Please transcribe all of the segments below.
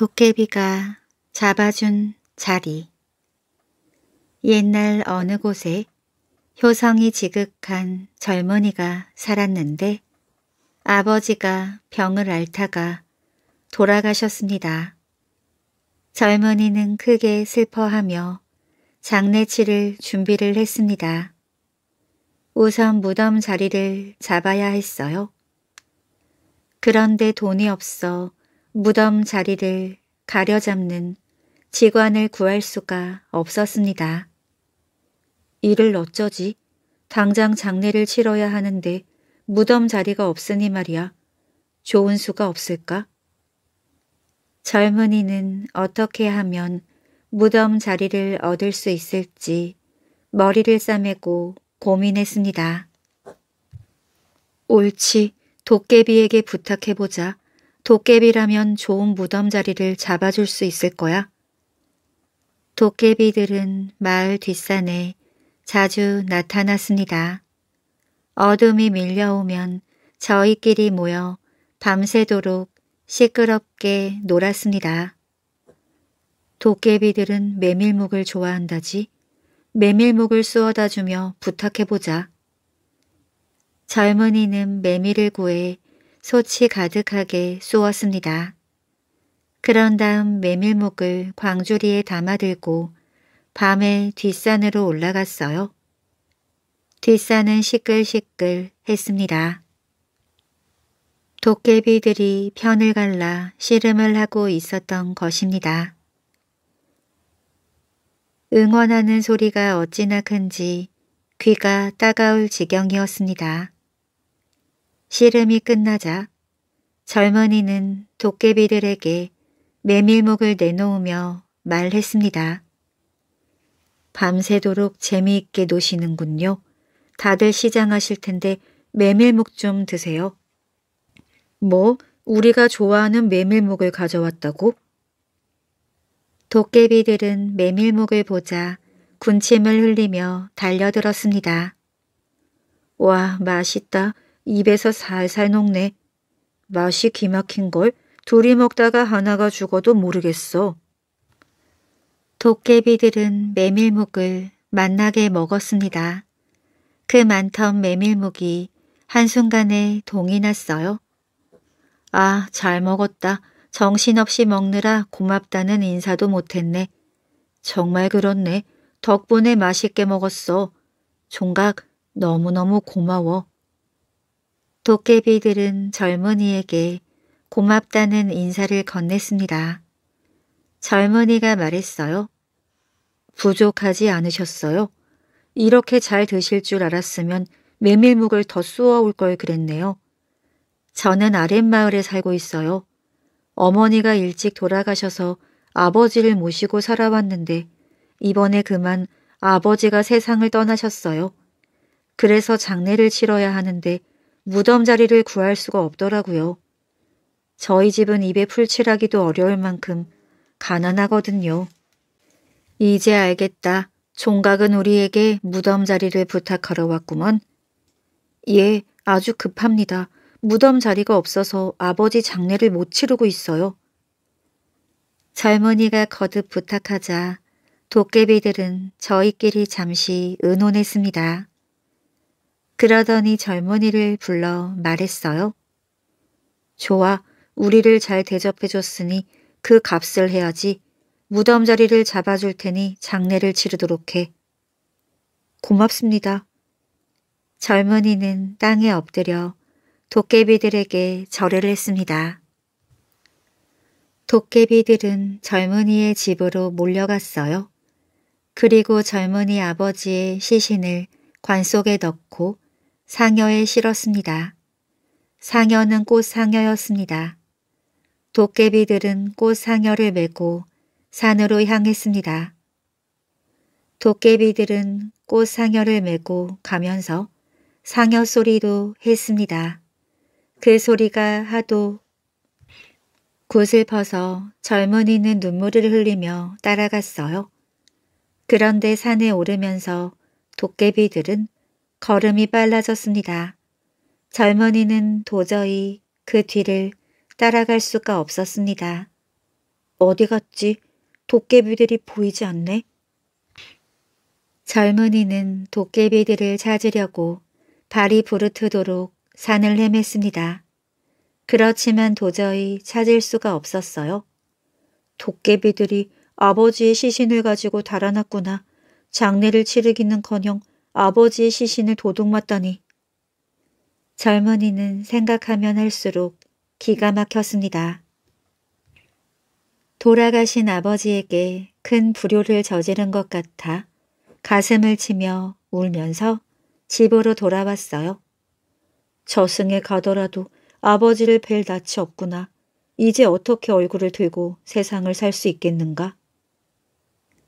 도깨비가 잡아준 자리 옛날 어느 곳에 효성이 지극한 젊은이가 살았는데 아버지가 병을 앓다가 돌아가셨습니다. 젊은이는 크게 슬퍼하며 장례치를 준비를 했습니다. 우선 무덤 자리를 잡아야 했어요. 그런데 돈이 없어 무덤 자리를 가려잡는 직관을 구할 수가 없었습니다. 이를 어쩌지? 당장 장례를 치러야 하는데 무덤 자리가 없으니 말이야. 좋은 수가 없을까? 젊은이는 어떻게 하면 무덤 자리를 얻을 수 있을지 머리를 싸매고 고민했습니다. 옳지, 도깨비에게 부탁해보자. 도깨비라면 좋은 무덤 자리를 잡아줄 수 있을 거야. 도깨비들은 마을 뒷산에 자주 나타났습니다. 어둠이 밀려오면 저희끼리 모여 밤새도록 시끄럽게 놀았습니다. 도깨비들은 메밀묵을 좋아한다지 메밀묵을 쏘어다 주며 부탁해보자. 젊은이는 메밀을 구해 소치 가득하게 쏘었습니다 그런 다음 메밀목을 광주리에 담아들고 밤에 뒷산으로 올라갔어요. 뒷산은 시끌시끌 했습니다. 도깨비들이 편을 갈라 씨름을 하고 있었던 것입니다. 응원하는 소리가 어찌나 큰지 귀가 따가울 지경이었습니다. 씨름이 끝나자 젊은이는 도깨비들에게 메밀목을 내놓으며 말했습니다. 밤새도록 재미있게 노시는군요. 다들 시장하실 텐데 메밀목 좀 드세요. 뭐, 우리가 좋아하는 메밀목을 가져왔다고? 도깨비들은 메밀목을 보자 군침을 흘리며 달려들었습니다. 와, 맛있다. 입에서 살살 녹네. 맛이 기막힌 걸 둘이 먹다가 하나가 죽어도 모르겠어. 도깨비들은 메밀묵을 만나게 먹었습니다. 그 많던 메밀묵이 한순간에 동이 났어요. 아, 잘 먹었다. 정신없이 먹느라 고맙다는 인사도 못했네. 정말 그렇네. 덕분에 맛있게 먹었어. 종각, 너무너무 고마워. 도깨비들은 젊은이에게 고맙다는 인사를 건넸습니다. 젊은이가 말했어요. 부족하지 않으셨어요? 이렇게 잘 드실 줄 알았으면 메밀묵을 더쑤어올 걸 그랬네요. 저는 아랫마을에 살고 있어요. 어머니가 일찍 돌아가셔서 아버지를 모시고 살아왔는데 이번에 그만 아버지가 세상을 떠나셨어요. 그래서 장례를 치러야 하는데 무덤 자리를 구할 수가 없더라고요. 저희 집은 입에 풀칠하기도 어려울 만큼 가난하거든요. 이제 알겠다. 종각은 우리에게 무덤 자리를 부탁하러 왔구먼. 예, 아주 급합니다. 무덤 자리가 없어서 아버지 장례를 못 치르고 있어요. 젊은이가 거듭 부탁하자 도깨비들은 저희끼리 잠시 의논했습니다. 그러더니 젊은이를 불러 말했어요. 좋아, 우리를 잘 대접해줬으니 그 값을 해야지. 무덤자리를 잡아줄 테니 장례를 치르도록 해. 고맙습니다. 젊은이는 땅에 엎드려 도깨비들에게 절을 했습니다. 도깨비들은 젊은이의 집으로 몰려갔어요. 그리고 젊은이 아버지의 시신을 관 속에 넣고 상여에 실었습니다. 상여는 꽃상여였습니다. 도깨비들은 꽃상여를 메고 산으로 향했습니다. 도깨비들은 꽃상여를 메고 가면서 상여 소리도 했습니다. 그 소리가 하도 구슬퍼서 젊은이는 눈물을 흘리며 따라갔어요. 그런데 산에 오르면서 도깨비들은 걸음이 빨라졌습니다. 젊은이는 도저히 그 뒤를 따라갈 수가 없었습니다. 어디 갔지? 도깨비들이 보이지 않네? 젊은이는 도깨비들을 찾으려고 발이 부르트도록 산을 헤맸습니다. 그렇지만 도저히 찾을 수가 없었어요. 도깨비들이 아버지의 시신을 가지고 달아났구나. 장례를 치르기는커녕 아버지의 시신을 도둑맞더니 젊은이는 생각하면 할수록 기가 막혔습니다. 돌아가신 아버지에게 큰 불효를 저지른 것 같아 가슴을 치며 울면서 집으로 돌아왔어요. 저승에 가더라도 아버지를 뵐 낯이 없구나. 이제 어떻게 얼굴을 들고 세상을 살 수 있겠는가?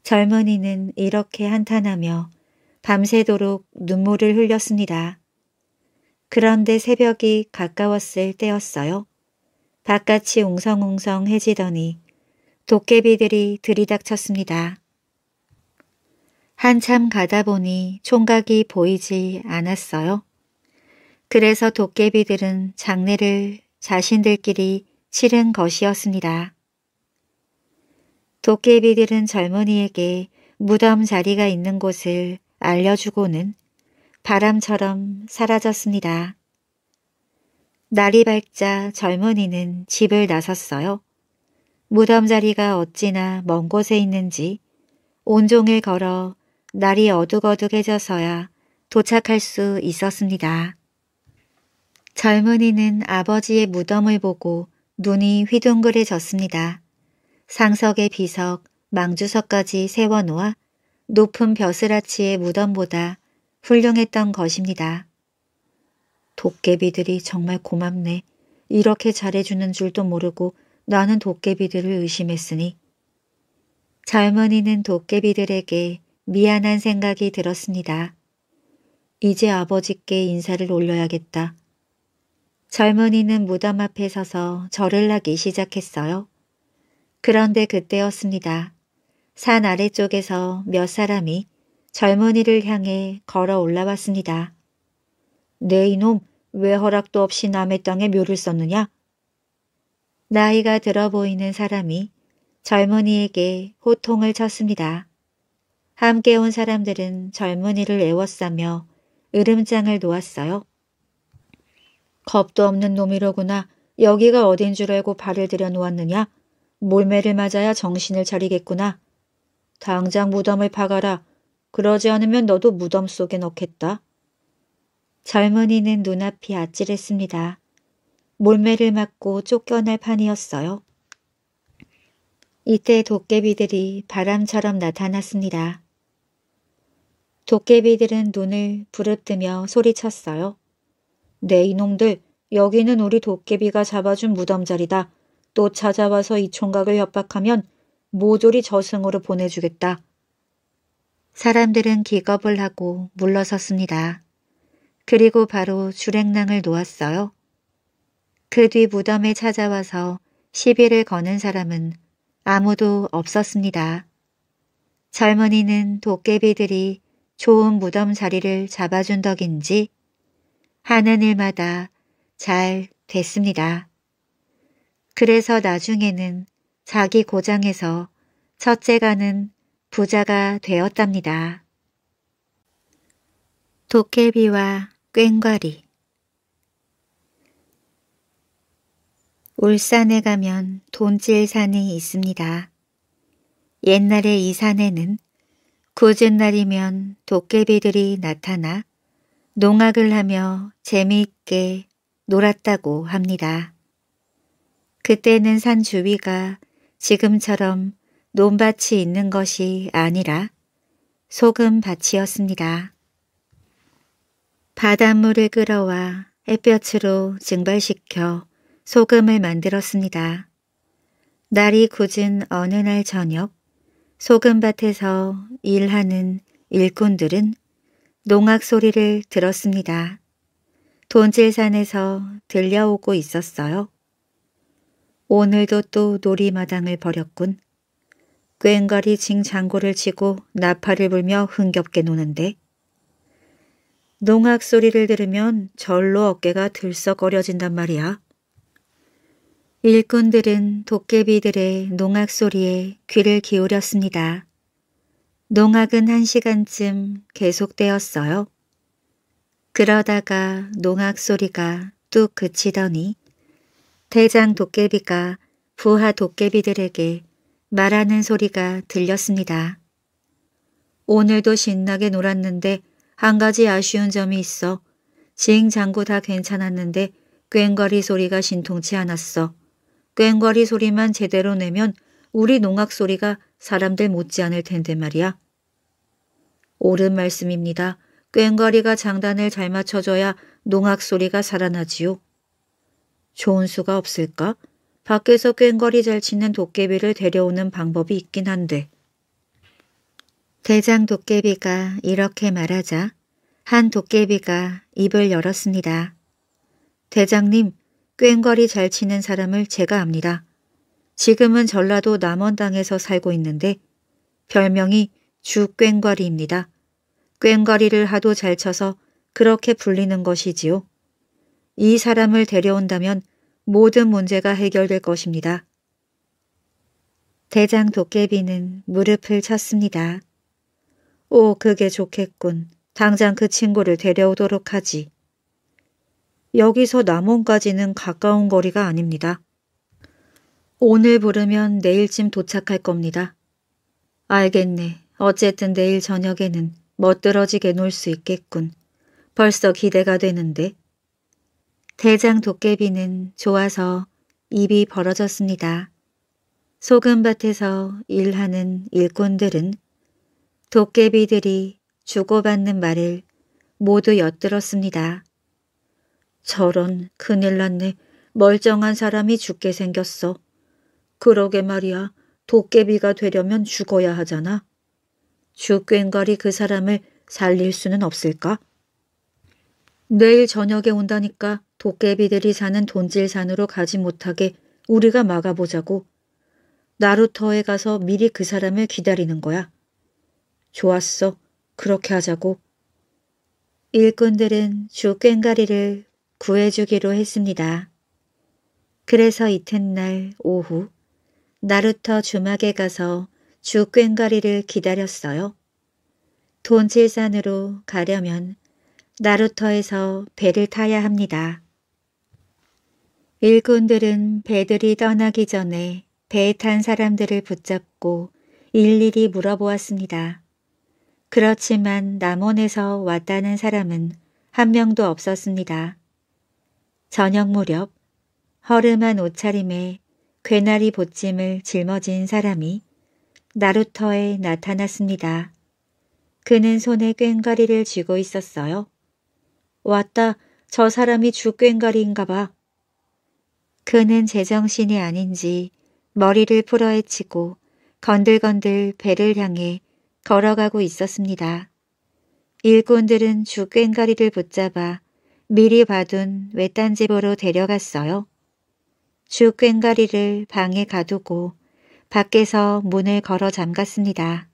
젊은이는 이렇게 한탄하며 밤새도록 눈물을 흘렸습니다. 그런데 새벽이 가까웠을 때였어요. 바깥이 웅성웅성 해지더니 도깨비들이 들이닥쳤습니다. 한참 가다 보니 총각이 보이지 않았어요. 그래서 도깨비들은 장례를 자신들끼리 치른 것이었습니다. 도깨비들은 젊은이에게 무덤 자리가 있는 곳을 알려주고는 바람처럼 사라졌습니다. 날이 밝자 젊은이는 집을 나섰어요. 무덤자리가 어찌나 먼 곳에 있는지 온종일 걸어 날이 어둑어둑해져서야 도착할 수 있었습니다. 젊은이는 아버지의 무덤을 보고 눈이 휘둥그레졌습니다. 상석의 비석, 망주석까지 세워놓아 높은 벼슬아치의 무덤보다 훌륭했던 것입니다. 도깨비들이 정말 고맙네. 이렇게 잘해주는 줄도 모르고 나는 도깨비들을 의심했으니. 젊은이는 도깨비들에게 미안한 생각이 들었습니다. 이제 아버지께 인사를 올려야겠다. 젊은이는 무덤 앞에 서서 절을 하기 시작했어요. 그런데 그때였습니다. 산 아래쪽에서 몇 사람이 젊은이를 향해 걸어 올라왔습니다. 네 이놈 왜 허락도 없이 남의 땅에 묘를 썼느냐? 나이가 들어 보이는 사람이 젊은이에게 호통을 쳤습니다. 함께 온 사람들은 젊은이를 애워싸며 으름장을 놓았어요. 겁도 없는 놈이로구나. 여기가 어딘 줄 알고 발을 들여놓았느냐? 몰매를 맞아야 정신을 차리겠구나. 당장 무덤을 박아라. 그러지 않으면 너도 무덤 속에 넣겠다. 젊은이는 눈앞이 아찔했습니다. 몰매를 맞고 쫓겨날 판이었어요. 이때 도깨비들이 바람처럼 나타났습니다. 도깨비들은 눈을 부릅뜨며 소리쳤어요. 네 이놈들 여기는 우리 도깨비가 잡아준 무덤자리다. 또 찾아와서 이 총각을 협박하면 모조리 저승으로 보내주겠다. 사람들은 기겁을 하고 물러섰습니다. 그리고 바로 주랭낭을 놓았어요. 그 뒤 무덤에 찾아와서 시비를 거는 사람은 아무도 없었습니다. 젊은이는 도깨비들이 좋은 무덤 자리를 잡아준 덕인지 하는 일마다 잘 됐습니다. 그래서 나중에는 자기 고장에서 첫째가는 부자가 되었답니다. 도깨비와 꽹과리 울산에 가면 돈질산이 있습니다. 옛날에 이 산에는 굳은 날이면 도깨비들이 나타나 농악을 하며 재미있게 놀았다고 합니다. 그때는 산 주위가 지금처럼 논밭이 있는 것이 아니라 소금밭이었습니다. 바닷물을 끌어와 햇볕으로 증발시켜 소금을 만들었습니다. 날이 굳은 어느 날 저녁 소금밭에서 일하는 일꾼들은 농악 소리를 들었습니다. 돈질산에서 들려오고 있었어요. 오늘도 또 놀이마당을 버렸군 꽹과리 징장고를 치고 나팔을 불며 흥겹게 노는데 농악 소리를 들으면 절로 어깨가 들썩거려진단 말이야. 일꾼들은 도깨비들의 농악 소리에 귀를 기울였습니다. 농악은 한 시간쯤 계속되었어요. 그러다가 농악 소리가 뚝 그치더니 대장 도깨비가 부하 도깨비들에게 말하는 소리가 들렸습니다. 오늘도 신나게 놀았는데 한 가지 아쉬운 점이 있어. 징 장구 다 괜찮았는데 꽹과리 소리가 신통치 않았어. 꽹과리 소리만 제대로 내면 우리 농악 소리가 사람들 못지않을 텐데 말이야. 옳은 말씀입니다. 꽹과리가 장단을 잘 맞춰줘야 농악 소리가 살아나지요. 좋은 수가 없을까? 밖에서 꽹거리 잘 치는 도깨비를 데려오는 방법이 있긴 한데. 대장 도깨비가 이렇게 말하자 한 도깨비가 입을 열었습니다. 대장님, 꽹거리 잘 치는 사람을 제가 압니다. 지금은 전라도 남원당에서 살고 있는데 별명이 주꽹거리입니다꽹거리를 하도 잘 쳐서 그렇게 불리는 것이지요. 이 사람을 데려온다면 모든 문제가 해결될 것입니다. 대장 도깨비는 무릎을 쳤습니다. 오, 그게 좋겠군. 당장 그 친구를 데려오도록 하지. 여기서 남원까지는 가까운 거리가 아닙니다. 오늘 부르면 내일쯤 도착할 겁니다. 알겠네. 어쨌든 내일 저녁에는 멋들어지게 놀 수 있겠군. 벌써 기대가 되는데. 대장 도깨비는 좋아서 입이 벌어졌습니다. 소금밭에서 일하는 일꾼들은 도깨비들이 주고받는 말을 모두 엿들었습니다. 저런 큰일 났네. 멀쩡한 사람이 죽게 생겼어. 그러게 말이야. 도깨비가 되려면 죽어야 하잖아. 죽꽹거리 그 사람을 살릴 수는 없을까? 내일 저녁에 온다니까 도깨비들이 사는 돈질산으로 가지 못하게 우리가 막아보자고 나루터에 가서 미리 그 사람을 기다리는 거야. 좋았어. 그렇게 하자고. 일꾼들은 주 꽹가리를 구해주기로 했습니다. 그래서 이튿날 오후 나루터 주막에 가서 주 꽹가리를 기다렸어요. 돈질산으로 가려면 나루터에서 배를 타야 합니다. 일꾼들은 배들이 떠나기 전에 배에 탄 사람들을 붙잡고 일일이 물어보았습니다. 그렇지만 남원에서 왔다는 사람은 한 명도 없었습니다. 저녁 무렵 허름한 옷차림에 괴나리 보찜을 짊어진 사람이 나루터에 나타났습니다. 그는 손에 꽹과리를 쥐고 있었어요. 왔다, 저 사람이 죽꽹과리인가 봐. 그는 제정신이 아닌지 머리를 풀어헤치고 건들건들 배를 향해 걸어가고 있었습니다. 일꾼들은 주꽹가리를 붙잡아 미리 봐둔 외딴 집으로 데려갔어요. 주꽹가리를 방에 가두고 밖에서 문을 걸어 잠갔습니다.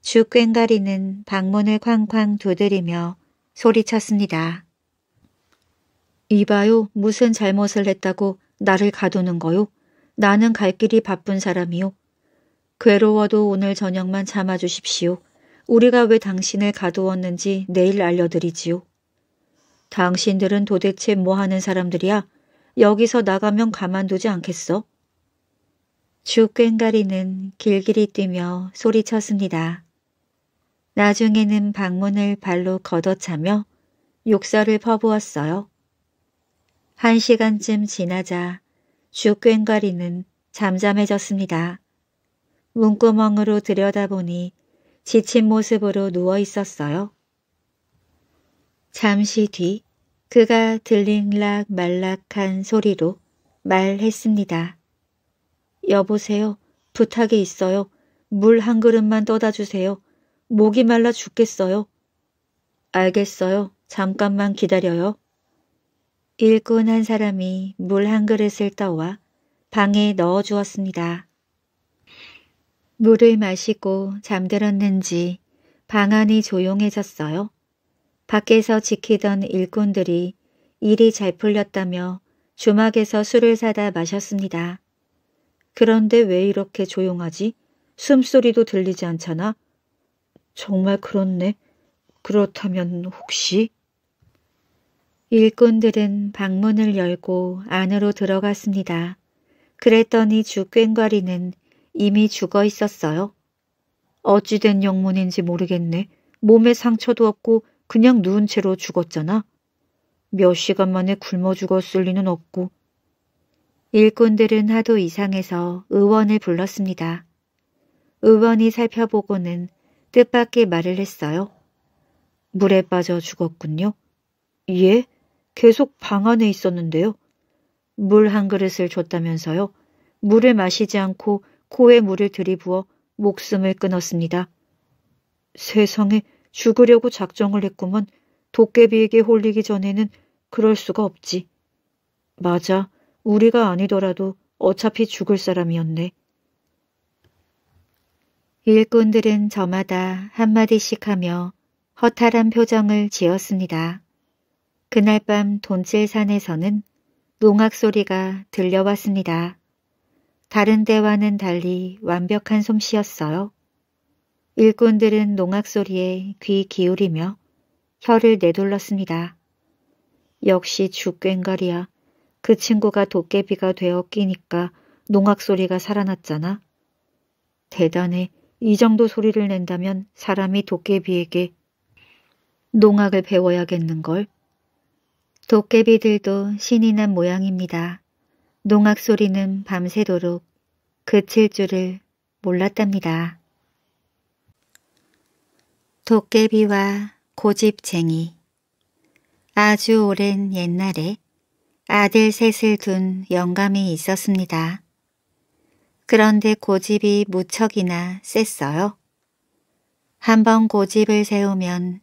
주꽹가리는 방문을 쾅쾅 두드리며 소리쳤습니다. 이봐요, 무슨 잘못을 했다고 나를 가두는 거요? 나는 갈 길이 바쁜 사람이요. 괴로워도 오늘 저녁만 참아주십시오. 우리가 왜 당신을 가두었는지 내일 알려드리지요. 당신들은 도대체 뭐 하는 사람들이야? 여기서 나가면 가만두지 않겠어? 죽꽹가리는 길길이 뛰며 소리쳤습니다. 나중에는 방문을 발로 걷어차며 욕설을 퍼부었어요. 한 시간쯤 지나자 죽꽹과리는 잠잠해졌습니다. 문구멍으로 들여다보니 지친 모습으로 누워 있었어요. 잠시 뒤 그가 들링락 말락한 소리로 말했습니다. 여보세요. 부탁이 있어요. 물 한 그릇만 떠다 주세요. 목이 말라 죽겠어요. 알겠어요. 잠깐만 기다려요. 일꾼 한 사람이 물 한 그릇을 떠와 방에 넣어 주었습니다. 물을 마시고 잠들었는지 방 안이 조용해졌어요. 밖에서 지키던 일꾼들이 일이 잘 풀렸다며 주막에서 술을 사다 마셨습니다. 그런데 왜 이렇게 조용하지? 숨소리도 들리지 않잖아. 정말 그렇네. 그렇다면 혹시... 일꾼들은 방문을 열고 안으로 들어갔습니다. 그랬더니 죽꽹과리는 이미 죽어 있었어요. 어찌된 영문인지 모르겠네. 몸에 상처도 없고 그냥 누운 채로 죽었잖아. 몇 시간 만에 굶어 죽었을 리는 없고. 일꾼들은 하도 이상해서 의원을 불렀습니다. 의원이 살펴보고는 뜻밖의 말을 했어요. 물에 빠져 죽었군요. 예? 계속 방 안에 있었는데요. 물 한 그릇을 줬다면서요. 물을 마시지 않고 코에 물을 들이부어 목숨을 끊었습니다. 세상에 죽으려고 작정을 했구먼. 도깨비에게 홀리기 전에는 그럴 수가 없지. 맞아. 우리가 아니더라도 어차피 죽을 사람이었네. 일꾼들은 저마다 한마디씩 하며 허탈한 표정을 지었습니다. 그날 밤 돈칠산에서는 농악 소리가 들려왔습니다. 다른 데와는 달리 완벽한 솜씨였어요. 일꾼들은 농악 소리에 귀 기울이며 혀를 내둘렀습니다. 역시 죽꽹거리야. 그 친구가 도깨비가 되어 끼니까 농악 소리가 살아났잖아. 대단해. 이 정도 소리를 낸다면 사람이 도깨비에게 농악을 배워야겠는걸. 도깨비들도 신이 난 모양입니다. 농악 소리는 밤새도록 그칠 줄을 몰랐답니다. 도깨비와 고집쟁이 아주 오랜 옛날에 아들 셋을 둔 영감이 있었습니다. 그런데 고집이 무척이나 셌어요. 한번 고집을 세우면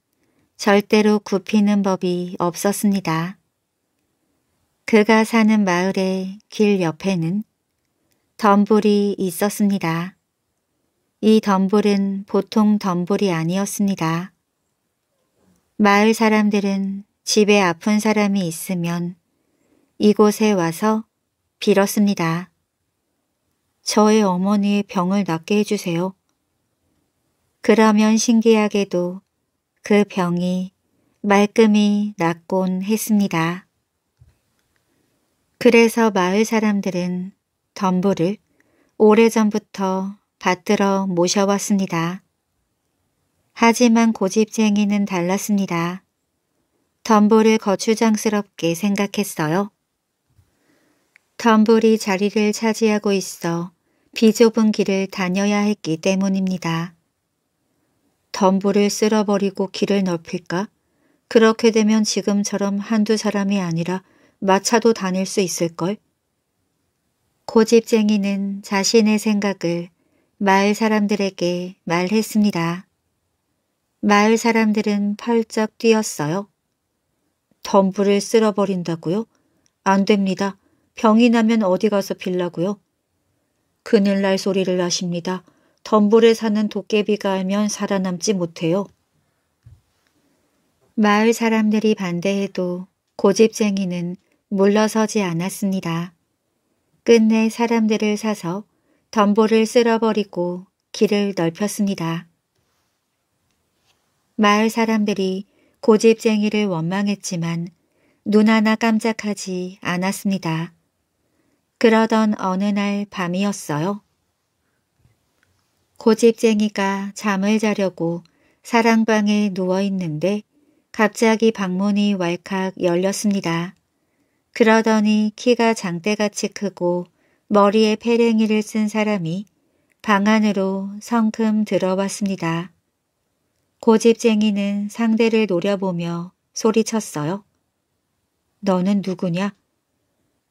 절대로 굽히는 법이 없었습니다. 그가 사는 마을의 길 옆에는 덤불이 있었습니다. 이 덤불은 보통 덤불이 아니었습니다. 마을 사람들은 집에 아픈 사람이 있으면 이곳에 와서 빌었습니다. 저의 어머니의 병을 낫게 해주세요. 그러면 신기하게도 그 병이 말끔히 낫곤 했습니다. 그래서 마을 사람들은 덤보를 오래전부터 받들어 모셔왔습니다. 하지만 고집쟁이는 달랐습니다. 덤보를 거추장스럽게 생각했어요. 덤불이 자리를 차지하고 있어 비좁은 길을 다녀야 했기 때문입니다. 덤불을 쓸어버리고 길을 넓힐까? 그렇게 되면 지금처럼 한두 사람이 아니라 마차도 다닐 수 있을걸? 고집쟁이는 자신의 생각을 마을 사람들에게 말했습니다. 마을 사람들은 펄쩍 뛰었어요. 덤불을 쓸어버린다고요? 안 됩니다. 병이 나면 어디 가서 빌라고요? 그늘날 소리를 하십니다. 덤불에 사는 도깨비가 알면 살아남지 못해요. 마을 사람들이 반대해도 고집쟁이는 물러서지 않았습니다. 끝내 사람들을 사서 덤보를 쓸어버리고 길을 넓혔습니다. 마을 사람들이 고집쟁이를 원망했지만 눈 하나 깜짝하지 않았습니다. 그러던 어느 날 밤이었어요. 고집쟁이가 잠을 자려고 사랑방에 누워있는데 갑자기 방문이 왈칵 열렸습니다. 그러더니 키가 장대같이 크고 머리에 페랭이를 쓴 사람이 방 안으로 성큼 들어왔습니다. 고집쟁이는 상대를 노려보며 소리쳤어요. 너는 누구냐?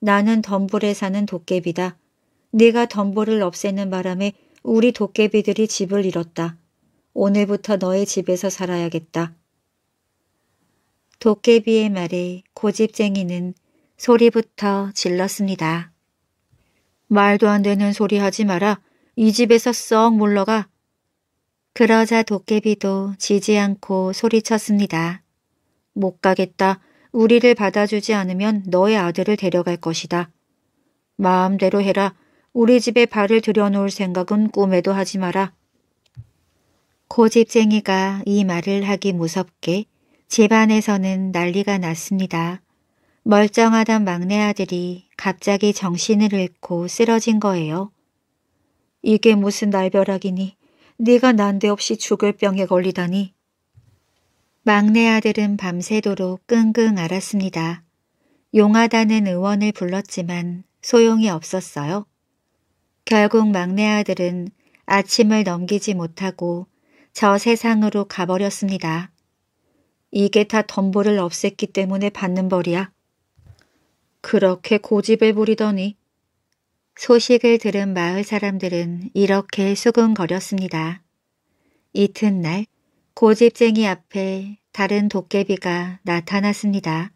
나는 덤불에 사는 도깨비다. 네가 덤불을 없애는 바람에 우리 도깨비들이 집을 잃었다. 오늘부터 너의 집에서 살아야겠다. 도깨비의 말에 고집쟁이는 소리부터 질렀습니다. 말도 안 되는 소리 하지 마라. 이 집에서 썩 물러가. 그러자 도깨비도 지지 않고 소리쳤습니다. 못 가겠다. 우리를 받아주지 않으면 너의 아들을 데려갈 것이다. 마음대로 해라. 우리 집에 발을 들여놓을 생각은 꿈에도 하지 마라. 고집쟁이가 이 말을 하기 무섭게 집안에서는 난리가 났습니다. 멀쩡하던 막내 아들이 갑자기 정신을 잃고 쓰러진 거예요. 이게 무슨 날벼락이니 네가 난데없이 죽을 병에 걸리다니. 막내 아들은 밤새도록 끙끙 앓았습니다. 용하다는 의원을 불렀지만 소용이 없었어요. 결국 막내 아들은 아침을 넘기지 못하고 저 세상으로 가버렸습니다. 이게 다 덤보를 없앴기 때문에 받는 벌이야. 그렇게 고집을 부리더니 소식을 들은 마을 사람들은 이렇게 수근거렸습니다. 이튿날 고집쟁이 앞에 다른 도깨비가 나타났습니다.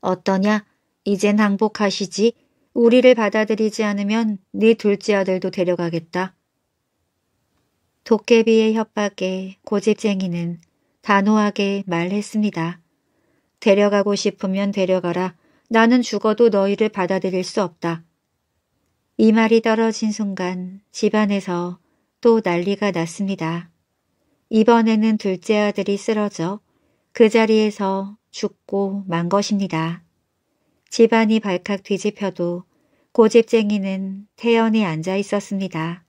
어떠냐? 이젠 항복하시지? 우리를 받아들이지 않으면 네 둘째 아들도 데려가겠다. 도깨비의 협박에 고집쟁이는 단호하게 말했습니다. 데려가고 싶으면 데려가라. 나는 죽어도 너희를 받아들일 수 없다. 이 말이 떨어진 순간 집안에서 또 난리가 났습니다. 이번에는 둘째 아들이 쓰러져 그 자리에서 죽고 만 것입니다. 집안이 발칵 뒤집혀도 고집쟁이는 태연히 앉아 있었습니다.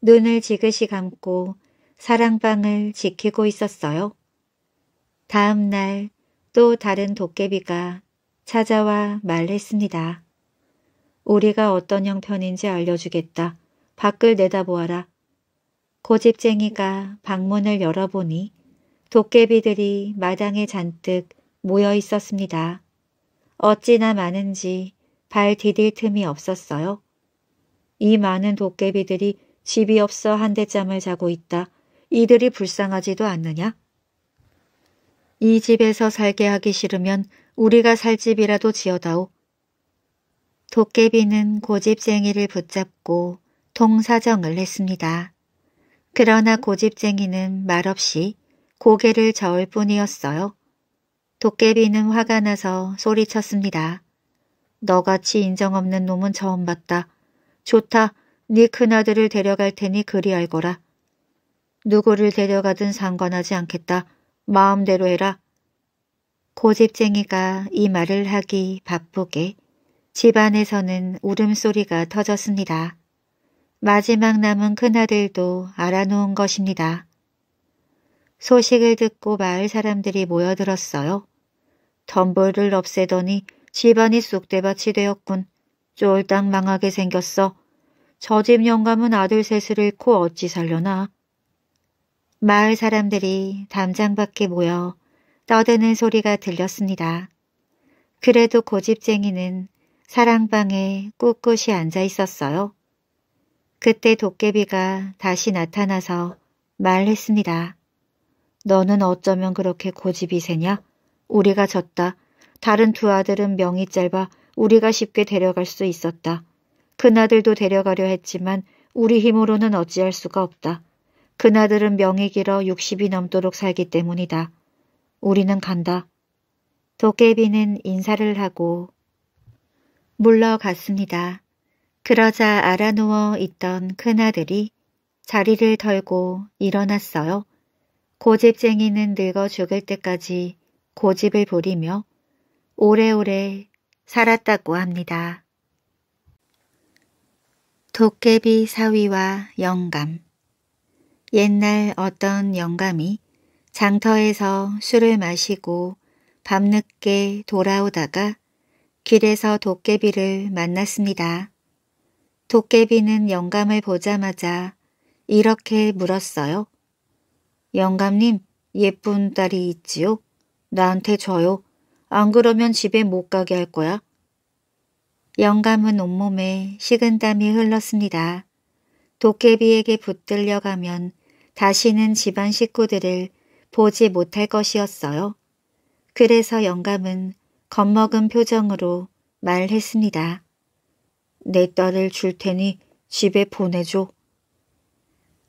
눈을 지그시 감고 사랑방을 지키고 있었어요. 다음 날 또 다른 도깨비가 찾아와 말했습니다. 우리가 어떤 형편인지 알려주겠다. 밖을 내다보아라. 고집쟁이가 방문을 열어보니 도깨비들이 마당에 잔뜩 모여 있었습니다. 어찌나 많은지 발 디딜 틈이 없었어요. 이 많은 도깨비들이 집이 없어 한대잠을 자고 있다. 이들이 불쌍하지도 않느냐? 이 집에서 살게 하기 싫으면 우리가 살 집이라도 지어다오. 도깨비는 고집쟁이를 붙잡고 동사정을 했습니다. 그러나 고집쟁이는 말없이 고개를 저을 뿐이었어요. 도깨비는 화가 나서 소리쳤습니다. 너같이 인정 없는 놈은 처음 봤다. 좋다. 네 큰아들을 데려갈 테니 그리 알거라. 누구를 데려가든 상관하지 않겠다. 마음대로 해라. 고집쟁이가 이 말을 하기 바쁘게 집안에서는 울음소리가 터졌습니다. 마지막 남은 큰아들도 알아놓은 것입니다. 소식을 듣고 마을 사람들이 모여들었어요. 덤벌을 없애더니 집안이 쑥대밭이 되었군. 쫄딱 망하게 생겼어. 저 집 영감은 아들 셋을 잃고 어찌 살려나. 마을 사람들이 담장 밖에 모여 떠드는 소리가 들렸습니다. 그래도 고집쟁이는 사랑방에 꿋꿋이 앉아 있었어요. 그때 도깨비가 다시 나타나서 말했습니다. 너는 어쩌면 그렇게 고집이 세냐? 우리가 졌다. 다른 두 아들은 명이 짧아 우리가 쉽게 데려갈 수 있었다. 그나들도 데려가려 했지만 우리 힘으로는 어찌할 수가 없다. 그나들은 명이 길어 60이 넘도록 살기 때문이다. 우리는 간다. 도깨비는 인사를 하고 물러갔습니다. 그러자 알아누워 있던 큰아들이 자리를 털고 일어났어요. 고집쟁이는 늙어 죽을 때까지 고집을 부리며 오래오래 살았다고 합니다. 도깨비 사위와 영감 옛날 어떤 영감이 장터에서 술을 마시고 밤늦게 돌아오다가 길에서 도깨비를 만났습니다. 도깨비는 영감을 보자마자 이렇게 물었어요. 영감님, 예쁜 딸이 있지요? 나한테 줘요. 안 그러면 집에 못 가게 할 거야. 영감은 온몸에 식은땀이 흘렀습니다. 도깨비에게 붙들려가면 다시는 집안 식구들을 보지 못할 것이었어요. 그래서 영감은 겁먹은 표정으로 말했습니다. 내 딸을 줄 테니 집에 보내줘.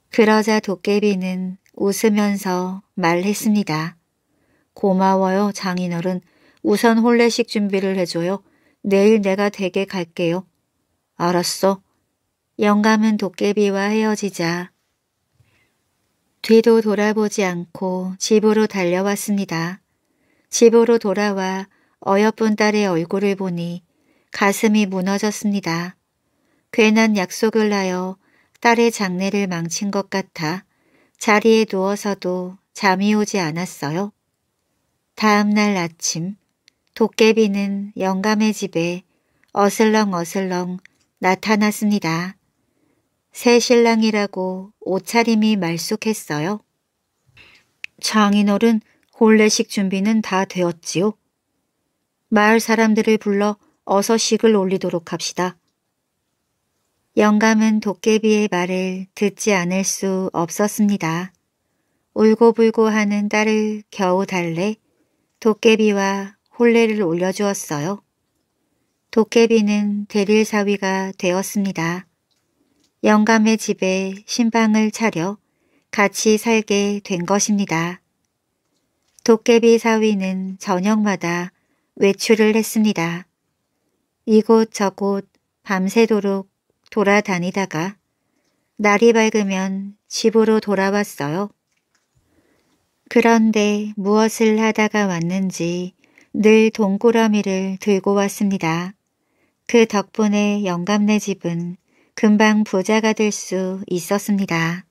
그러자 도깨비는 웃으면서 말했습니다. 고마워요 장인어른. 우선 혼례식 준비를 해줘요. 내일 내가 댁에 갈게요. 알았어. 영감은 도깨비와 헤어지자 뒤도 돌아보지 않고 집으로 달려왔습니다. 집으로 돌아와 어여쁜 딸의 얼굴을 보니 가슴이 무너졌습니다. 괜한 약속을 하여 딸의 장례를 망친 것 같아 자리에 누워서도 잠이 오지 않았어요. 다음 날 아침 도깨비는 영감의 집에 어슬렁어슬렁 나타났습니다. 새 신랑이라고 옷차림이 말쑥했어요. 장인어른 혼례식 준비는 다 되었지요. 마을 사람들을 불러 어서 식을 올리도록 합시다. 영감은 도깨비의 말을 듣지 않을 수 없었습니다. 울고불고 하는 딸을 겨우 달래 도깨비와 혼례를 올려주었어요. 도깨비는 대릴사위가 되었습니다. 영감의 집에 신방을 차려 같이 살게 된 것입니다. 도깨비 사위는 저녁마다 외출을 했습니다. 이곳저곳 밤새도록 돌아다니다가 날이 밝으면 집으로 돌아왔어요. 그런데 무엇을 하다가 왔는지 늘 동그라미를 들고 왔습니다. 그 덕분에 영감네 집은 금방 부자가 될 수 있었습니다.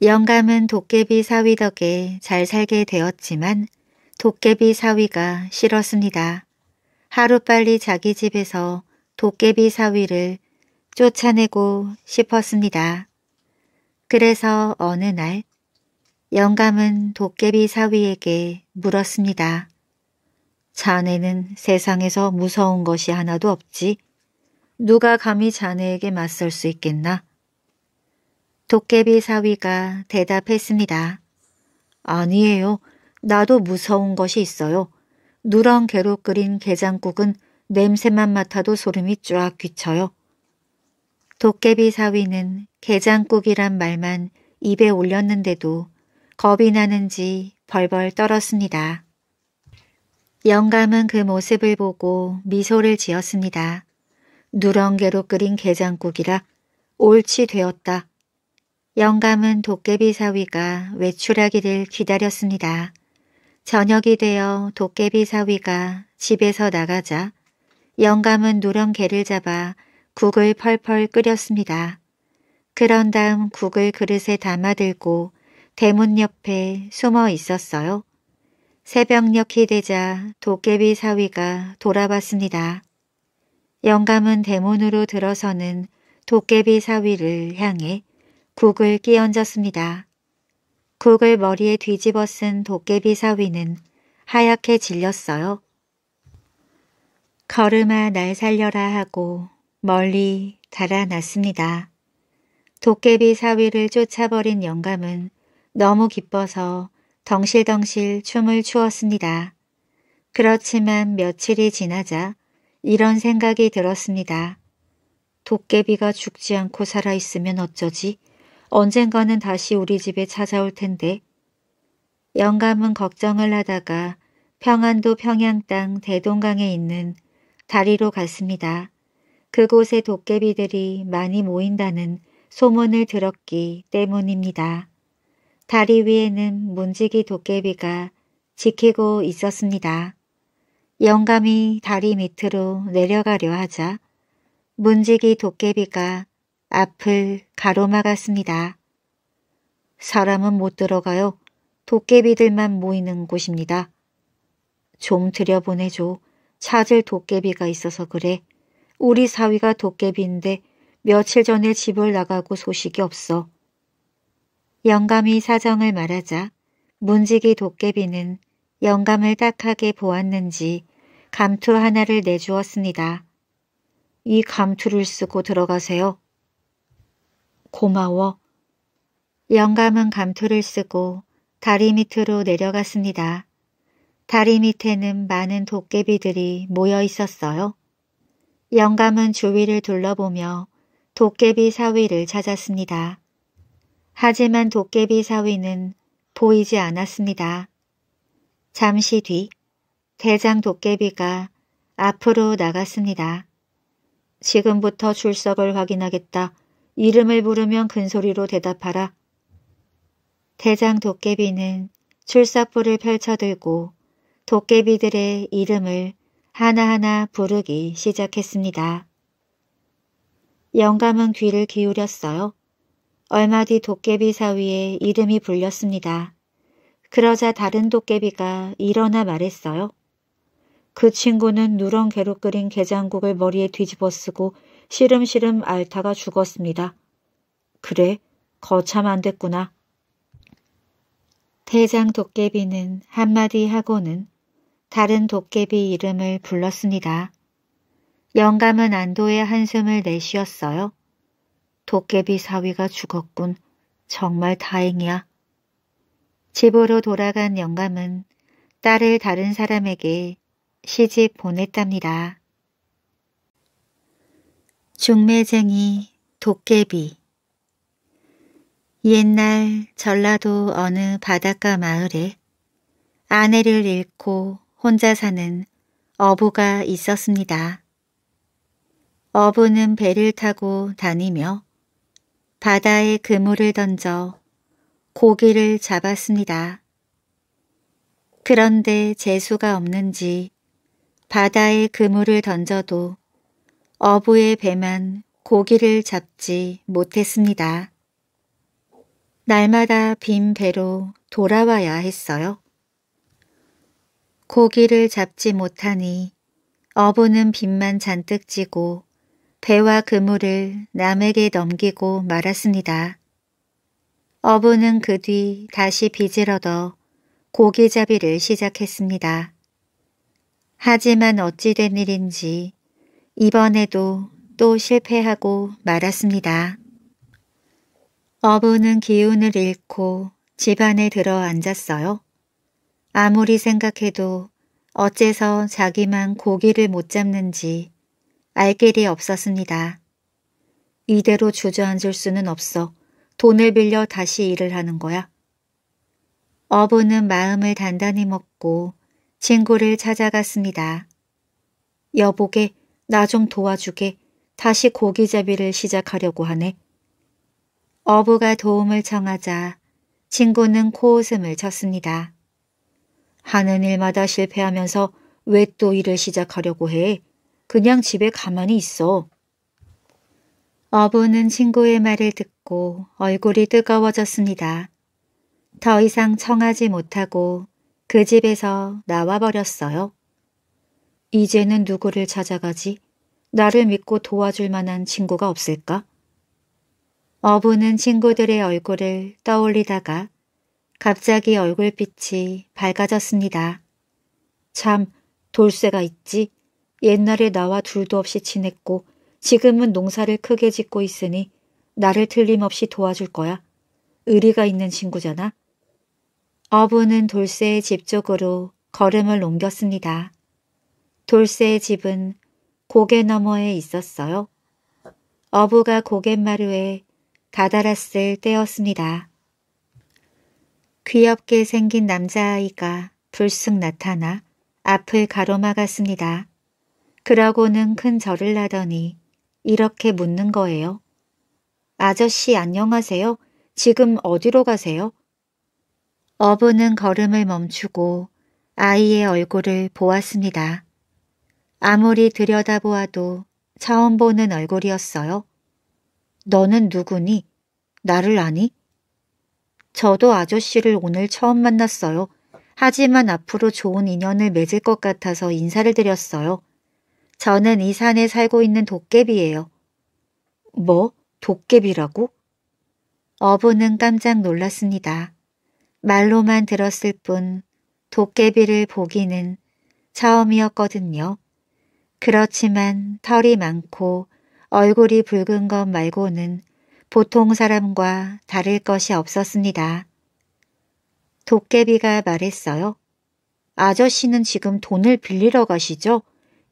영감은 도깨비 사위 덕에 잘 살게 되었지만 도깨비 사위가 싫었습니다. 하루빨리 자기 집에서 도깨비 사위를 쫓아내고 싶었습니다. 그래서 어느 날 영감은 도깨비 사위에게 물었습니다. 자네는 세상에서 무서운 것이 하나도 없지. 누가 감히 자네에게 맞설 수 있겠나? 도깨비 사위가 대답했습니다. 아니에요. 나도 무서운 것이 있어요. 누런개로 끓인 게장국은 냄새만 맡아도 소름이 쫙 귀쳐요. 도깨비 사위는 게장국이란 말만 입에 올렸는데도 겁이 나는지 벌벌 떨었습니다. 영감은 그 모습을 보고 미소를 지었습니다. 누렁개로 끓인 게장국이라 옳지 되었다. 영감은 도깨비 사위가 외출하기를 기다렸습니다. 저녁이 되어 도깨비 사위가 집에서 나가자 영감은 누렁개를 잡아 국을 펄펄 끓였습니다. 그런 다음 국을 그릇에 담아들고 대문 옆에 숨어 있었어요. 새벽녘이 되자 도깨비 사위가 돌아왔습니다. 영감은 대문으로 들어서는 도깨비 사위를 향해 국을 끼얹었습니다. 국을 머리에 뒤집어 쓴 도깨비 사위는 하얗게 질렸어요. 걸음아 날 살려라 하고 멀리 달아났습니다. 도깨비 사위를 쫓아버린 영감은 너무 기뻐서 덩실덩실 춤을 추었습니다. 그렇지만 며칠이 지나자 이런 생각이 들었습니다. 도깨비가 죽지 않고 살아있으면 어쩌지? 언젠가는 다시 우리 집에 찾아올 텐데. 영감은 걱정을 하다가 평안도 평양 땅 대동강에 있는 다리로 갔습니다. 그곳에 도깨비들이 많이 모인다는 소문을 들었기 때문입니다. 다리 위에는 문지기 도깨비가 지키고 있었습니다. 영감이 다리 밑으로 내려가려 하자 문지기 도깨비가 앞을 가로막았습니다. 사람은 못 들어가요. 도깨비들만 모이는 곳입니다. 좀 들여보내줘. 찾을 도깨비가 있어서 그래. 우리 사위가 도깨비인데 며칠 전에 집을 나가고 소식이 없어. 영감이 사정을 말하자 문지기 도깨비는 영감을 딱하게 보았는지 감투 하나를 내주었습니다. 이 감투를 쓰고 들어가세요. 고마워. 영감은 감투를 쓰고 다리 밑으로 내려갔습니다. 다리 밑에는 많은 도깨비들이 모여 있었어요. 영감은 주위를 둘러보며 도깨비 사위를 찾았습니다. 하지만 도깨비 사위는 보이지 않았습니다. 잠시 뒤 대장 도깨비가 앞으로 나갔습니다. 지금부터 출석을 확인하겠다. 이름을 부르면 큰소리로 대답하라. 대장 도깨비는 출사포를 펼쳐들고 도깨비들의 이름을 하나하나 부르기 시작했습니다. 영감은 귀를 기울였어요. 얼마 뒤 도깨비 사위의 이름이 불렸습니다. 그러자 다른 도깨비가 일어나 말했어요. 그 친구는 누런개로 끓인 게장국을 머리에 뒤집어 쓰고 시름시름 앓다가 죽었습니다. 그래, 거참 안 됐구나. 대장 도깨비는 한마디 하고는 다른 도깨비 이름을 불렀습니다. 영감은 안도의 한숨을 내쉬었어요. 도깨비 사위가 죽었군. 정말 다행이야. 집으로 돌아간 영감은 딸을 다른 사람에게 시집 보냈답니다. 중매쟁이 도깨비 옛날 전라도 어느 바닷가 마을에 아내를 잃고 혼자 사는 어부가 있었습니다. 어부는 배를 타고 다니며 바다에 그물을 던져 고기를 잡았습니다. 그런데 재수가 없는지 바다에 그물을 던져도 어부의 배만 고기를 잡지 못했습니다. 날마다 빈 배로 돌아와야 했어요. 고기를 잡지 못하니 어부는 빚만 잔뜩 지고 배와 그물을 남에게 넘기고 말았습니다. 어부는 그 뒤 다시 빚을 얻어 고기잡이를 시작했습니다. 하지만 어찌 된 일인지 이번에도 또 실패하고 말았습니다. 어부는 기운을 잃고 집안에 들어 앉았어요. 아무리 생각해도 어째서 자기만 고기를 못 잡는지 알 길이 없었습니다. 이대로 주저앉을 수는 없어 돈을 빌려 다시 일을 하는 거야. 어부는 마음을 단단히 먹고 친구를 찾아갔습니다. 여보게 나 좀 도와주게 다시 고기잡이를 시작하려고 하네. 어부가 도움을 청하자 친구는 코웃음을 쳤습니다. 하는 일마다 실패하면서 왜 또 일을 시작하려고 해? 그냥 집에 가만히 있어. 어부는 친구의 말을 듣고 얼굴이 뜨거워졌습니다. 더 이상 청하지 못하고 그 집에서 나와버렸어요. 이제는 누구를 찾아가지? 나를 믿고 도와줄 만한 친구가 없을까? 어부는 친구들의 얼굴을 떠올리다가 갑자기 얼굴빛이 밝아졌습니다. 참, 돌쇠가 있지. 옛날에 나와 둘도 없이 친했고 지금은 농사를 크게 짓고 있으니 나를 틀림없이 도와줄 거야. 의리가 있는 친구잖아. 어부는 돌쇠의 집 쪽으로 걸음을 옮겼습니다. 돌쇠의 집은 고개 너머에 있었어요. 어부가 고갯마루에 가다랐을 때였습니다. 귀엽게 생긴 남자아이가 불쑥 나타나 앞을 가로막았습니다. 그러고는 큰 절을 하더니 이렇게 묻는 거예요. 아저씨 안녕하세요. 지금 어디로 가세요? 어부는 걸음을 멈추고 아이의 얼굴을 보았습니다. 아무리 들여다보아도 처음 보는 얼굴이었어요. 너는 누구니? 나를 아니? 저도 아저씨를 오늘 처음 만났어요. 하지만 앞으로 좋은 인연을 맺을 것 같아서 인사를 드렸어요. 저는 이 산에 살고 있는 도깨비예요. 뭐? 도깨비라고? 어부는 깜짝 놀랐습니다. 말로만 들었을 뿐 도깨비를 보기는 처음이었거든요. 그렇지만 털이 많고 얼굴이 붉은 것 말고는 보통 사람과 다를 것이 없었습니다. 도깨비가 말했어요. 아저씨는 지금 돈을 빌리러 가시죠?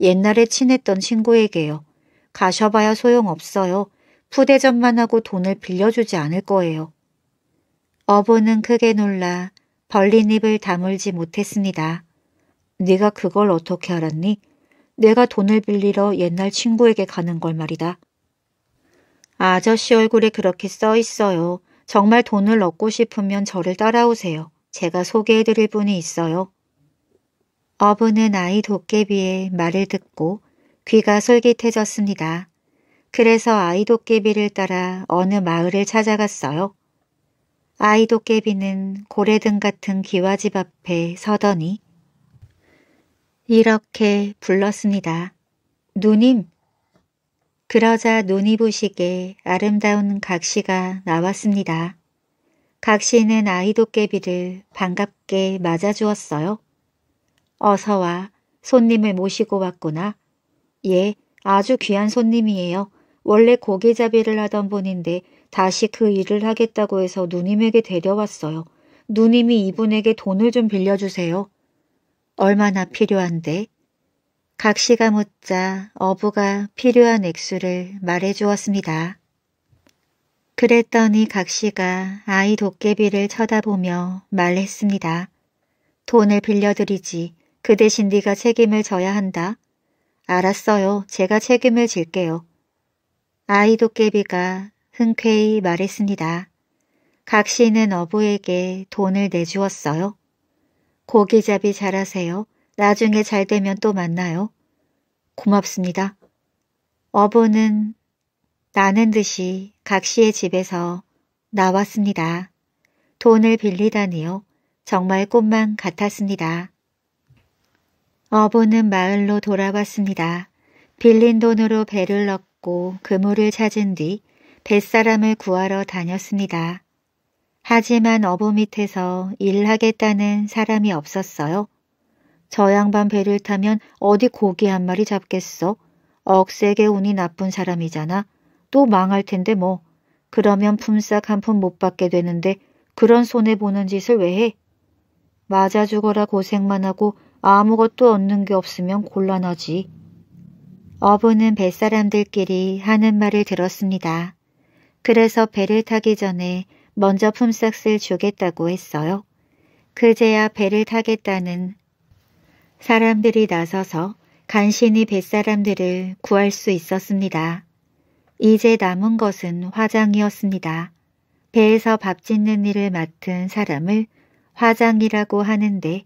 옛날에 친했던 친구에게요. 가셔봐야 소용없어요. 푸대전만 하고 돈을 빌려주지 않을 거예요. 어부는 크게 놀라 벌린 입을 다물지 못했습니다. 네가 그걸 어떻게 알았니? 내가 돈을 빌리러 옛날 친구에게 가는 걸 말이다. 아저씨 얼굴에 그렇게 써 있어요. 정말 돈을 얻고 싶으면 저를 따라오세요. 제가 소개해드릴 분이 있어요. 어부는 아이 도깨비의 말을 듣고 귀가 솔깃해졌습니다. 그래서 아이 도깨비를 따라 어느 마을을 찾아갔어요. 아이도 깨비는 고래등 같은 기와집 앞에 서더니 이렇게 불렀습니다. 누님! 그러자 눈이 부시게 아름다운 각시가 나왔습니다. 각시는 아이도깨비를 반갑게 맞아주었어요. 어서와 손님을 모시고 왔구나. 예, 아주 귀한 손님이에요. 원래 고개잡이를 하던 분인데 다시 그 일을 하겠다고 해서 누님에게 데려왔어요. 누님이 이분에게 돈을 좀 빌려주세요. 얼마나 필요한데? 각 씨가 묻자 어부가 필요한 액수를 말해주었습니다. 그랬더니 각 씨가 아이 도깨비를 쳐다보며 말했습니다. 돈을 빌려드리지. 그 대신 네가 책임을 져야 한다. 알았어요. 제가 책임을 질게요. 아이 도깨비가 흔쾌히 말했습니다. 각 씨는 어부에게 돈을 내주었어요. 고기잡이 잘하세요. 나중에 잘 되면 또 만나요. 고맙습니다. 어부는 나는 듯이 각 씨의 집에서 나왔습니다. 돈을 빌리다니요. 정말 꽃만 같았습니다. 어부는 마을로 돌아왔습니다. 빌린 돈으로 배를 넣고 그물을 찾은 뒤 뱃사람을 구하러 다녔습니다. 하지만 어부 밑에서 일하겠다는 사람이 없었어요. 저 양반 배를 타면 어디 고기 한 마리 잡겠어. 억세게 운이 나쁜 사람이잖아. 또 망할 텐데 뭐. 그러면 품삯 한 푼 못 받게 되는데 그런 손해보는 짓을 왜 해? 맞아 죽어라 고생만 하고 아무것도 얻는 게 없으면 곤란하지. 어부는 뱃사람들끼리 하는 말을 들었습니다. 그래서 배를 타기 전에 먼저 품삯을 주겠다고 했어요. 그제야 배를 타겠다는 사람들이 나서서 간신히 뱃사람들을 구할 수 있었습니다. 이제 남은 것은 화장이었습니다. 배에서 밥 짓는 일을 맡은 사람을 화장이라고 하는데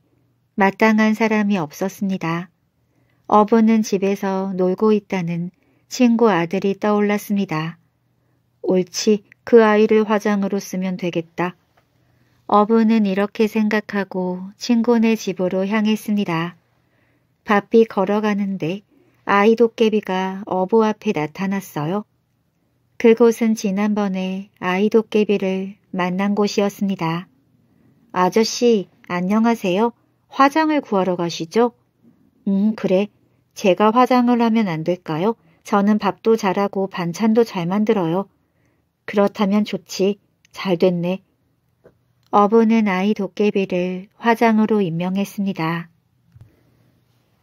마땅한 사람이 없었습니다. 어부는 집에서 놀고 있다는 친구 아들이 떠올랐습니다. 옳지, 그 아이를 화장으로 쓰면 되겠다. 어부는 이렇게 생각하고 친구네 집으로 향했습니다. 바삐 걸어가는데 아이 도깨비가 어부 앞에 나타났어요. 그곳은 지난번에 아이 도깨비를 만난 곳이었습니다. 아저씨, 안녕하세요. 화장을 구하러 가시죠? 음, 그래. 제가 화장을 하면 안 될까요? 저는 밥도 잘하고 반찬도 잘 만들어요. 그렇다면 좋지. 잘 됐네. 어부는 아이 도깨비를 화장으로 임명했습니다.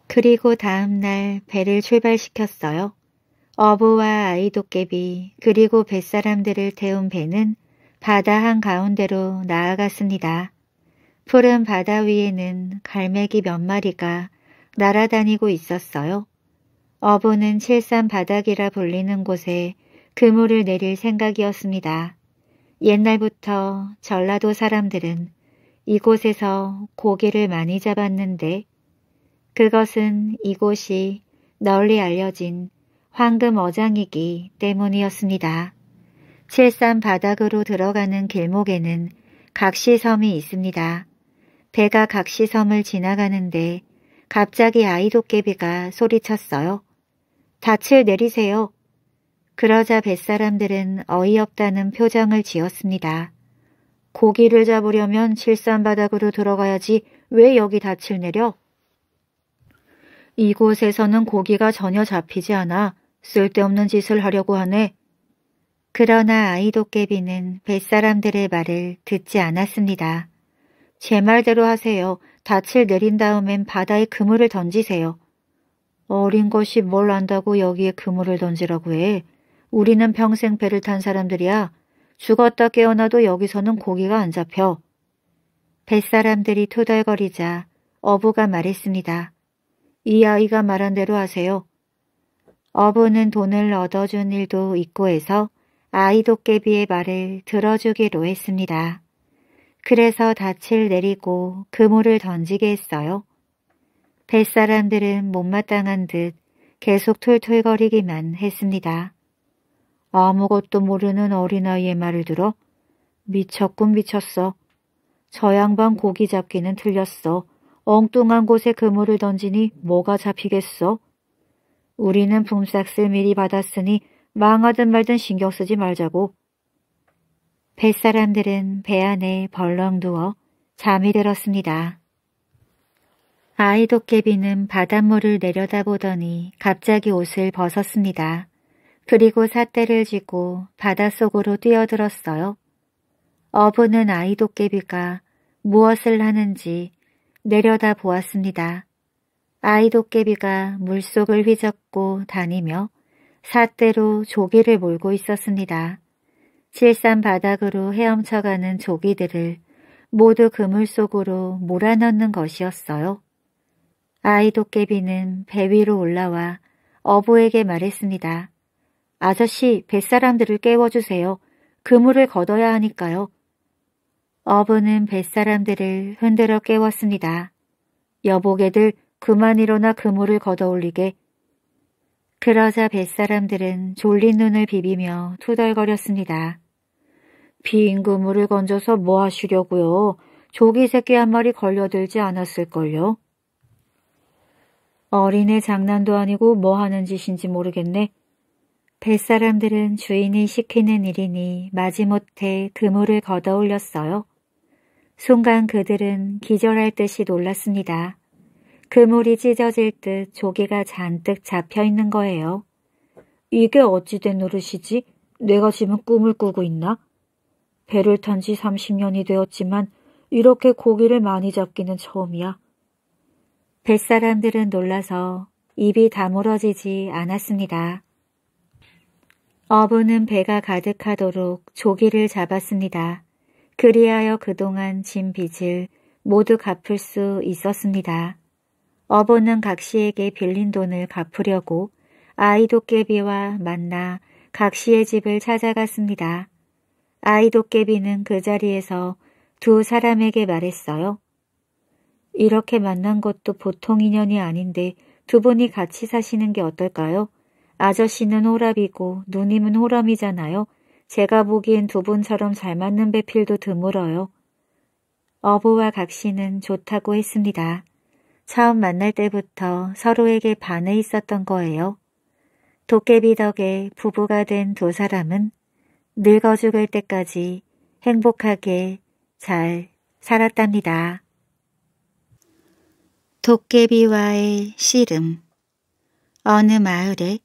그리고 다음 날 배를 출발시켰어요. 어부와 아이 도깨비 그리고 뱃사람들을 태운 배는 바다 한가운데로 나아갔습니다. 푸른 바다 위에는 갈매기 몇 마리가 날아다니고 있었어요. 어부는 칠산 바닥이라 불리는 곳에 그물을 내릴 생각이었습니다. 옛날부터 전라도 사람들은 이곳에서 고개를 많이 잡았는데 그것은 이곳이 널리 알려진 황금 어장이기 때문이었습니다. 칠산 바닥으로 들어가는 길목에는 각시섬이 있습니다. 배가 각시섬을 지나가는데 갑자기 아이 도깨비가 소리쳤어요. 닻을 내리세요. 그러자 뱃사람들은 어이없다는 표정을 지었습니다. 고기를 잡으려면 칠산바닥으로 들어가야지 왜 여기 닻을 내려? 이곳에서는 고기가 전혀 잡히지 않아 쓸데없는 짓을 하려고 하네. 그러나 아이 도깨비는 뱃사람들의 말을 듣지 않았습니다. 제 말대로 하세요. 닻을 내린 다음엔 바다에 그물을 던지세요. 어린 것이 뭘 안다고 여기에 그물을 던지라고 해. 우리는 평생 배를 탄 사람들이야. 죽었다 깨어나도 여기서는 고기가 안 잡혀. 뱃사람들이 토덜거리자 어부가 말했습니다. 이 아이가 말한 대로 하세요. 어부는 돈을 얻어준 일도 있고 해서 아이 도깨비의 말을 들어주기로 했습니다. 그래서 닻을 내리고 그물을 던지게 했어요. 뱃사람들은 못마땅한 듯 계속 툴툴거리기만 했습니다. 아무것도 모르는 어린아이의 말을 들어 미쳤군 미쳤어. 저 양반 고기 잡기는 틀렸어. 엉뚱한 곳에 그물을 던지니 뭐가 잡히겠어? 우리는 붐삭스 미리 받았으니 망하든 말든 신경 쓰지 말자고. 뱃사람들은 배 안에 벌렁 누워 잠이 들었습니다. 아이 도깨비는 바닷물을 내려다보더니 갑자기 옷을 벗었습니다. 그리고 삿대를 쥐고 바닷속으로 뛰어들었어요. 어부는 아이 도깨비가 무엇을 하는지 내려다 보았습니다. 아이 도깨비가 물속을 휘젓고 다니며 삿대로 조기를 몰고 있었습니다. 칠산 바닥으로 헤엄쳐가는 조기들을 모두 그물 속으로 몰아넣는 것이었어요. 아이 도깨비는 배 위로 올라와 어부에게 말했습니다. 아저씨, 뱃사람들을 깨워주세요. 그물을 걷어야 하니까요. 어부는 뱃사람들을 흔들어 깨웠습니다. 여보게들 그만 일어나 그물을 걷어올리게. 그러자 뱃사람들은 졸린 눈을 비비며 투덜거렸습니다. 빈 그물을 건져서 뭐 하시려고요? 조기 새끼 한 마리 걸려들지 않았을걸요? 어린애 장난도 아니고 뭐 하는 짓인지 모르겠네. 뱃사람들은 주인이 시키는 일이니 마지못해 그물을 걷어올렸어요. 순간 그들은 기절할 듯이 놀랐습니다. 그물이 찢어질 듯 조개가 잔뜩 잡혀있는 거예요. 이게 어찌된 노릇이지? 내가 지금 꿈을 꾸고 있나? 배를 탄 지 30년이 되었지만 이렇게 고기를 많이 잡기는 처음이야. 뱃사람들은 놀라서 입이 다물어지지 않았습니다. 어부는 배가 가득하도록 조기를 잡았습니다. 그리하여 그동안 진 빚을 모두 갚을 수 있었습니다. 어부는 각시에게 빌린 돈을 갚으려고 아이 도깨비와 만나 각시의 집을 찾아갔습니다. 아이 도깨비는 그 자리에서 두 사람에게 말했어요. 이렇게 만난 것도 보통 인연이 아닌데 두 분이 같이 사시는 게 어떨까요? 아저씨는 호랍이고 누님은 호럼이잖아요. 제가 보기엔 두 분처럼 잘 맞는 배필도 드물어요. 어부와 각시는 좋다고 했습니다. 처음 만날 때부터 서로에게 반해 있었던 거예요. 도깨비 덕에 부부가 된 두 사람은 늙어 죽을 때까지 행복하게 잘 살았답니다. 도깨비와의 씨름 어느 마을에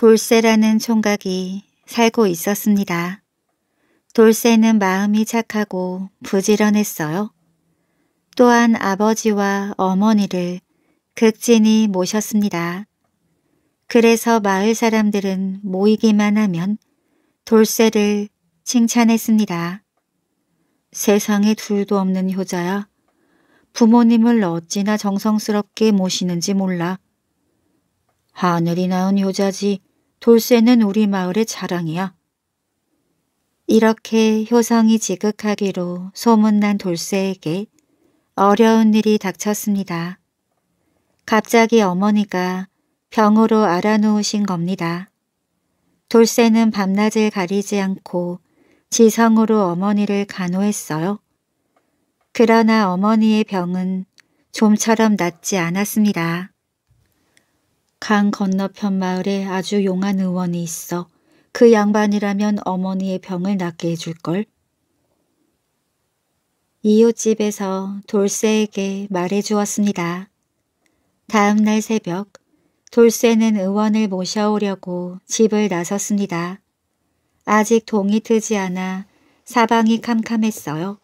돌쇠라는 총각이 살고 있었습니다. 돌쇠는 마음이 착하고 부지런했어요. 또한 아버지와 어머니를 극진히 모셨습니다. 그래서 마을 사람들은 모이기만 하면 돌쇠를 칭찬했습니다. 세상에 둘도 없는 효자야. 부모님을 어찌나 정성스럽게 모시는지 몰라. 하늘이 낳은 효자지 돌쇠는 우리 마을의 자랑이야. 이렇게 효성이 지극하기로 소문난 돌쇠에게 어려운 일이 닥쳤습니다. 갑자기 어머니가 병으로 알아놓으신 겁니다. 돌쇠는 밤낮을 가리지 않고 지성으로 어머니를 간호했어요. 그러나 어머니의 병은 좀처럼 낫지 않았습니다. 강 건너편 마을에 아주 용한 의원이 있어 그 양반이라면 어머니의 병을 낫게 해줄걸. 이웃집에서 돌쇠에게 말해주었습니다. 다음날 새벽 돌쇠는 의원을 모셔오려고 집을 나섰습니다. 아직 동이 트지 않아 사방이 캄캄했어요.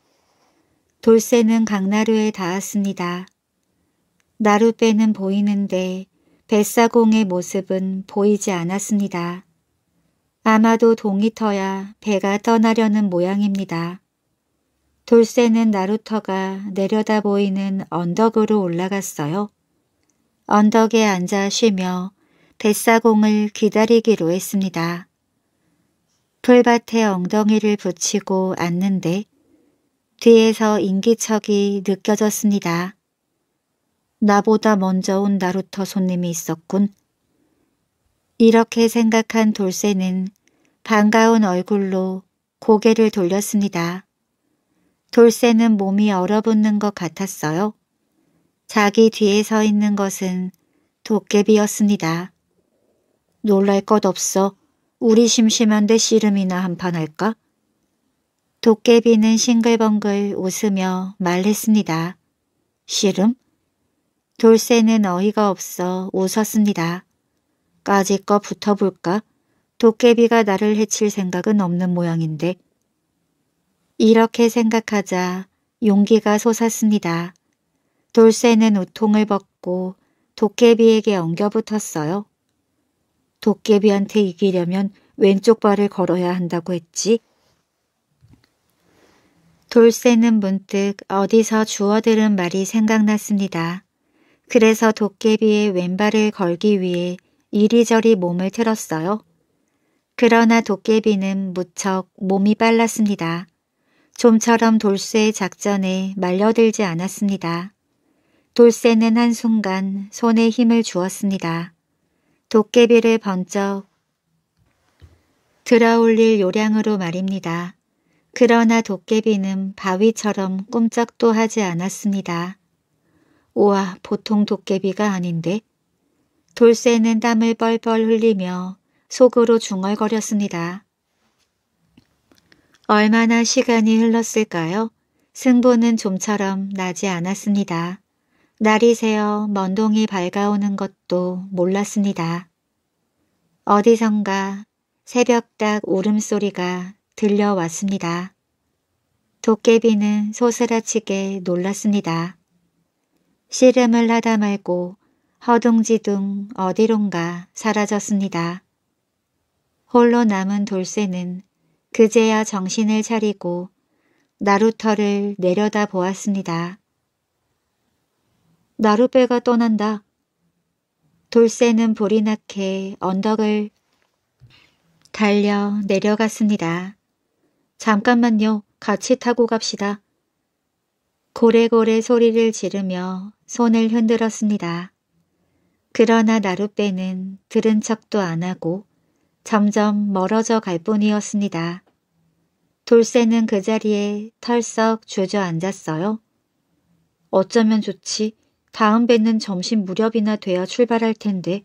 돌쇠는 강나루에 닿았습니다. 나룻배는 보이는데 뱃사공의 모습은 보이지 않았습니다. 아마도 동이 터야 배가 떠나려는 모양입니다. 돌쇠는 나루터가 내려다 보이는 언덕으로 올라갔어요. 언덕에 앉아 쉬며 뱃사공을 기다리기로 했습니다. 풀밭에 엉덩이를 붙이고 앉는데 뒤에서 인기척이 느껴졌습니다. 나보다 먼저 온 나루터 손님이 있었군. 이렇게 생각한 돌쇠는 반가운 얼굴로 고개를 돌렸습니다. 돌쇠는 몸이 얼어붙는 것 같았어요. 자기 뒤에 서 있는 것은 도깨비였습니다. 놀랄 것 없어. 우리 심심한데 씨름이나 한판 할까? 도깨비는 싱글벙글 웃으며 말했습니다. 씨름? 돌쇠는 어이가 없어 웃었습니다. 까짓거 붙어볼까? 도깨비가 나를 해칠 생각은 없는 모양인데. 이렇게 생각하자 용기가 솟았습니다. 돌쇠는 우통을 벗고 도깨비에게 엉겨붙었어요. 도깨비한테 이기려면 왼쪽 발을 걸어야 한다고 했지. 돌쇠는 문득 어디서 주워들은 말이 생각났습니다. 그래서 도깨비의 왼발을 걸기 위해 이리저리 몸을 틀었어요. 그러나 도깨비는 무척 몸이 빨랐습니다. 좀처럼 돌쇠의 작전에 말려들지 않았습니다. 돌쇠는 한순간 손에 힘을 주었습니다. 도깨비를 번쩍 들어올릴 요량으로 말입니다. 그러나 도깨비는 바위처럼 꿈쩍도 하지 않았습니다. 오와 보통 도깨비가 아닌데 돌쇠는 땀을 벌벌 흘리며 속으로 중얼거렸습니다. 얼마나 시간이 흘렀을까요? 승부는 좀처럼 나지 않았습니다. 날이 새어 먼동이 밝아오는 것도 몰랐습니다. 어디선가 새벽닭 울음소리가 들려왔습니다. 도깨비는 소스라치게 놀랐습니다. 씨름을 하다 말고 허둥지둥 어디론가 사라졌습니다. 홀로 남은 돌쇠는 그제야 정신을 차리고 나루터를 내려다 보았습니다. 나루배가 떠난다. 돌쇠는 불이 나게 언덕을 달려 내려갔습니다. 잠깐만요. 같이 타고 갑시다. 고래고래 소리를 지르며 손을 흔들었습니다. 그러나 나룻배는 들은 척도 안 하고 점점 멀어져 갈 뿐이었습니다. 돌쇠는 그 자리에 털썩 주저앉았어요. 어쩌면 좋지 다음 배는 점심 무렵이나 돼야 출발할 텐데.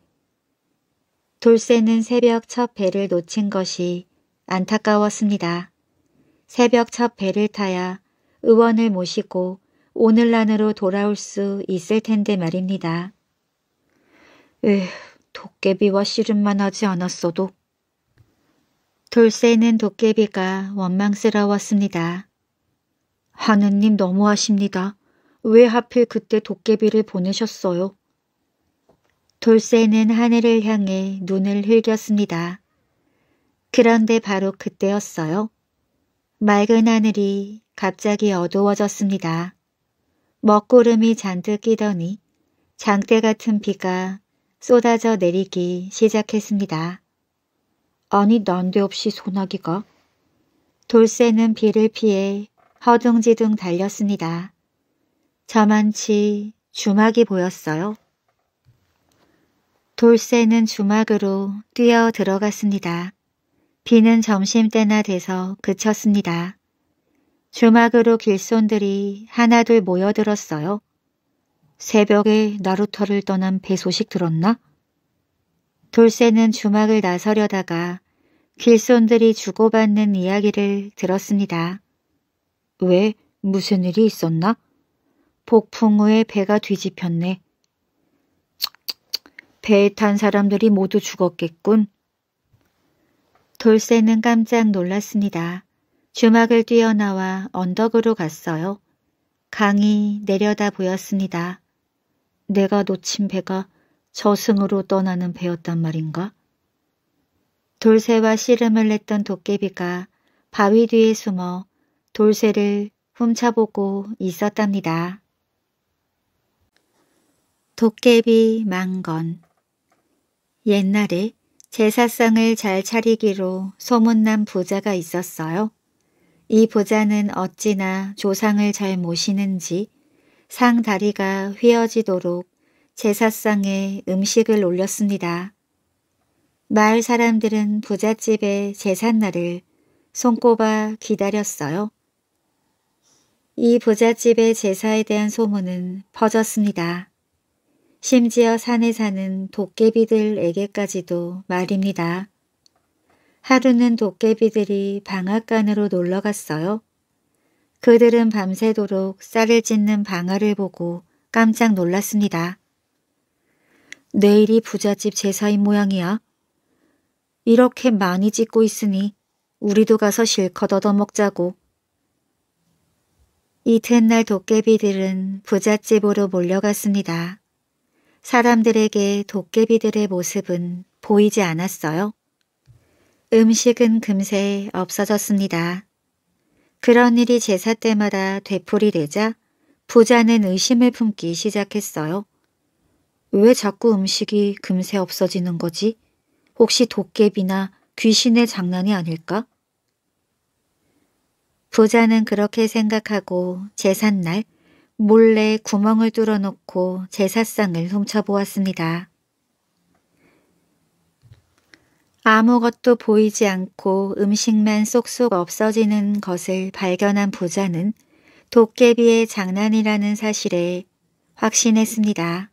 돌쇠는 새벽 첫 배를 놓친 것이 안타까웠습니다. 새벽 첫 배를 타야 의원을 모시고 오늘 안으로 돌아올 수 있을 텐데 말입니다. 으, 도깨비와 씨름만 하지 않았어도. 돌쇠는 도깨비가 원망스러웠습니다. 하느님 너무하십니다. 왜 하필 그때 도깨비를 보내셨어요? 돌쇠는 하늘을 향해 눈을 흘겼습니다. 그런데 바로 그때였어요. 맑은 하늘이 갑자기 어두워졌습니다. 먹구름이 잔뜩 끼더니 장대 같은 비가 쏟아져 내리기 시작했습니다. 아니 난데없이 소나기가 돌쇠는 비를 피해 허둥지둥 달렸습니다. 저만치 주막이 보였어요. 돌쇠는 주막으로 뛰어 들어갔습니다. 비는 점심때나 돼서 그쳤습니다. 주막으로 길손들이 하나둘 모여들었어요. 새벽에 나루터를 떠난 배 소식 들었나? 돌쇠는 주막을 나서려다가 길손들이 주고받는 이야기를 들었습니다. 왜? 무슨 일이 있었나? 폭풍 후에 배가 뒤집혔네. 배에 탄 사람들이 모두 죽었겠군. 돌쇠는 깜짝 놀랐습니다. 주막을 뛰어나와 언덕으로 갔어요. 강이 내려다 보였습니다. 내가 놓친 배가 저승으로 떠나는 배였단 말인가? 돌새와 씨름을 냈던 도깨비가 바위 뒤에 숨어 돌새를 훔쳐보고 있었답니다. 도깨비 망건 옛날에 제사상을 잘 차리기로 소문난 부자가 있었어요. 이부자는 어찌나 조상을 잘 모시는지 상다리가 휘어지도록 제사상에 음식을 올렸습니다. 마을 사람들은 부잣집의 제삿날을 손꼽아 기다렸어요. 이 부잣집의 제사에 대한 소문은 퍼졌습니다. 심지어 산에 사는 도깨비들에게까지도 말입니다. 하루는 도깨비들이 방앗간으로 놀러 갔어요. 그들은 밤새도록 쌀을 짓는 방아를 보고 깜짝 놀랐습니다. 내일이 부잣집 제사인 모양이야. 이렇게 많이 짓고 있으니 우리도 가서 실컷 얻어먹자고. 이튿날 도깨비들은 부잣집으로 몰려갔습니다. 사람들에게 도깨비들의 모습은 보이지 않았어요. 음식은 금세 없어졌습니다. 그런 일이 제사 때마다 되풀이되자 부자는 의심을 품기 시작했어요. 왜 자꾸 음식이 금세 없어지는 거지? 혹시 도깨비나 귀신의 장난이 아닐까? 부자는 그렇게 생각하고 제삿날 몰래 구멍을 뚫어놓고 제사상을 훔쳐보았습니다. 아무것도 보이지 않고 음식만 쏙쏙 없어지는 것을 발견한 부자는 도깨비의 장난이라는 사실에 확신했습니다.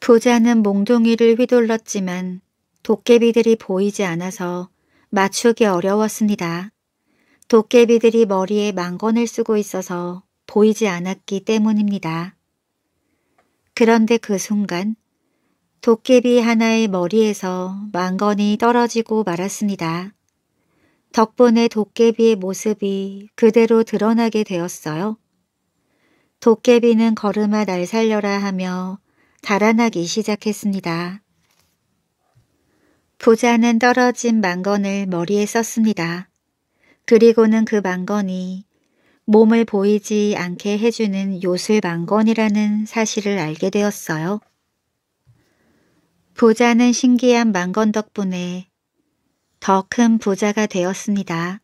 부자는 몽둥이를 휘둘렀지만 도깨비들이 보이지 않아서 맞추기 어려웠습니다. 도깨비들이 머리에 망건을 쓰고 있어서 보이지 않았기 때문입니다. 그런데 그 순간 도깨비 하나의 머리에서 망건이 떨어지고 말았습니다. 덕분에 도깨비의 모습이 그대로 드러나게 되었어요. 도깨비는 걸음아 날 살려라 하며 달아나기 시작했습니다. 부자는 떨어진 망건을 머리에 썼습니다. 그리고는 그 망건이 몸을 보이지 않게 해주는 요술 망건이라는 사실을 알게 되었어요. 부자는 신기한 망건 덕분에 더 큰 부자가 되었습니다.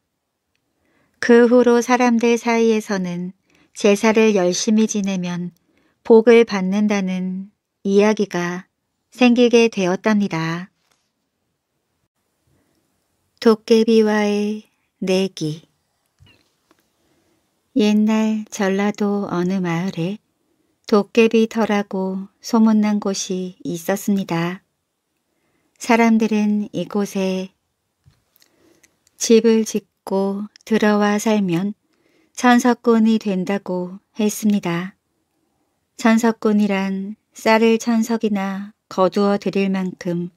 그 후로 사람들 사이에서는 제사를 열심히 지내면 복을 받는다는 이야기가 생기게 되었답니다. 도깨비와의 내기 옛날 전라도 어느 마을에 도깨비터라고 소문난 곳이 있었습니다. 사람들은 이곳에 집을 짓고 들어와 살면 천석꾼이 된다고 했습니다. 천석꾼이란 쌀을 천석이나 거두어 드릴 만큼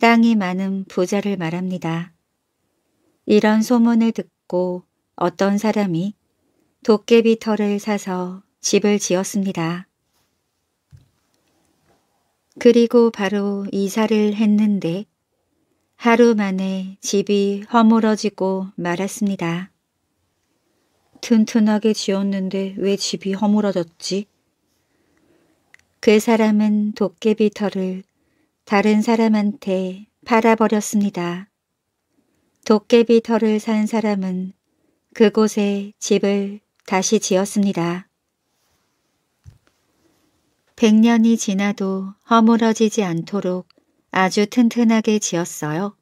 땅이 많은 부자를 말합니다. 이런 소문을 듣고 어떤 사람이 도깨비 털을 사서 집을 지었습니다. 그리고 바로 이사를 했는데 하루 만에 집이 허물어지고 말았습니다. 튼튼하게 지었는데 왜 집이 허물어졌지? 그 사람은 도깨비 털을 다른 사람한테 팔아버렸습니다. 도깨비 털을 산 사람은 그곳에 집을 다시 지었습니다. 백년이 지나도 허물어지지 않도록 아주 튼튼하게 지었어요.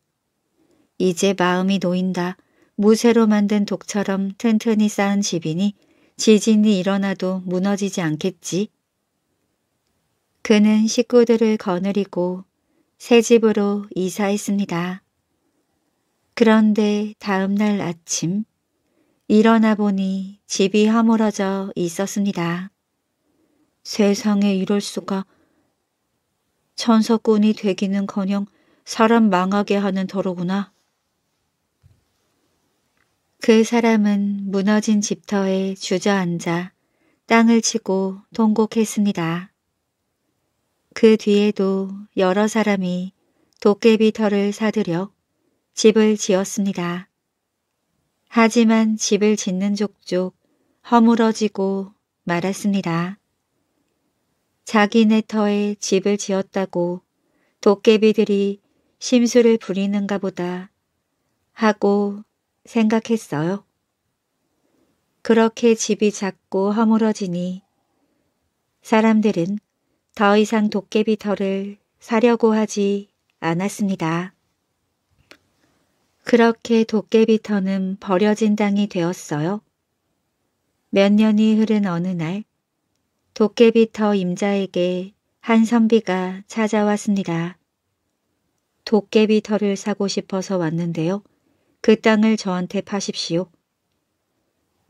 이제 마음이 놓인다. 무쇠로 만든 독처럼 튼튼히 쌓은 집이니 지진이 일어나도 무너지지 않겠지. 그는 식구들을 거느리고 새 집으로 이사했습니다. 그런데 다음 날 아침 일어나 보니 집이 허물어져 있었습니다. 세상에 이럴 수가 천서꾼이 되기는커녕 사람 망하게 하는 도로구나그 사람은 무너진 집터에 주저앉아 땅을 치고 통곡했습니다. 그 뒤에도 여러 사람이 도깨비 털을 사들여 집을 지었습니다. 하지만 집을 짓는 족족 허물어지고 말았습니다. 자기네 터에 집을 지었다고 도깨비들이 심술을 부리는가 보다 하고 생각했어요. 그렇게 집이 작고 허물어지니 사람들은 더 이상 도깨비 터를 사려고 하지 않았습니다. 그렇게 도깨비 터는 버려진 땅이 되었어요. 몇 년이 흐른 어느 날 도깨비터 임자에게 한 선비가 찾아왔습니다. 도깨비터를 사고 싶어서 왔는데요. 그 땅을 저한테 파십시오.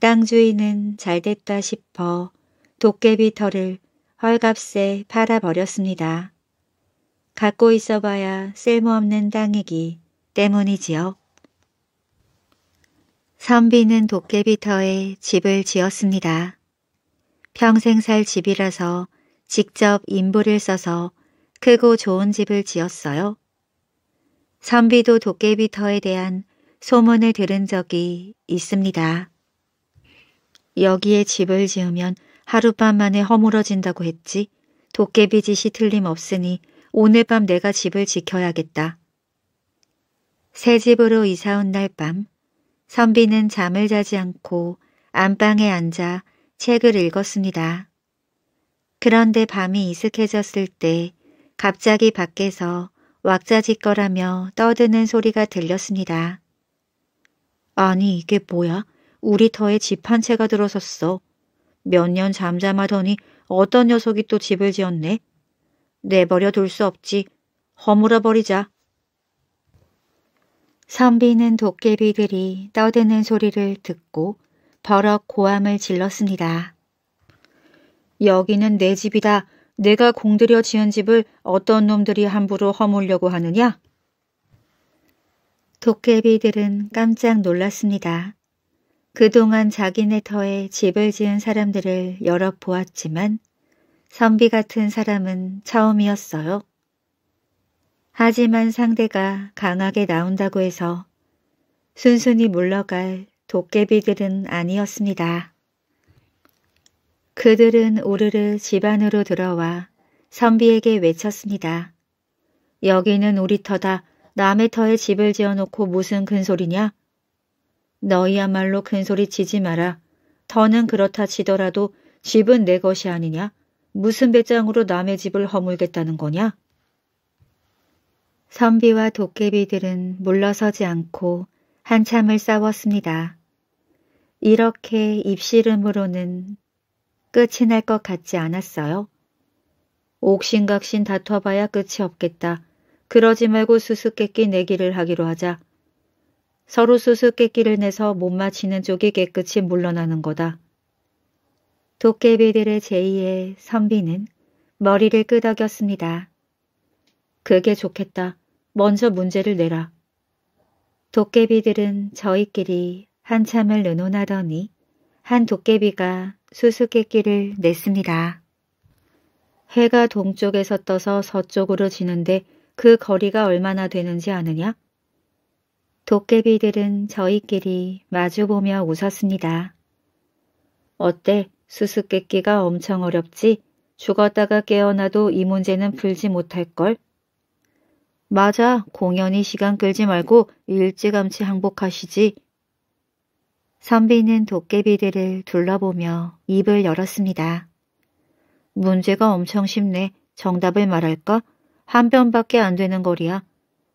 땅 주인은 잘됐다 싶어 도깨비터를 헐값에 팔아버렸습니다. 갖고 있어봐야 쓸모없는 땅이기 때문이지요. 선비는 도깨비터에 집을 지었습니다. 평생 살 집이라서 직접 인부를 써서 크고 좋은 집을 지었어요. 선비도 도깨비터에 대한 소문을 들은 적이 있습니다. 여기에 집을 지으면 하룻밤 만에 허물어진다고 했지. 도깨비 짓이 틀림없으니 오늘 밤 내가 집을 지켜야겠다. 새 집으로 이사온 날 밤, 선비는 잠을 자지 않고 안방에 앉아 책을 읽었습니다. 그런데 밤이 이슥해졌을 때 갑자기 밖에서 왁자지껄하며 떠드는 소리가 들렸습니다. 아니 이게 뭐야? 우리 터에 집 한 채가 들어섰어. 몇 년 잠잠하더니 어떤 녀석이 또 집을 지었네. 내버려 둘 수 없지. 허물어버리자. 선비는 도깨비들이 떠드는 소리를 듣고 버럭 고함을 질렀습니다. 여기는 내 집이다. 내가 공들여 지은 집을 어떤 놈들이 함부로 허물려고 하느냐? 도깨비들은 깜짝 놀랐습니다. 그동안 자기네 터에 집을 지은 사람들을 여러 보았지만 선비 같은 사람은 처음이었어요. 하지만 상대가 강하게 나온다고 해서 순순히 물러갈 도깨비들은 아니었습니다. 그들은 우르르 집안으로 들어와 선비에게 외쳤습니다. 여기는 우리 터다. 남의 터에 집을 지어놓고 무슨 큰소리냐? 너희야말로 큰소리 치지 마라. 터는 그렇다 치더라도 집은 내 것이 아니냐? 무슨 배짱으로 남의 집을 허물겠다는 거냐? 선비와 도깨비들은 물러서지 않고 한참을 싸웠습니다. 이렇게 입씨름으로는 끝이 날 것 같지 않았어요. 옥신각신 다퉈봐야 끝이 없겠다. 그러지 말고 수수께끼 내기를 하기로 하자. 서로 수수께끼를 내서 못 맞히는 쪽이 깨끗이 물러나는 거다. 도깨비들의 제의 선비는 머리를 끄덕였습니다. 그게 좋겠다. 먼저 문제를 내라. 도깨비들은 저희끼리 한참을 의논하더니 한 도깨비가 수수께끼를 냈습니다. 해가 동쪽에서 떠서 서쪽으로 지는데 그 거리가 얼마나 되는지 아느냐? 도깨비들은 저희끼리 마주보며 웃었습니다. 어때? 수수께끼가 엄청 어렵지? 죽었다가 깨어나도 이 문제는 풀지 못할걸? 맞아, 공연히 시간 끌지 말고 일찌감치 항복하시지. 선비는 도깨비들을 둘러보며 입을 열었습니다. 문제가 엄청 심네 정답을 말할까? 한 변밖에 안 되는 거리야.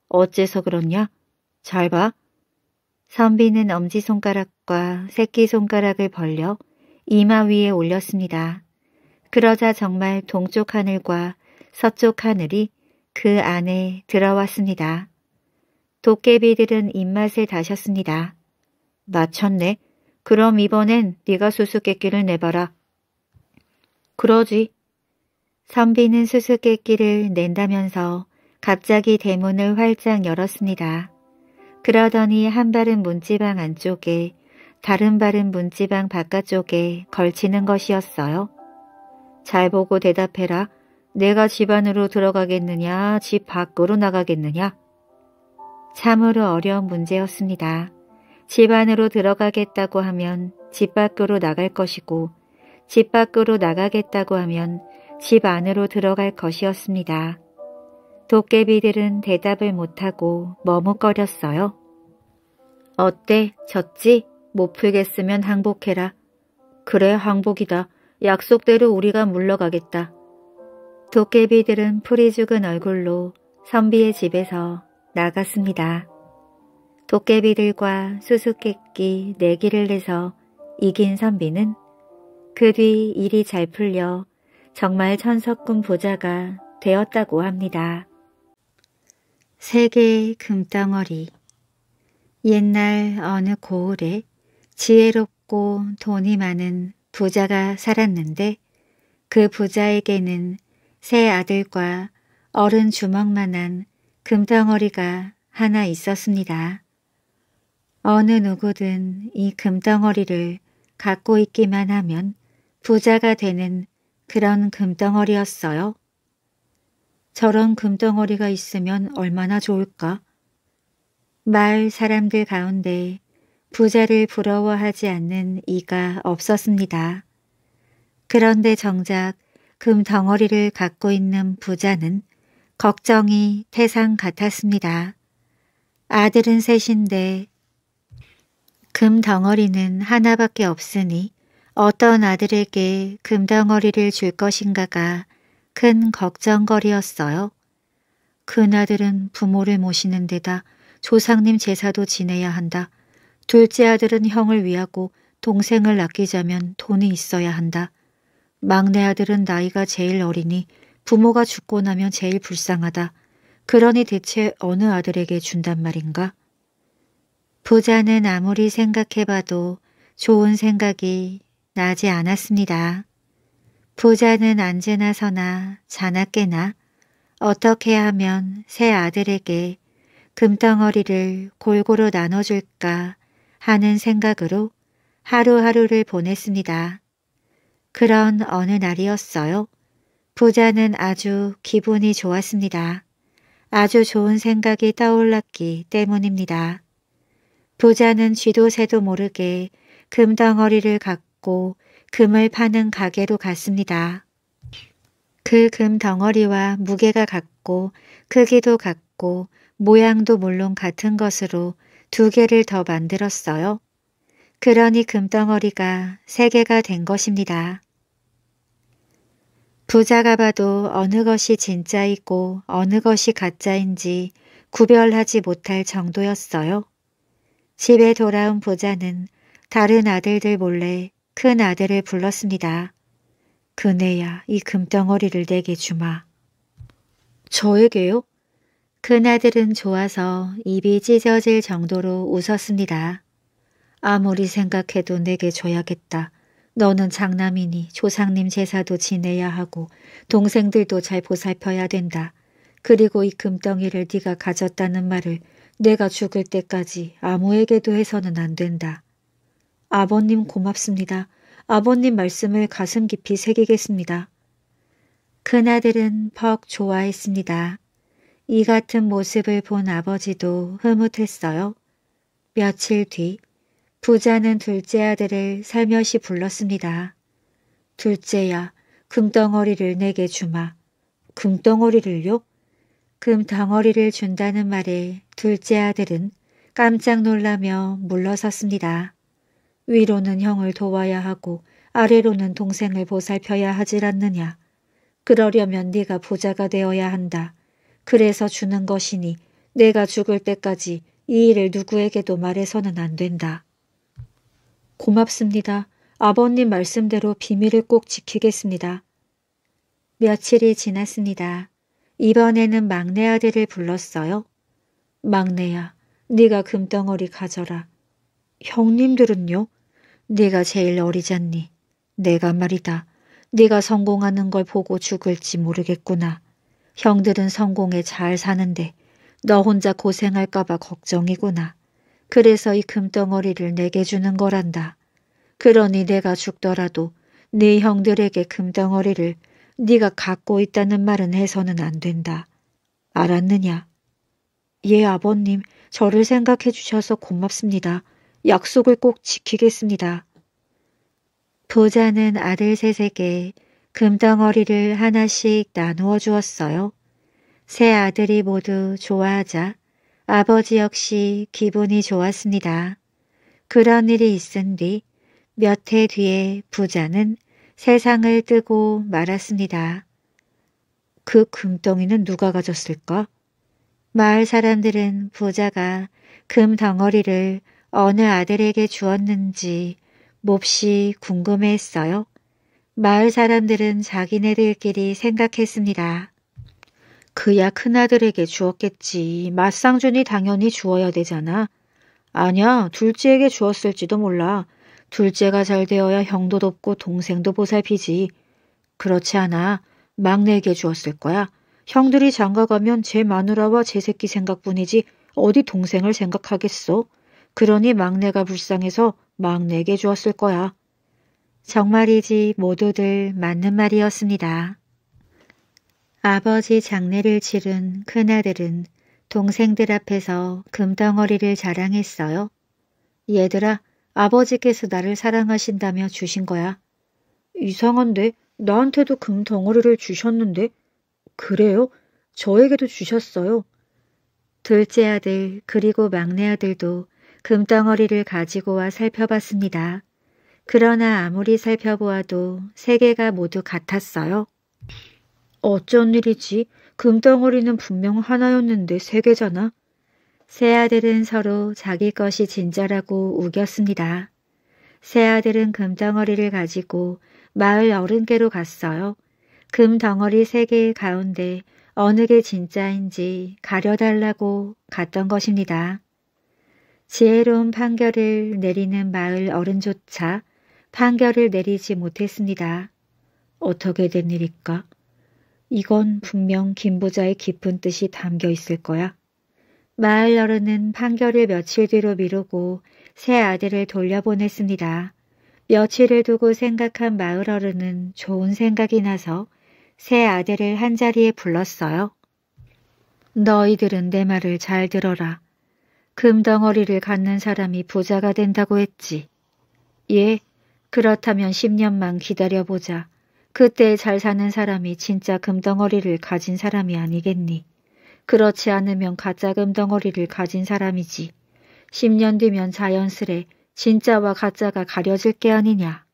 어째서 그렇냐? 잘 봐. 선비는 엄지손가락과 새끼손가락을 벌려 이마 위에 올렸습니다. 그러자 정말 동쪽 하늘과 서쪽 하늘이 그 안에 들어왔습니다. 도깨비들은 입맛을 다셨습니다. 맞췄네 그럼 이번엔 네가 수수께끼를 내봐라. 그러지. 선비는 수수께끼를 낸다면서 갑자기 대문을 활짝 열었습니다. 그러더니 한 발은 문지방 안쪽에 다른 발은 문지방 바깥쪽에 걸치는 것이었어요. 잘 보고 대답해라. 내가 집 안으로 들어가겠느냐 집 밖으로 나가겠느냐. 참으로 어려운 문제였습니다. 집 안으로 들어가겠다고 하면 집 밖으로 나갈 것이고 집 밖으로 나가겠다고 하면 집 안으로 들어갈 것이었습니다. 도깨비들은 대답을 못하고 머뭇거렸어요. 어때? 졌지? 못 풀겠으면 항복해라. 그래 항복이다. 약속대로 우리가 물러가겠다. 도깨비들은 풀이 죽은 얼굴로 선비의 집에서 나갔습니다. 도깨비들과 수수께끼 내기를 네 해서 이긴 선비는 그 뒤 일이 잘 풀려 정말 천석군 부자가 되었다고 합니다. 세계의 금덩어리 옛날 어느 고을에 지혜롭고 돈이 많은 부자가 살았는데 그 부자에게는 새 아들과 어른 주먹만한 금덩어리가 하나 있었습니다. 어느 누구든 이 금덩어리를 갖고 있기만 하면 부자가 되는 그런 금덩어리였어요. 저런 금덩어리가 있으면 얼마나 좋을까? 마을 사람들 가운데 부자를 부러워하지 않는 이가 없었습니다. 그런데 정작 금덩어리를 갖고 있는 부자는 걱정이 태상 같았습니다. 아들은 셋인데 금 덩어리는 하나밖에 없으니 어떤 아들에게 금 덩어리를 줄 것인가가 큰 걱정거리였어요. 큰아들은 부모를 모시는 데다 조상님 제사도 지내야 한다. 둘째 아들은 형을 위하고 동생을 아끼자면 돈이 있어야 한다. 막내 아들은 나이가 제일 어리니 부모가 죽고 나면 제일 불쌍하다. 그러니 대체 어느 아들에게 준단 말인가? 부자는 아무리 생각해봐도 좋은 생각이 나지 않았습니다. 부자는 언제나 서나 자나 깨나 어떻게 하면 새 아들에게 금덩어리를 골고루 나눠줄까 하는 생각으로 하루하루를 보냈습니다. 그런 어느 날이었어요. 부자는 아주 기분이 좋았습니다. 아주 좋은 생각이 떠올랐기 때문입니다. 부자는 쥐도 새도 모르게 금덩어리를 갖고 금을 파는 가게로 갔습니다. 그 금덩어리와 무게가 같고 크기도 같고 모양도 물론 같은 것으로 두 개를 더 만들었어요. 그러니 금덩어리가 세 개가 된 것입니다. 부자가 봐도 어느 것이 진짜이고 어느 것이 가짜인지 구별하지 못할 정도였어요. 집에 돌아온 보자는 다른 아들들 몰래 큰 아들을 불렀습니다. 그네야 이 금덩어리를 내게 주마. 저에게요? 큰아들은 좋아서 입이 찢어질 정도로 웃었습니다. 아무리 생각해도 내게 줘야겠다. 너는 장남이니 조상님 제사도 지내야 하고 동생들도 잘 보살펴야 된다. 그리고 이 금덩이를 네가 가졌다는 말을 내가 죽을 때까지 아무에게도 해서는 안 된다. 아버님 고맙습니다. 아버님 말씀을 가슴 깊이 새기겠습니다. 큰아들은 퍽 좋아했습니다. 이 같은 모습을 본 아버지도 흐뭇했어요. 며칠 뒤 부자는 둘째 아들을 살며시 불렀습니다. 둘째야, 금덩어리를 내게 주마. 금덩어리를요? 금 덩어리를 준다는 말에 둘째 아들은 깜짝 놀라며 물러섰습니다. 위로는 형을 도와야 하고 아래로는 동생을 보살펴야 하질 않느냐. 그러려면 네가 부자가 되어야 한다. 그래서 주는 것이니 내가 죽을 때까지 이 일을 누구에게도 말해서는 안 된다. 고맙습니다. 아버님 말씀대로 비밀을 꼭 지키겠습니다. 며칠이 지났습니다. 이번에는 막내 아들을 불렀어요. 막내야, 네가 금덩어리 가져라. 형님들은요? 네가 제일 어리잖니. 내가 말이다. 네가 성공하는 걸 보고 죽을지 모르겠구나. 형들은 성공에잘 사는데 너 혼자 고생할까 봐 걱정이구나. 그래서 이 금덩어리를 내게 주는 거란다. 그러니 내가 죽더라도 네 형들에게 금덩어리를 네가 갖고 있다는 말은 해서는 안 된다. 알았느냐? 예, 아버님. 저를 생각해 주셔서 고맙습니다. 약속을 꼭 지키겠습니다. 부자는 아들 셋에게 금덩어리를 하나씩 나누어 주었어요. 세 아들이 모두 좋아하자 아버지 역시 기분이 좋았습니다. 그런 일이 있은 뒤 몇 해 뒤에 부자는 세상을 뜨고 말았습니다. 그 금덩이는 누가 가졌을까? 마을 사람들은 부자가 금 덩어리를 어느 아들에게 주었는지 몹시 궁금해했어요. 마을 사람들은 자기네들끼리 생각했습니다. 그야 큰아들에게 주었겠지. 맞상준이 당연히 주어야 되잖아. 아냐, 둘째에게 주었을지도 몰라. 둘째가 잘 되어야 형도 돕고 동생도 보살피지. 그렇지 않아 막내에게 주었을 거야. 형들이 장가가면 제 마누라와 제 새끼 생각뿐이지 어디 동생을 생각하겠어 그러니 막내가 불쌍해서 막내에게 주었을 거야. 정말이지 모두들 맞는 말이었습니다. 아버지 장례를 치른 큰아들은 동생들 앞에서 금덩어리를 자랑했어요. 얘들아, 아버지께서 나를 사랑하신다며 주신 거야. 이상한데 나한테도 금 덩어리를 주셨는데 그래요? 저에게도 주셨어요. 둘째 아들 그리고 막내 아들도 금 덩어리를 가지고 와 살펴봤습니다. 그러나 아무리 살펴보아도 세 개가 모두 같았어요. 어쩐 일이지? 금덩어리는 분명 하나였는데 세 개잖아. 새 아들은 서로 자기 것이 진짜라고 우겼습니다. 새 아들은 금덩어리를 가지고 마을 어른께로 갔어요. 금덩어리 세 개 가운데 어느 게 진짜인지 가려달라고 갔던 것입니다. 지혜로운 판결을 내리는 마을 어른조차 판결을 내리지 못했습니다. 어떻게 된 일일까? 이건 분명 김부자의 깊은 뜻이 담겨 있을 거야. 마을 어른은 판결을 며칠 뒤로 미루고 새 아들을 돌려보냈습니다. 며칠을 두고 생각한 마을 어른은 좋은 생각이 나서 새 아들을 한자리에 불렀어요. 너희들은 내 말을 잘 들어라. 금덩어리를 갖는 사람이 부자가 된다고 했지. 예, 그렇다면 10년만 기다려보자. 그때 잘 사는 사람이 진짜 금덩어리를 가진 사람이 아니겠니? 그렇지 않으면 가짜금 덩어리를 가진 사람이지. 10년 뒤면 자연스레 진짜와 가짜가 가려질 게 아니냐.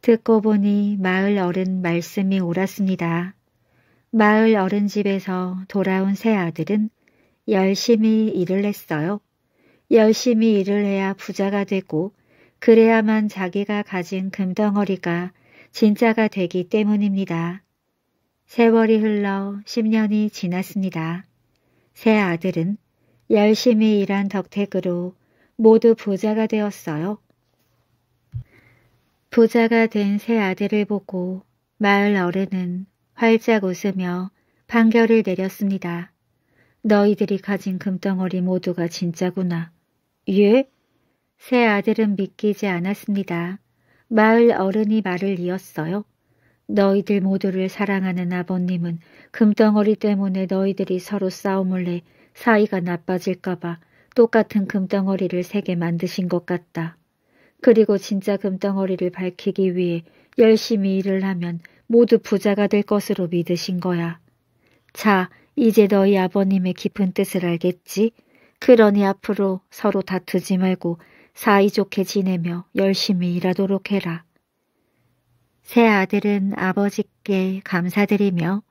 듣고 보니 마을 어른 말씀이 옳았습니다. 마을 어른 집에서 돌아온 새 아들은 열심히 일을 했어요. 열심히 일을 해야 부자가 되고 그래야만 자기가 가진 금덩어리가 진짜가 되기 때문입니다. 세월이 흘러 10년이 지났습니다. 세 아들은 열심히 일한 덕택으로 모두 부자가 되었어요. 부자가 된 세 아들을 보고 마을 어른은 활짝 웃으며 판결을 내렸습니다. 너희들이 가진 금덩어리 모두가 진짜구나. 예? 세 아들은 믿기지 않았습니다. 마을 어른이 말을 이었어요. 너희들 모두를 사랑하는 아버님은 금덩어리 때문에 너희들이 서로 싸움을 내 사이가 나빠질까봐 똑같은 금덩어리를 세게 만드신 것 같다. 그리고 진짜 금덩어리를 밝히기 위해 열심히 일을 하면 모두 부자가 될 것으로 믿으신 거야. 자, 이제 너희 아버님의 깊은 뜻을 알겠지? 그러니 앞으로 서로 다투지 말고 사이좋게 지내며 열심히 일하도록 해라. 세 아들은 아버지께 감사드리며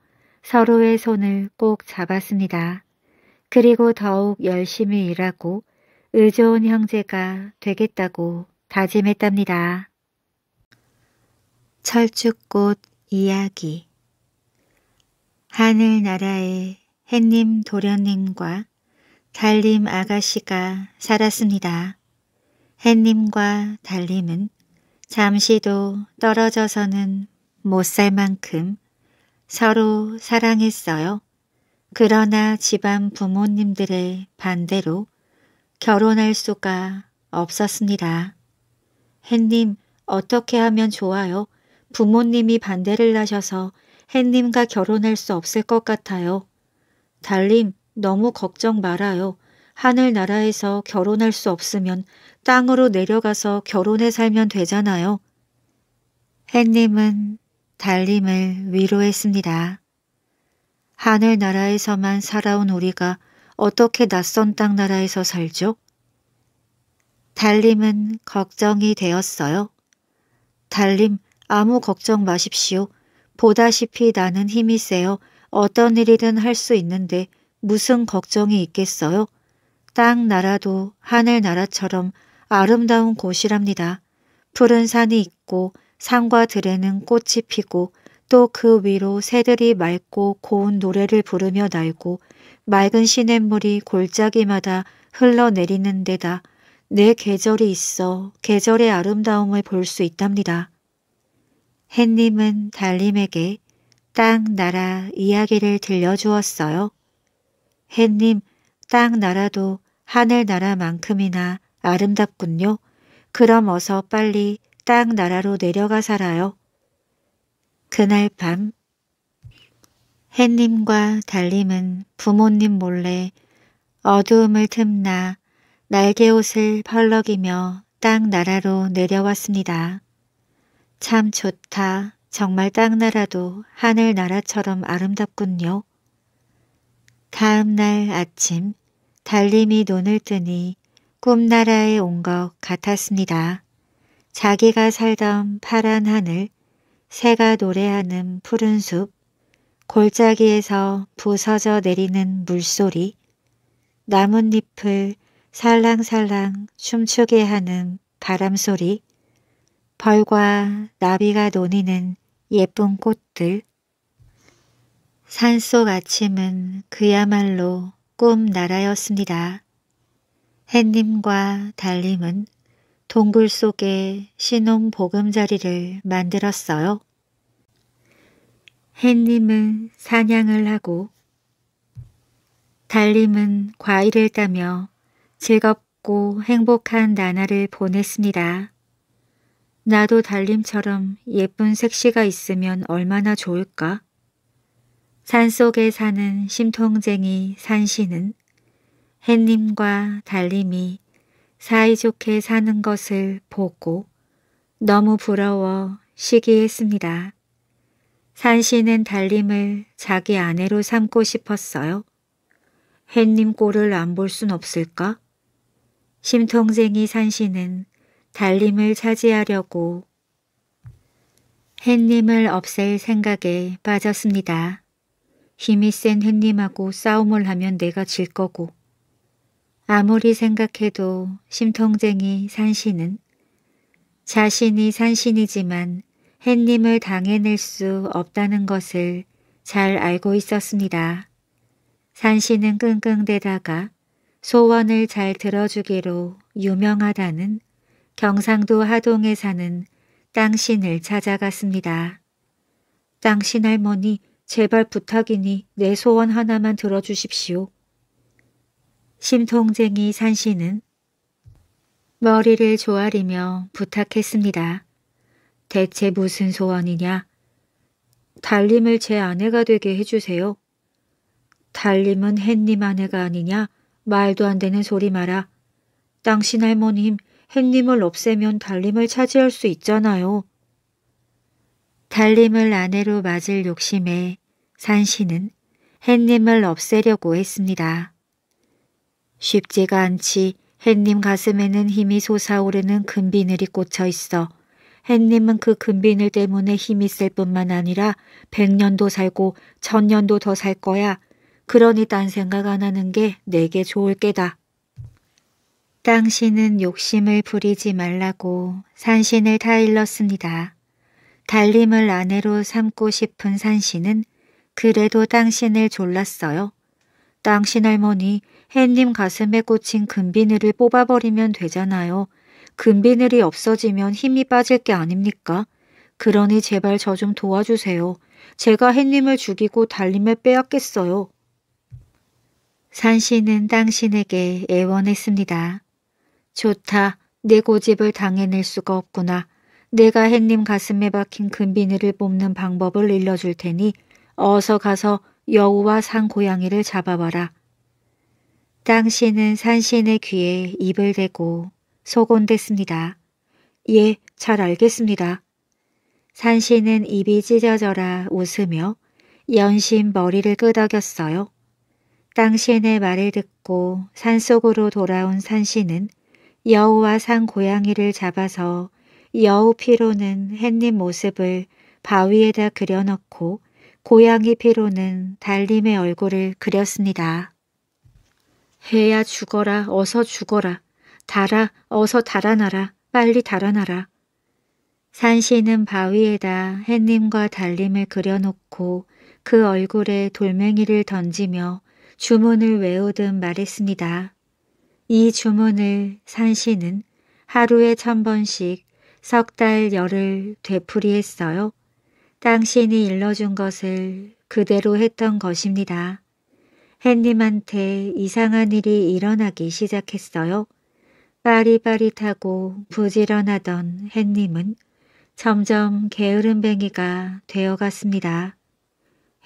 서로의 손을 꼭 잡았습니다. 그리고 더욱 열심히 일하고 의좋은 형제가 되겠다고 다짐했답니다. 철쭉꽃 이야기 하늘나라의 햇님 도련님과 달님 아가씨가 살았습니다. 햇님과 달님은 잠시도 떨어져서는 못 살 만큼 서로 사랑했어요. 그러나 집안 부모님들의 반대로 결혼할 수가 없었습니다. 햇님 어떻게 하면 좋아요? 부모님이 반대를 하셔서 햇님과 결혼할 수 없을 것 같아요. 달님 너무 걱정 말아요. 하늘나라에서 결혼할 수 없으면 땅으로 내려가서 결혼해 살면 되잖아요. 햇님은 달님을 위로했습니다. 하늘나라에서만 살아온 우리가 어떻게 낯선 땅 나라에서 살죠? 달님은 걱정이 되었어요. 달님, 아무 걱정 마십시오. 보다시피 나는 힘이 세요. 어떤 일이든 할 수 있는데 무슨 걱정이 있겠어요? 땅 나라도 하늘 나라처럼 아름다운 곳이랍니다. 푸른 산이 있고 산과 들에는 꽃이 피고 또 그 위로 새들이 맑고 고운 노래를 부르며 날고 맑은 시냇물이 골짜기마다 흘러내리는 데다 내 계절이 있어 계절의 아름다움을 볼 수 있답니다. 햇님은 달님에게 땅 나라 이야기를 들려주었어요. 햇님 땅 나라도 하늘 나라만큼이나 아름답군요. 그럼 어서 빨리 땅 나라로 내려가 살아요. 그날 밤 햇님과 달님은 부모님 몰래 어두움을 틈나 날개옷을 펄럭이며 땅 나라로 내려왔습니다. 참 좋다. 정말 땅 나라도 하늘 나라처럼 아름답군요. 다음 날 아침 달님이 눈을 뜨니 꿈나라에 온 것 같았습니다. 자기가 살던 파란 하늘, 새가 노래하는 푸른 숲, 골짜기에서 부서져 내리는 물소리, 나뭇잎을 살랑살랑 춤추게 하는 바람소리, 벌과 나비가 노니는 예쁜 꽃들, 산속 아침은 그야말로 꿈나라였습니다. 햇님과 달님은 동굴 속에 신혼 보금자리를 만들었어요. 햇님은 사냥을 하고 달님은 과일을 따며 즐겁고 행복한 나날을 보냈습니다. 나도 달님처럼 예쁜 색시가 있으면 얼마나 좋을까? 산속에 사는 심통쟁이 산신은 햇님과 달님이 사이좋게 사는 것을 보고 너무 부러워 시기했습니다. 산신은 달님을 자기 아내로 삼고 싶었어요. 햇님 꼴을 안 볼 순 없을까? 심통쟁이 산신은 달님을 차지하려고 햇님을 없앨 생각에 빠졌습니다. 힘이 센 햇님하고 싸움을 하면 내가 질 거고 아무리 생각해도 심통쟁이 산신은 자신이 산신이지만 햇님을 당해낼 수 없다는 것을 잘 알고 있었습니다. 산신은 끙끙대다가 소원을 잘 들어주기로 유명하다는 경상도 하동에 사는 땅신을 찾아갔습니다. 땅신 할머니 제발 부탁이니 내 소원 하나만 들어주십시오. 심통쟁이 산신은 머리를 조아리며 부탁했습니다. 대체 무슨 소원이냐? 달림을 제 아내가 되게 해주세요. 달림은 햇님 아내가 아니냐? 말도 안 되는 소리 마라. 당신 할머님, 햇님을 없애면 달림을 차지할 수 있잖아요. 달님을 아내로 맞을 욕심에 산신은 햇님을 없애려고 했습니다. 쉽지가 않지 햇님 가슴에는 힘이 솟아오르는 금비늘이 꽂혀 있어 햇님은 그 금비늘 때문에 힘이 쓸 뿐만 아니라 백년도 살고 천년도 더 살 거야. 그러니 딴 생각 안 하는 게 내게 좋을 게다. 땅신은 욕심을 부리지 말라고 산신을 타일렀습니다. 달림을 아내로 삼고 싶은 산씨는 그래도 당신을 졸랐어요. 당신 할머니 햇님 가슴에 꽂힌 금비늘을 뽑아버리면 되잖아요. 금비늘이 없어지면 힘이 빠질 게 아닙니까? 그러니 제발 저 좀 도와주세요. 제가 햇님을 죽이고 달림을 빼앗겠어요. 산씨는 당신에게 애원했습니다. 좋다. 내 고집을 당해낼 수가 없구나. 내가 햇님 가슴에 박힌 금비늘을 뽑는 방법을 일러줄 테니 어서 가서 여우와 산 고양이를 잡아와라. 땅신은 산신의 귀에 입을 대고 소곤댔습니다. 예, 잘 알겠습니다. 산신은 입이 찢어져라 웃으며 연신 머리를 끄덕였어요. 땅신의 말을 듣고 산속으로 돌아온 산신은 여우와 산 고양이를 잡아서 여우 피로는 햇님 모습을 바위에다 그려넣고 고양이 피로는 달님의 얼굴을 그렸습니다. 해야 죽어라 어서 죽어라 달아 어서 달아나라 빨리 달아나라 산씨는 바위에다 햇님과 달님을 그려놓고 그 얼굴에 돌멩이를 던지며 주문을 외우듯 말했습니다. 이 주문을 산씨는 하루에 천 번씩 석달 열을 되풀이했어요. 당신이 일러준 것을 그대로 했던 것입니다. 햇님한테 이상한 일이 일어나기 시작했어요. 빠리빠릿하고 부지런하던 햇님은 점점 게으름뱅이가 되어갔습니다.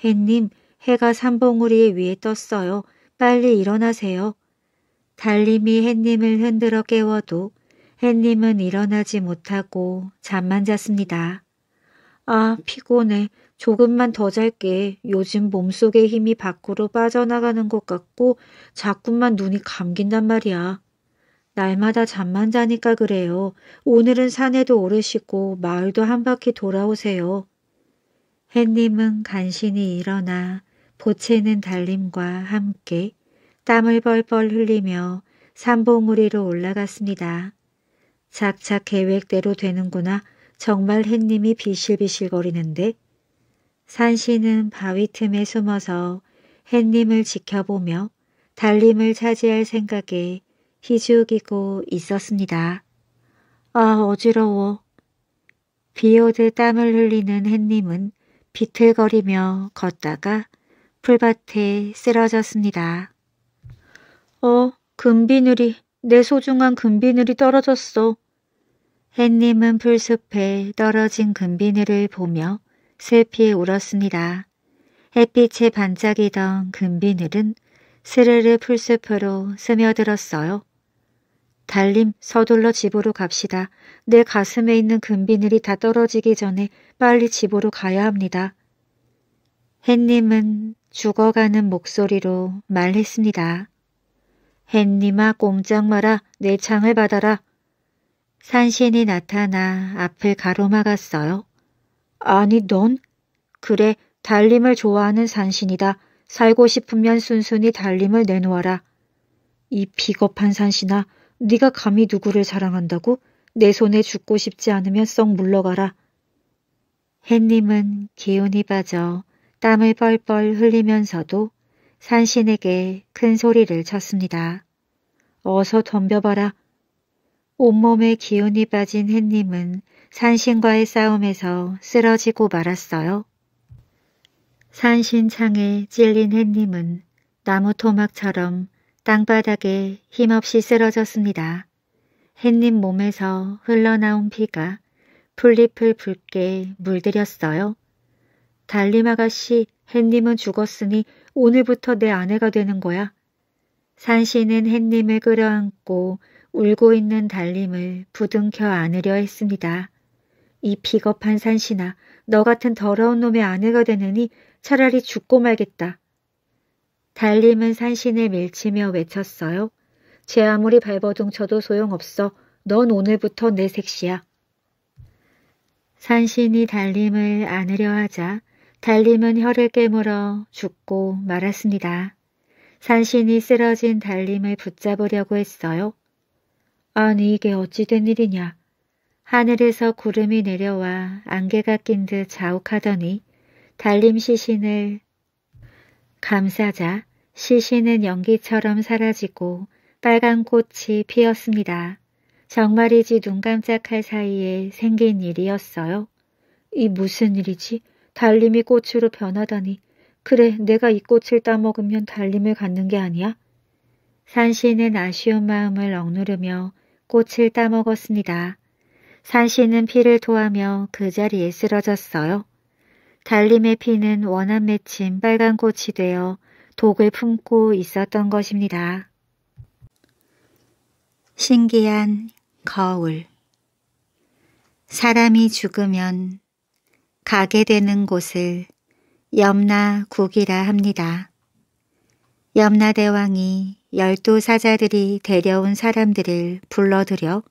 햇님 해가 산봉우리 위에 떴어요. 빨리 일어나세요. 달님이 햇님을 흔들어 깨워도 햇님은 일어나지 못하고 잠만 잤습니다. 아, 피곤해. 조금만 더 잘게. 요즘 몸속의 힘이 밖으로 빠져나가는 것 같고 자꾸만 눈이 감긴단 말이야. 날마다 잠만 자니까 그래요. 오늘은 산에도 오르시고 마을도 한 바퀴 돌아오세요. 햇님은 간신히 일어나 보채는 달님과 함께 땀을 벌벌 흘리며 산봉우리로 올라갔습니다. 작작 계획대로 되는구나. 정말 햇님이 비실비실거리는데 산신은 바위 틈에 숨어서 햇님을 지켜보며 달림을 차지할 생각에 희죽이고 있었습니다. 아 어지러워. 비오듯 땀을 흘리는 햇님은 비틀거리며 걷다가 풀밭에 쓰러졌습니다. 어, 금비늘이, 내 소중한 금비늘이 떨어졌어. 햇님은 풀숲에 떨어진 금비늘을 보며 슬피 울었습니다. 햇빛에 반짝이던 금비늘은 스르르 풀숲으로 스며들었어요. 달림 서둘러 집으로 갑시다. 내 가슴에 있는 금비늘이 다 떨어지기 전에 빨리 집으로 가야 합니다. 햇님은 죽어가는 목소리로 말했습니다. 햇님아 꼼짝 마라 내 창을 받아라. 산신이 나타나 앞을 가로막았어요. 아니 넌? 그래 달림을 좋아하는 산신이다. 살고 싶으면 순순히 달림을 내놓아라. 이 비겁한 산신아 네가 감히 누구를 사랑한다고? 내 손에 죽고 싶지 않으면 썩 물러가라. 햇님은 기운이 빠져 땀을 뻘뻘 흘리면서도 산신에게 큰 소리를 쳤습니다. 어서 덤벼봐라. 온몸에 기운이 빠진 햇님은 산신과의 싸움에서 쓰러지고 말았어요. 산신창에 찔린 햇님은 나무 토막처럼 땅바닥에 힘없이 쓰러졌습니다. 햇님 몸에서 흘러나온 피가 풀잎을 붉게 물들였어요. 달림 아가씨, 햇님은 죽었으니 오늘부터 내 아내가 되는 거야. 산신은 햇님을 끌어안고 울고 있는 달님을 부둥켜 안으려 했습니다. 이 비겁한 산신아, 너 같은 더러운 놈의 아내가 되느니 차라리 죽고 말겠다. 달님은 산신을 밀치며 외쳤어요. 쟤 아무리 발버둥 쳐도 소용없어. 넌 오늘부터 내 색시야. 산신이 달림을 안으려 하자 달림은 혀를 깨물어 죽고 말았습니다. 산신이 쓰러진 달림을 붙잡으려고 했어요. 아니 이게 어찌된 일이냐. 하늘에서 구름이 내려와 안개가 낀 듯 자욱하더니 달림 시신을 감싸자 시신은 연기처럼 사라지고 빨간 꽃이 피었습니다. 정말이지 눈 깜짝할 사이에 생긴 일이었어요. 이 무슨 일이지? 달림이 꽃으로 변하다니. 그래, 내가 이 꽃을 따먹으면 달림을 갖는 게 아니야? 산신은 아쉬운 마음을 억누르며 꽃을 따먹었습니다. 산신는 피를 토하며 그 자리에 쓰러졌어요. 달림의 피는 원한 맺힌 빨간 꽃이 되어 독을 품고 있었던 것입니다. 신기한 거울 사람이 죽으면 가게 되는 곳을 염나국이라 합니다. 염라대왕이 열두 사자들이 데려온 사람들을 불러들여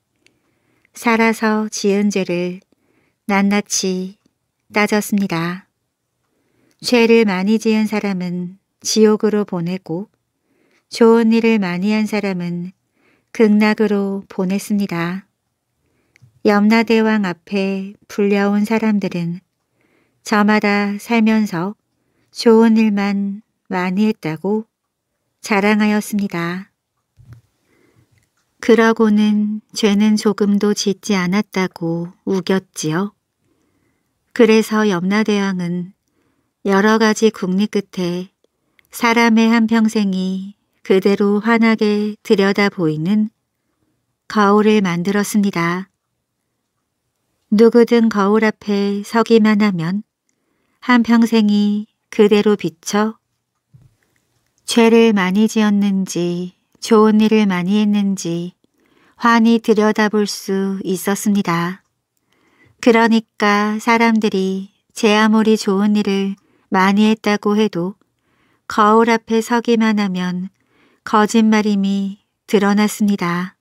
살아서 지은 죄를 낱낱이 따졌습니다. 죄를 많이 지은 사람은 지옥으로 보내고 좋은 일을 많이 한 사람은 극락으로 보냈습니다. 염라대왕 앞에 불려온 사람들은 저마다 살면서 좋은 일만 많이 했다고 자랑하였습니다. 그러고는 죄는 조금도 짓지 않았다고 우겼지요. 그래서 염라대왕은 여러 가지 국리 끝에 사람의 한평생이 그대로 환하게 들여다 보이는 거울을 만들었습니다. 누구든 거울 앞에 서기만 하면 한평생이 그대로 비쳐 죄를 많이 지었는지 좋은 일을 많이 했는지 환히 들여다볼 수 있었습니다. 그러니까 사람들이 제 아무리 좋은 일을 많이 했다고 해도 거울 앞에 서기만 하면 거짓말임이 드러났습니다.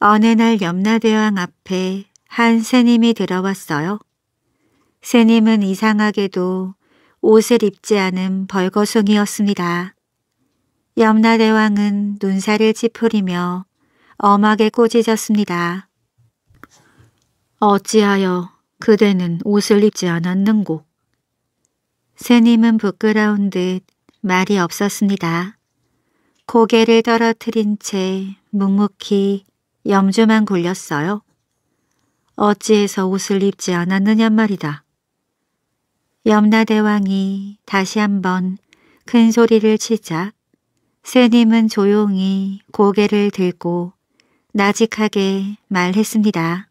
어느 날 염라대왕 앞에 한 새님이 들어왔어요. 새님은 이상하게도 옷을 입지 않은 벌거숭이였습니다. 염라대왕은 눈살을 찌푸리며 엄하게 꼬지졌습니다 어찌하여 그대는 옷을 입지 않았는고? 스님은 부끄러운 듯 말이 없었습니다. 고개를 떨어뜨린 채 묵묵히 염주만 굴렸어요. 어찌해서 옷을 입지 않았느냐 말이다. 염라대왕이 다시 한번 큰 소리를 치자 스님은 조용히 고개를 들고 나직하게 말했습니다.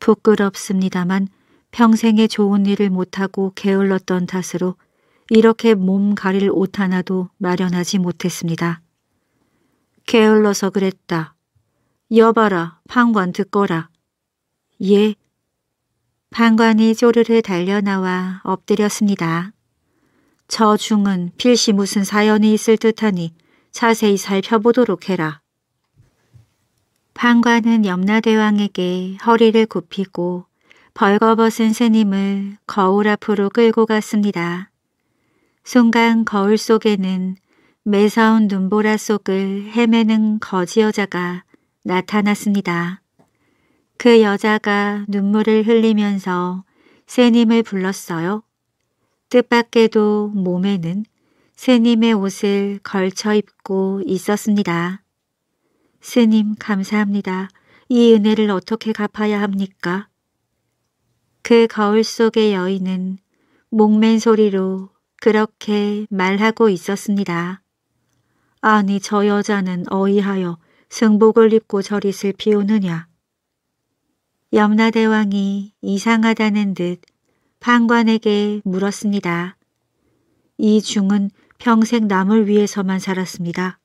부끄럽습니다만 평생에 좋은 일을 못하고 게을렀던 탓으로 이렇게 몸 가릴 옷 하나도 마련하지 못했습니다. 게을러서 그랬다. 여봐라, 판관 듣거라. 예, 판관이 쪼르르 달려나와 엎드렸습니다. 저 중은 필시 무슨 사연이 있을 듯하니 자세히 살펴보도록 해라. 판관은 염라대왕에게 허리를 굽히고 벌거벗은 스님을 거울 앞으로 끌고 갔습니다. 순간 거울 속에는 매서운 눈보라 속을 헤매는 거지 여자가 나타났습니다. 그 여자가 눈물을 흘리면서 새님을 불렀어요. 뜻밖에도 몸에는 스님의 옷을 걸쳐 입고 있었습니다. 스님 감사합니다. 이 은혜를 어떻게 갚아야 합니까? 그 거울 속의 여인은 목맨 소리로 그렇게 말하고 있었습니다. 아니 저 여자는 어이하여 승복을 입고 저릿을 피우느냐 염라대왕이 이상하다는 듯 판관에게 물었습니다. 이 중은 평생 남을 위해서만 살았습니다.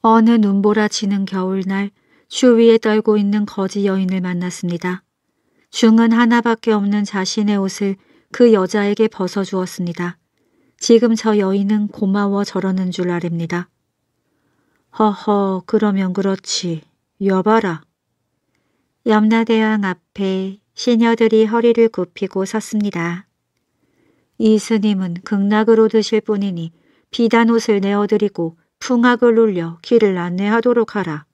어느 눈보라 지는 겨울날 추위에 떨고 있는 거지 여인을 만났습니다. 중은 하나밖에 없는 자신의 옷을 그 여자에게 벗어주었습니다. 지금 저 여인은 고마워 저러는 줄 아랍니다. 허허 그러면 그렇지 여봐라 염라대왕 앞에 시녀들이 허리를 굽히고 섰습니다. 이 스님은 극락으로 드실 뿐이니 비단 옷을 내어드리고 풍악을 울려 길을 안내하도록 하라.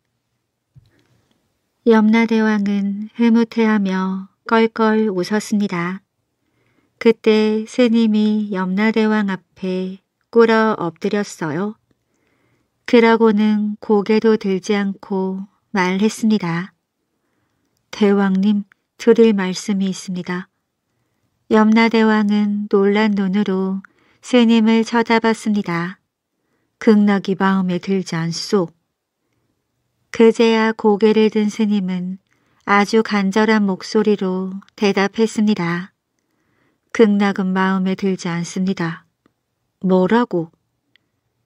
염라대왕은 흐뭇해하며 껄껄 웃었습니다. 그때 스님이 염라대왕 앞에 꿇어 엎드렸어요. 그러고는 고개도 들지 않고 말했습니다. 대왕님, 드릴 말씀이 있습니다. 염라대왕은 놀란 눈으로 스님을 쳐다봤습니다. 극락이 마음에 들지 않소. 그제야 고개를 든 스님은 아주 간절한 목소리로 대답했습니다. 극락은 마음에 들지 않습니다. 뭐라고?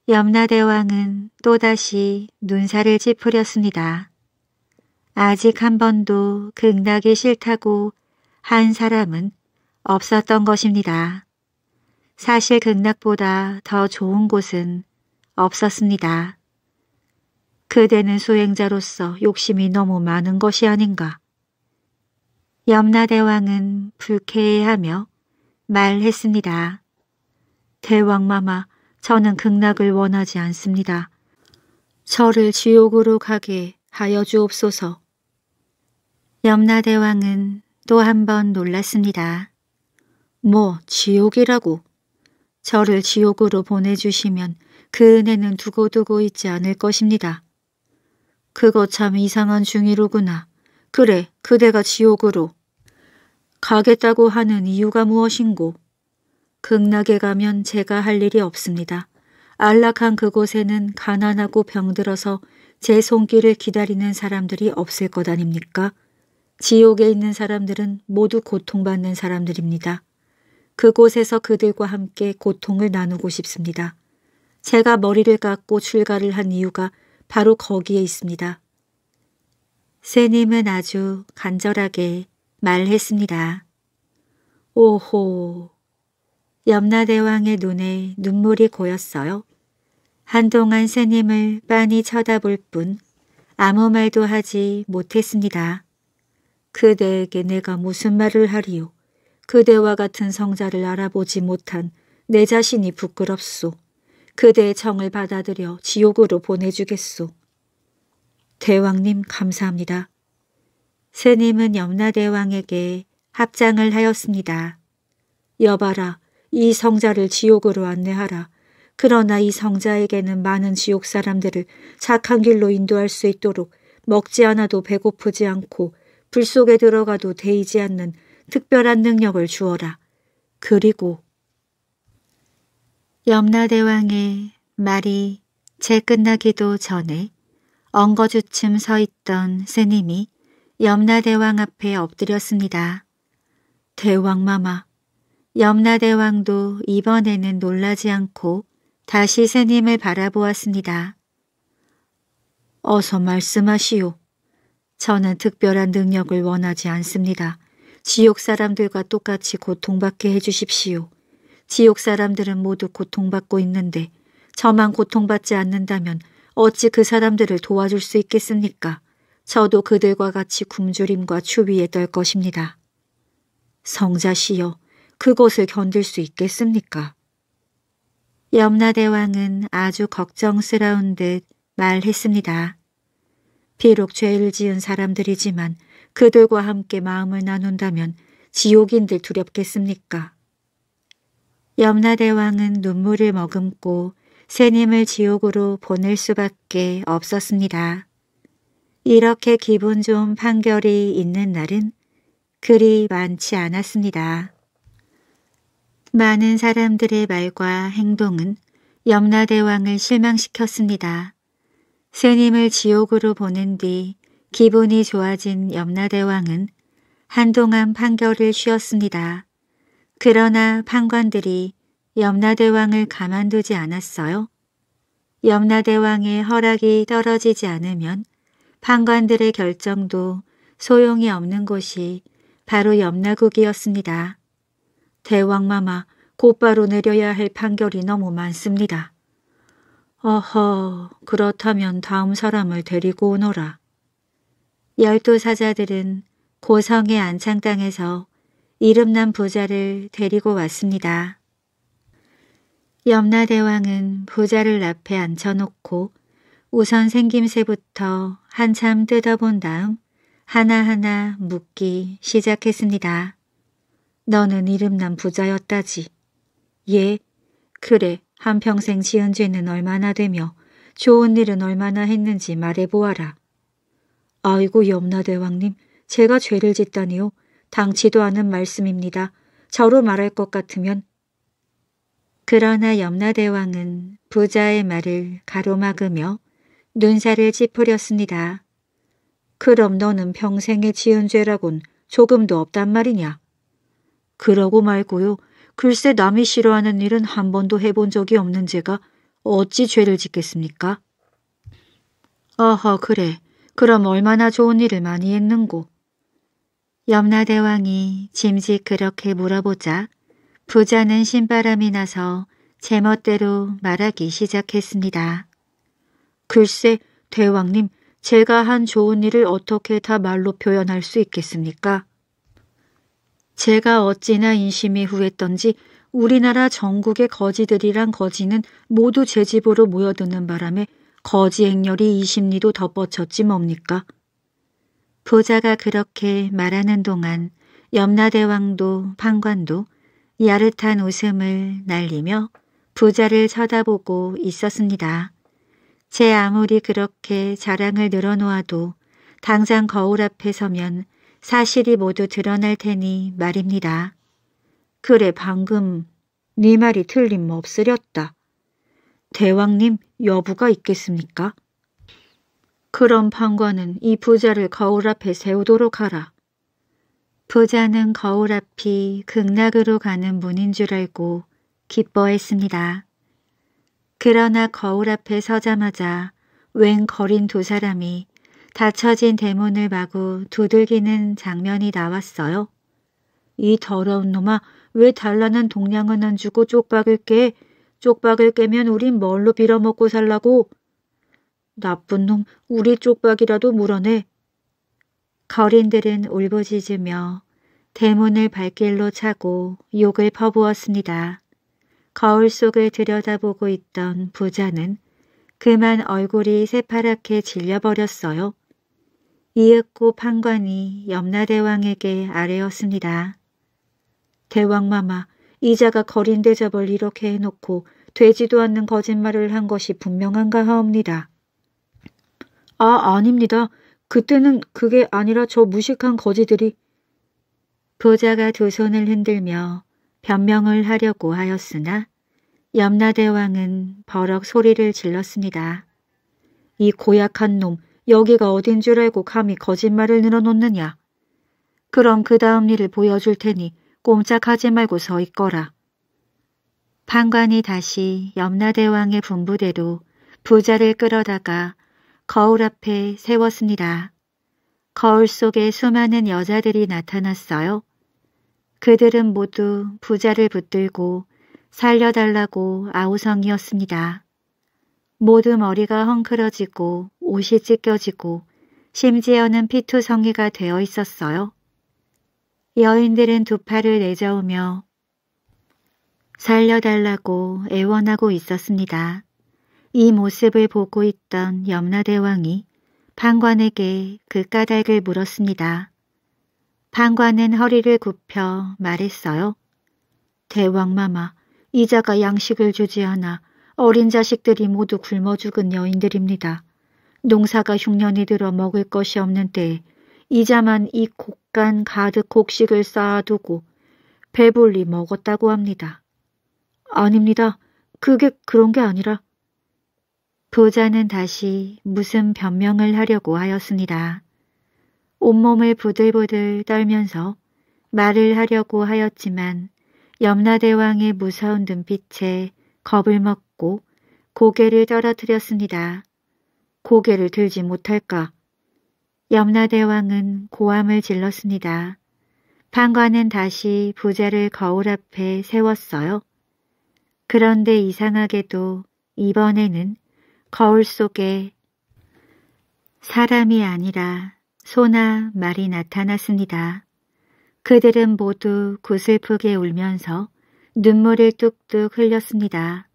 염라대왕은 또다시 눈살을 찌푸렸습니다. 아직 한 번도 극락이 싫다고 한 사람은 없었던 것입니다. 사실 극락보다 더 좋은 곳은 없었습니다. 그대는 수행자로서 욕심이 너무 많은 것이 아닌가. 염라대왕은 불쾌해하며 말했습니다. 대왕마마, 저는 극락을 원하지 않습니다. 저를 지옥으로 가게 하여 주옵소서. 염라대왕은 또 한 번 놀랐습니다. 뭐 지옥이라고. 저를 지옥으로 보내주시면 그 은혜는 두고두고 있지 않을 것입니다. 그거 참 이상한 중이로구나. 그래, 그대가 지옥으로. 가겠다고 하는 이유가 무엇인고? 극락에 가면 제가 할 일이 없습니다. 안락한 그곳에는 가난하고 병들어서 제 손길을 기다리는 사람들이 없을 것 아닙니까? 지옥에 있는 사람들은 모두 고통받는 사람들입니다. 그곳에서 그들과 함께 고통을 나누고 싶습니다. 제가 머리를 깎고 출가를 한 이유가 바로 거기에 있습니다. 새님은 아주 간절하게 말했습니다. 오호, 염라대왕의 눈에 눈물이 고였어요. 한동안 새님을 빤히 쳐다볼 뿐 아무 말도 하지 못했습니다. 그대에게 내가 무슨 말을 하리요. 그대와 같은 성자를 알아보지 못한 내 자신이 부끄럽소. 그대의 정을 받아들여 지옥으로 보내주겠소. 대왕님 감사합니다. 새님은 염라대왕에게 합장을 하였습니다. 여봐라, 이 성자를 지옥으로 안내하라. 그러나 이 성자에게는 많은 지옥 사람들을 착한 길로 인도할 수 있도록 먹지 않아도 배고프지 않고 불 속에 들어가도 데이지 않는 특별한 능력을 주어라. 그리고 염라대왕의 말이 재 끝나기도 전에 엉거주춤 서 있던 스님이 염라대왕 앞에 엎드렸습니다. 대왕마마, 염라대왕도 이번에는 놀라지 않고 다시 스님을 바라보았습니다. 어서 말씀하시오. 저는 특별한 능력을 원하지 않습니다. 지옥 사람들과 똑같이 고통받게 해주십시오. 지옥 사람들은 모두 고통받고 있는데 저만 고통받지 않는다면 어찌 그 사람들을 도와줄 수 있겠습니까? 저도 그들과 같이 굶주림과 추위에 떨 것입니다. 성자시여, 그곳을 견딜 수 있겠습니까? 염라대왕은 아주 걱정스러운 듯 말했습니다. 비록 죄를 지은 사람들이지만 그들과 함께 마음을 나눈다면 지옥인들 두렵겠습니까? 염라대왕은 눈물을 머금고 새님을 지옥으로 보낼 수밖에 없었습니다. 이렇게 기분 좋은 판결이 있는 날은 그리 많지 않았습니다. 많은 사람들의 말과 행동은 염라대왕을 실망시켰습니다. 스님을 지옥으로 보낸 뒤 기분이 좋아진 염라대왕은 한동안 판결을 쉬었습니다. 그러나 판관들이 염라대왕을 가만두지 않았어요. 염라대왕의 허락이 떨어지지 않으면 판관들의 결정도 소용이 없는 곳이 바로 염라국이었습니다. 대왕마마 곧바로 내려야 할 판결이 너무 많습니다. 어허, 그렇다면 다음 사람을 데리고 오너라. 열두 사자들은 고성의 안창 당에서 이름난 부자를 데리고 왔습니다. 염라대왕은 부자를 앞에 앉혀놓고 우선 생김새부터 한참 뜯어본 다음 하나하나 묻기 시작했습니다. 너는 이름난 부자였다지. 예, 그래, 한평생 지은 죄는 얼마나 되며 좋은 일은 얼마나 했는지 말해보아라. 아이고 염라대왕님, 제가 죄를 짓다니요. 당치도 않은 말씀입니다. 저로 말할 것 같으면. 그러나 염라대왕은 부자의 말을 가로막으며 눈살을 찌푸렸습니다. 그럼 너는 평생에 지은 죄라곤 조금도 없단 말이냐? 그러고 말고요. 글쎄 남이 싫어하는 일은 한 번도 해본 적이 없는 제가 어찌 죄를 짓겠습니까? 어허 그래. 그럼 얼마나 좋은 일을 많이 했는고. 염라대왕이 짐짓 그렇게 물어보자 부자는 신바람이 나서 제멋대로 말하기 시작했습니다. 글쎄 대왕님 제가 한 좋은 일을 어떻게 다 말로 표현할 수 있겠습니까? 제가 어찌나 인심이 후했던지 우리나라 전국의 거지들이란 거지는 모두 제 집으로 모여드는 바람에 거지 행렬이 2 0리도덧붙였지 뭡니까. 부자가 그렇게 말하는 동안 염라대왕도 판관도 야릇한 웃음을 날리며 부자를 쳐다보고 있었습니다. 제 아무리 그렇게 자랑을 늘어놓아도 당장 거울 앞에 서면 사실이 모두 드러날 테니 말입니다. 그래 방금 네 말이 틀림없으렸다. 대왕님 여부가 있겠습니까? 그럼 판관은 이 부자를 거울 앞에 세우도록 하라. 부자는 거울 앞이 극락으로 가는 문인 줄 알고 기뻐했습니다. 그러나 거울 앞에 서자마자 웬 거린 두 사람이 닫혀진 대문을 마구 두들기는 장면이 나왔어요. 이 더러운 놈아 왜 달라는 동냥은 안 주고 쪽박을 깨. 쪽박을 깨면 우린 뭘로 빌어먹고 살라고. 나쁜 놈 우리 쪽박이라도 물어내. 거린들은 울부짖으며 대문을 발길로 차고 욕을 퍼부었습니다. 거울 속을 들여다보고 있던 부자는 그만 얼굴이 새파랗게 질려버렸어요. 이윽고 판관이 염라대왕에게 아뢰었습니다. 대왕마마, 이자가 거린 대접을 이렇게 해놓고 되지도 않는 거짓말을 한 것이 분명한가 하옵니다. 아, 아닙니다. 그때는 그게 아니라 저 무식한 거지들이 부자가 두 손을 흔들며 변명을 하려고 하였으나 염라대왕은 버럭 소리를 질렀습니다. 이 고약한 놈, 여기가 어딘 줄 알고 감히 거짓말을 늘어놓느냐. 그럼 그 다음 일을 보여줄 테니 꼼짝하지 말고 서 있거라. 판관이 다시 염라대왕의 분부대로 부자를 끌어다가 거울 앞에 세웠습니다. 거울 속에 수많은 여자들이 나타났어요. 그들은 모두 부자를 붙들고 살려달라고 아우성이었습니다. 모두 머리가 헝클어지고 옷이 찢겨지고 심지어는 피투성이가 되어 있었어요. 여인들은 두 팔을 내저으며 살려달라고 애원하고 있었습니다. 이 모습을 보고 있던 염라대왕이 판관에게 그 까닭을 물었습니다. 판관은 허리를 굽혀 말했어요. 대왕마마, 이자가 양식을 주지 않아 어린 자식들이 모두 굶어 죽은 여인들입니다. 농사가 흉년이 들어 먹을 것이 없는 때에 이자만 이 곡간 가득 곡식을 쌓아두고 배불리 먹었다고 합니다. 아닙니다. 그게 그런 게 아니라. 부자는 다시 무슨 변명을 하려고 하였습니다. 온몸을 부들부들 떨면서 말을 하려고 하였지만 염라대왕의 무서운 눈빛에 겁을 먹고 고개를 떨어뜨렸습니다. 고개를 들지 못할까. 염라대왕은 고함을 질렀습니다. 판관은 다시 부자를 거울 앞에 세웠어요. 그런데 이상하게도 이번에는 거울 속에 사람이 아니라 소나 말이 나타났습니다. 그들은 모두 구슬프게 울면서 눈물을 뚝뚝 흘렸습니다.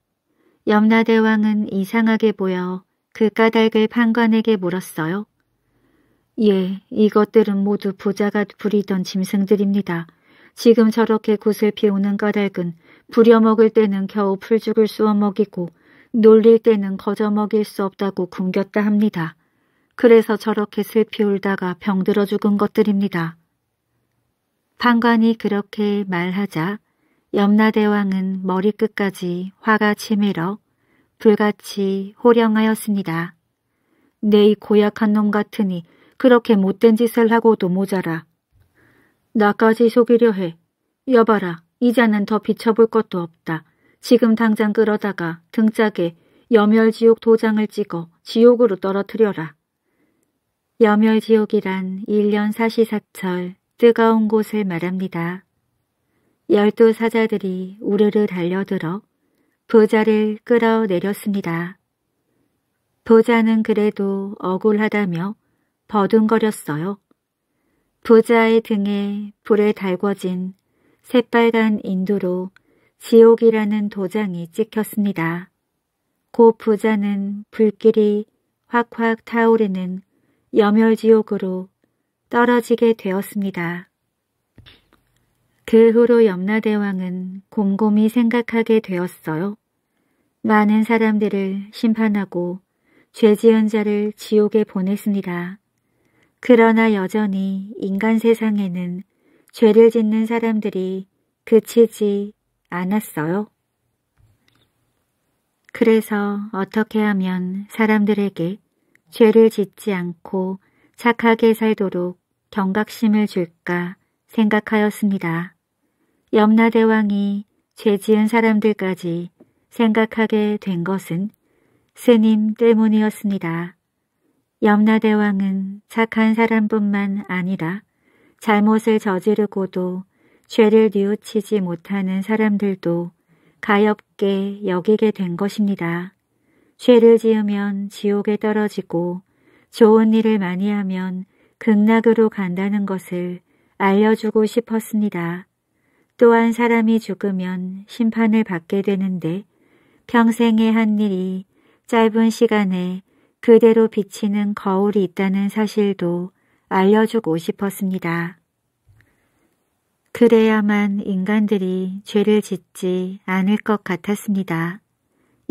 염라대왕은 이상하게 보여 그 까닭을 판관에게 물었어요. 예, 이것들은 모두 부자가 부리던 짐승들입니다. 지금 저렇게 굿을 피우는 까닭은 부려먹을 때는 겨우 풀죽을 쑤어 먹이고 놀릴 때는 거저 먹일 수 없다고 굶겼다 합니다. 그래서 저렇게 슬피 울다가 병들어 죽은 것들입니다. 판관이 그렇게 말하자 염라대왕은 머리끝까지 화가 치밀어 불같이 호령하였습니다. 내이 네, 고약한 놈 같으니 그렇게 못된 짓을 하고도 모자라. 나까지 속이려 해. 여봐라, 이자는 더 비춰볼 것도 없다. 지금 당장 끌어다가 등짝에 여멸지옥 도장을 찍어 지옥으로 떨어뜨려라. 여멸지옥이란 1년 사시사철 뜨거운 곳을 말합니다. 열두 사자들이 우르르 달려들어 부자를 끌어내렸습니다. 부자는 그래도 억울하다며 버둥거렸어요. 부자의 등에 불에 달궈진 새빨간 인두로 지옥이라는 도장이 찍혔습니다. 곧 부자는 불길이 확확 타오르는 염혈지옥으로 떨어지게 되었습니다. 그 후로 염라대왕은 곰곰이 생각하게 되었어요. 많은 사람들을 심판하고 죄 지은 자를 지옥에 보냈습니다. 그러나 여전히 인간 세상에는 죄를 짓는 사람들이 그치지 않았어요. 그래서 어떻게 하면 사람들에게 죄를 짓지 않고 착하게 살도록 경각심을 줄까 생각하였습니다. 염라대왕이 죄 지은 사람들까지 생각하게 된 것은 스님 때문이었습니다. 염라대왕은 착한 사람뿐만 아니라 잘못을 저지르고도 죄를 뉘우치지 못하는 사람들도 가엽게 여기게 된 것입니다. 죄를 지으면 지옥에 떨어지고 좋은 일을 많이 하면 극락으로 간다는 것을 알려주고 싶었습니다. 또한 사람이 죽으면 심판을 받게 되는데 평생에 한 일이 짧은 시간에 그대로 비치는 거울이 있다는 사실도 알려주고 싶었습니다. 그래야만 인간들이 죄를 짓지 않을 것 같았습니다.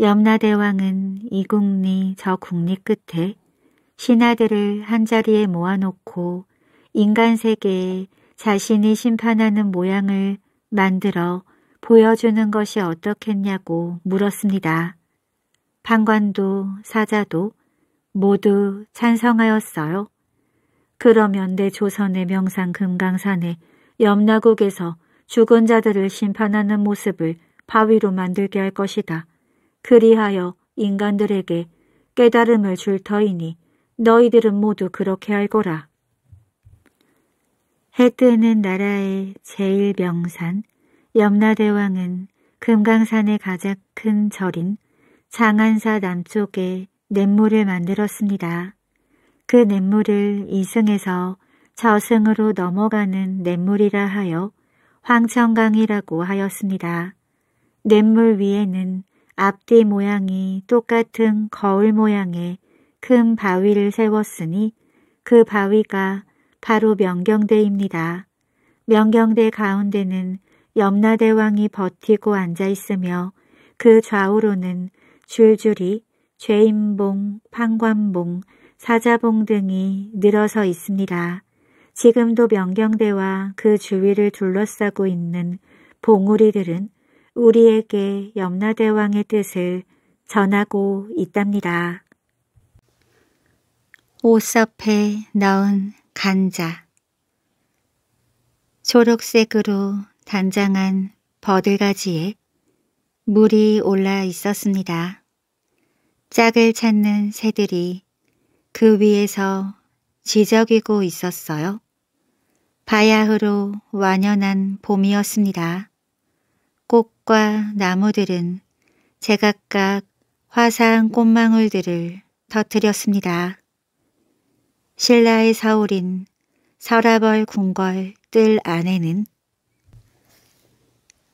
염라대왕은 이 국리 저 국리 끝에 신하들을 한자리에 모아놓고 인간 세계에 자신이 심판하는 모양을 만들어 보여주는 것이 어떻겠냐고 물었습니다. 판관도 사자도 모두 찬성하였어요. 그러면 내 조선의 명상 금강산에 염라국에서 죽은 자들을 심판하는 모습을 바위로 만들게 할 것이다. 그리하여 인간들에게 깨달음을 줄 터이니 너희들은 모두 그렇게 알거라. 해 뜨는 나라의 제일명산 염라대왕은 금강산의 가장 큰 절인 장안사 남쪽에 냇물을 만들었습니다. 그 냇물을 이승에서 저승으로 넘어가는 냇물이라 하여 황천강이라고 하였습니다. 냇물 위에는 앞뒤 모양이 똑같은 거울 모양의 큰 바위를 세웠으니 그 바위가 바로 명경대입니다. 명경대 가운데는 염라대왕이 버티고 앉아 있으며 그 좌우로는 줄줄이 죄인봉, 판관봉, 사자봉 등이 늘어서 있습니다. 지금도 명경대와 그 주위를 둘러싸고 있는 봉우리들은 우리에게 염라대왕의 뜻을 전하고 있답니다. 오섭해 나은 간자 초록색으로 단장한 버들가지에 물이 올라 있었습니다. 짝을 찾는 새들이 그 위에서 지적이고 있었어요. 바야흐로 완연한 봄이었습니다. 꽃과 나무들은 제각각 화사한 꽃망울들을 터뜨렸습니다. 신라의 사울인 서라벌 궁궐 뜰 안에는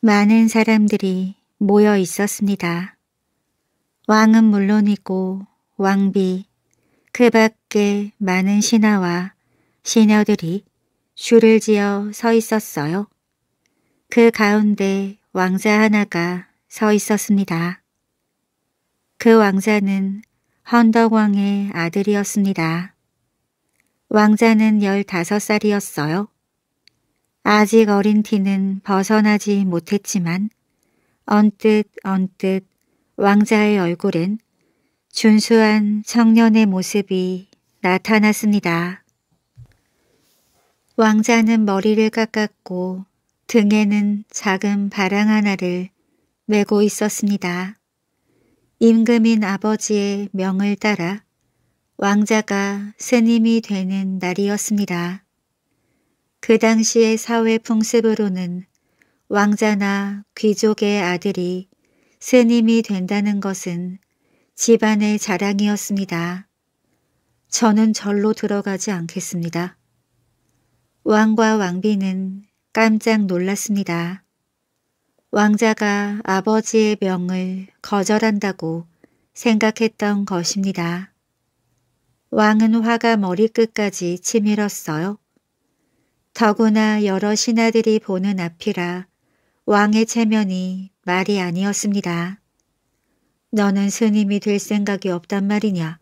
많은 사람들이 모여 있었습니다. 왕은 물론이고 왕비, 그 밖에 많은 신하와 신녀들이 줄을 지어 서 있었어요. 그 가운데 왕자 하나가 서 있었습니다. 그 왕자는 헌덕왕의 아들이었습니다. 왕자는 열다섯 살이었어요 아직 어린 티는 벗어나지 못했지만 언뜻 언뜻 왕자의 얼굴엔 준수한 청년의 모습이 나타났습니다. 왕자는 머리를 깎았고 등에는 작은 바랑 하나를 메고 있었습니다. 임금인 아버지의 명을 따라 왕자가 스님이 되는 날이었습니다. 그 당시의 사회 풍습으로는 왕자나 귀족의 아들이 스님이 된다는 것은 집안의 자랑이었습니다. 저는 절로 들어가지 않겠습니다. 왕과 왕비는 깜짝 놀랐습니다. 왕자가 아버지의 명을 거절한다고 생각했던 것입니다. 왕은 화가 머리끝까지 치밀었어요. 더구나 여러 신하들이 보는 앞이라 왕의 체면이 말이 아니었습니다. 너는 스님이 될 생각이 없단 말이냐?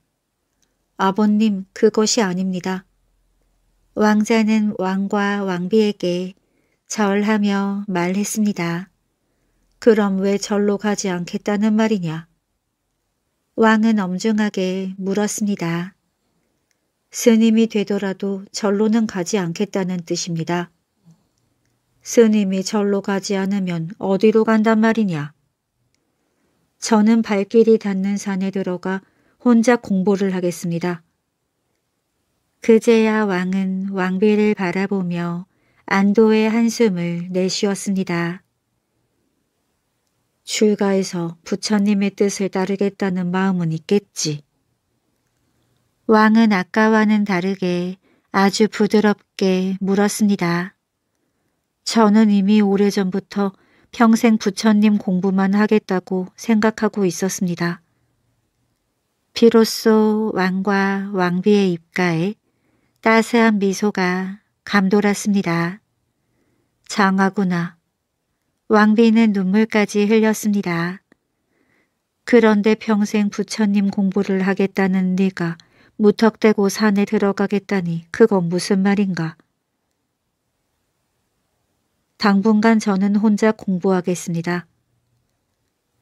아버님, 그것이 아닙니다. 왕자는 왕과 왕비에게 절하며 말했습니다. 그럼 왜 절로 가지 않겠다는 말이냐? 왕은 엄중하게 물었습니다. 스님이 되더라도 절로는 가지 않겠다는 뜻입니다. 스님이 절로 가지 않으면 어디로 간단 말이냐? 저는 발길이 닿는 산에 들어가 혼자 공부를 하겠습니다. 그제야 왕은 왕비를 바라보며 안도의 한숨을 내쉬었습니다. 출가해서 부처님의 뜻을 따르겠다는 마음은 있겠지. 왕은 아까와는 다르게 아주 부드럽게 물었습니다. 저는 이미 오래전부터 평생 부처님 공부만 하겠다고 생각하고 있었습니다. 비로소 왕과 왕비의 입가에 따스한 미소가 감돌았습니다. 장하구나. 왕비는 눈물까지 흘렸습니다. 그런데 평생 부처님 공부를 하겠다는 네가 무턱대고 산에 들어가겠다니 그건 무슨 말인가. 당분간 저는 혼자 공부하겠습니다.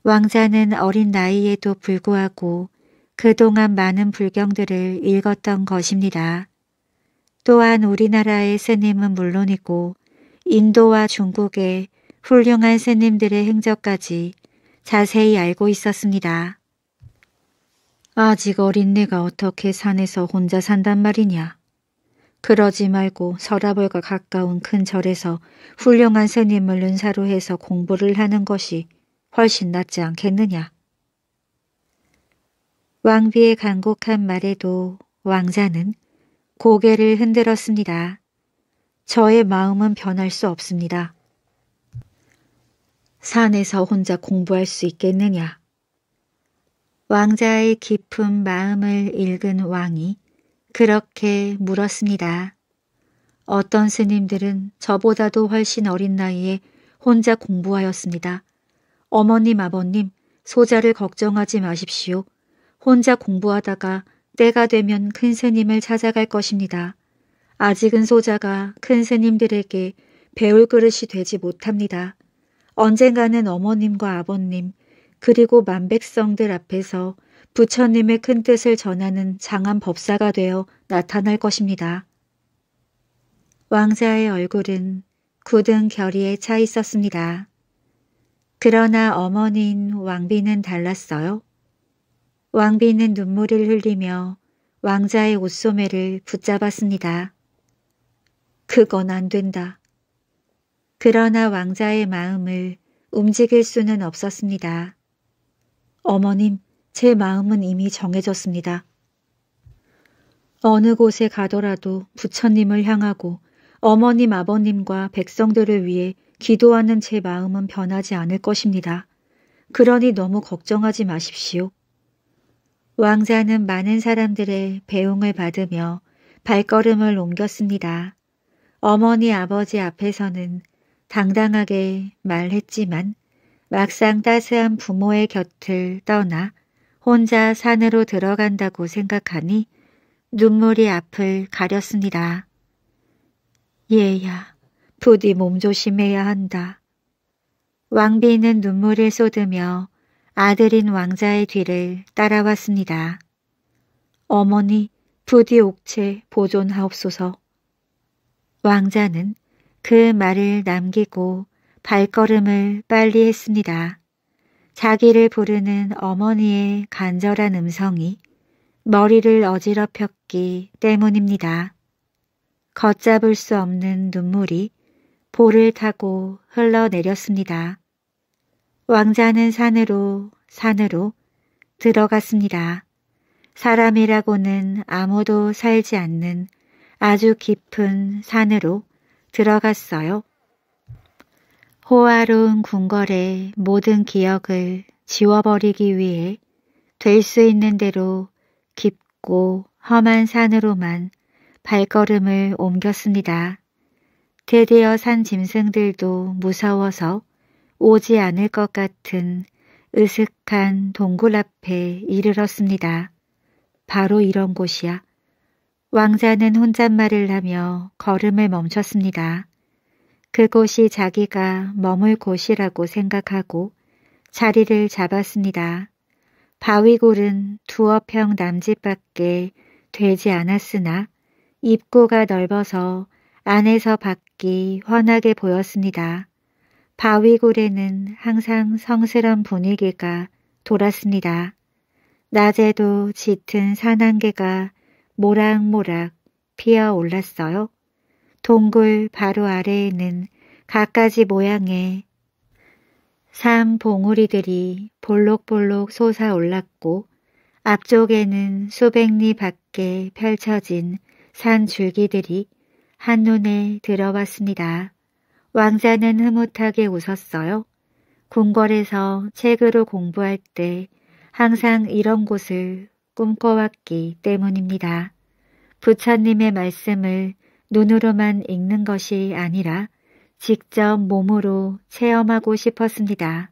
왕자는 어린 나이에도 불구하고 그동안 많은 불경들을 읽었던 것입니다. 또한 우리나라의 스님은 물론이고 인도와 중국의 훌륭한 스님들의 행적까지 자세히 알고 있었습니다. 아직 어린 내가 어떻게 산에서 혼자 산단 말이냐. 그러지 말고 서라벌과 가까운 큰 절에서 훌륭한 스님을 은사로 해서 공부를 하는 것이 훨씬 낫지 않겠느냐. 왕비의 간곡한 말에도 왕자는 고개를 흔들었습니다. 저의 마음은 변할 수 없습니다. 산에서 혼자 공부할 수 있겠느냐. 왕자의 깊은 마음을 읽은 왕이 그렇게 물었습니다. 어떤 스님들은 저보다도 훨씬 어린 나이에 혼자 공부하였습니다. 어머님, 아버님, 소자를 걱정하지 마십시오. 혼자 공부하다가 때가 되면 큰 스님을 찾아갈 것입니다. 아직은 소자가 큰 스님들에게 배울 그릇이 되지 못합니다. 언젠가는 어머님과 아버님, 그리고 만백성들 앞에서 부처님의 큰 뜻을 전하는 장한 법사가 되어 나타날 것입니다. 왕자의 얼굴은 굳은 결의에 차 있었습니다. 그러나 어머니인 왕비는 달랐어요. 왕비는 눈물을 흘리며 왕자의 옷소매를 붙잡았습니다. 그건 안 된다. 그러나 왕자의 마음을 움직일 수는 없었습니다. 어머님, 제 마음은 이미 정해졌습니다. 어느 곳에 가더라도 부처님을 향하고 어머님 아버님과 백성들을 위해 기도하는 제 마음은 변하지 않을 것입니다. 그러니 너무 걱정하지 마십시오. 왕자는 많은 사람들의 배웅을 받으며 발걸음을 옮겼습니다. 어머니 아버지 앞에서는 당당하게 말했지만 막상 따스한 부모의 곁을 떠나 혼자 산으로 들어간다고 생각하니 눈물이 앞을 가렸습니다. 얘야, 부디 몸조심해야 한다. 왕비는 눈물을 쏟으며 아들인 왕자의 뒤를 따라왔습니다. 어머니, 부디 옥체 보존하옵소서. 왕자는 그 말을 남기고 발걸음을 빨리 했습니다. 자기를 부르는 어머니의 간절한 음성이 머리를 어지럽혔기 때문입니다. 걷잡을 수 없는 눈물이 볼을 타고 흘러내렸습니다. 왕자는 산으로 산으로 들어갔습니다. 사람이라고는 아무도 살지 않는 아주 깊은 산으로 들어갔어요. 호화로운 궁궐의 모든 기억을 지워버리기 위해 될 수 있는 대로 깊고 험한 산으로만 발걸음을 옮겼습니다. 드디어 산 짐승들도 무서워서 오지 않을 것 같은 으슥한 동굴 앞에 이르렀습니다. 바로 이런 곳이야. 왕자는 혼잣말을 하며 걸음을 멈췄습니다. 그곳이 자기가 머물 곳이라고 생각하고 자리를 잡았습니다. 바위골은 두어 평 남짓밖에 되지 않았으나 입구가 넓어서 안에서 밖이 환하게 보였습니다. 바위골에는 항상 성스런 분위기가 돌았습니다. 낮에도 짙은 산안개가 모락모락 피어올랐어요. 동굴 바로 아래에는 갖가지 모양의 삼 봉우리들이 볼록볼록 솟아올랐고 앞쪽에는 수백 리 밖에 펼쳐진 산 줄기들이 한눈에 들어왔습니다. 왕자는 흐뭇하게 웃었어요. 궁궐에서 책으로 공부할 때 항상 이런 곳을 꿈꿔왔기 때문입니다. 부처님의 말씀을 눈으로만 읽는 것이 아니라 직접 몸으로 체험하고 싶었습니다.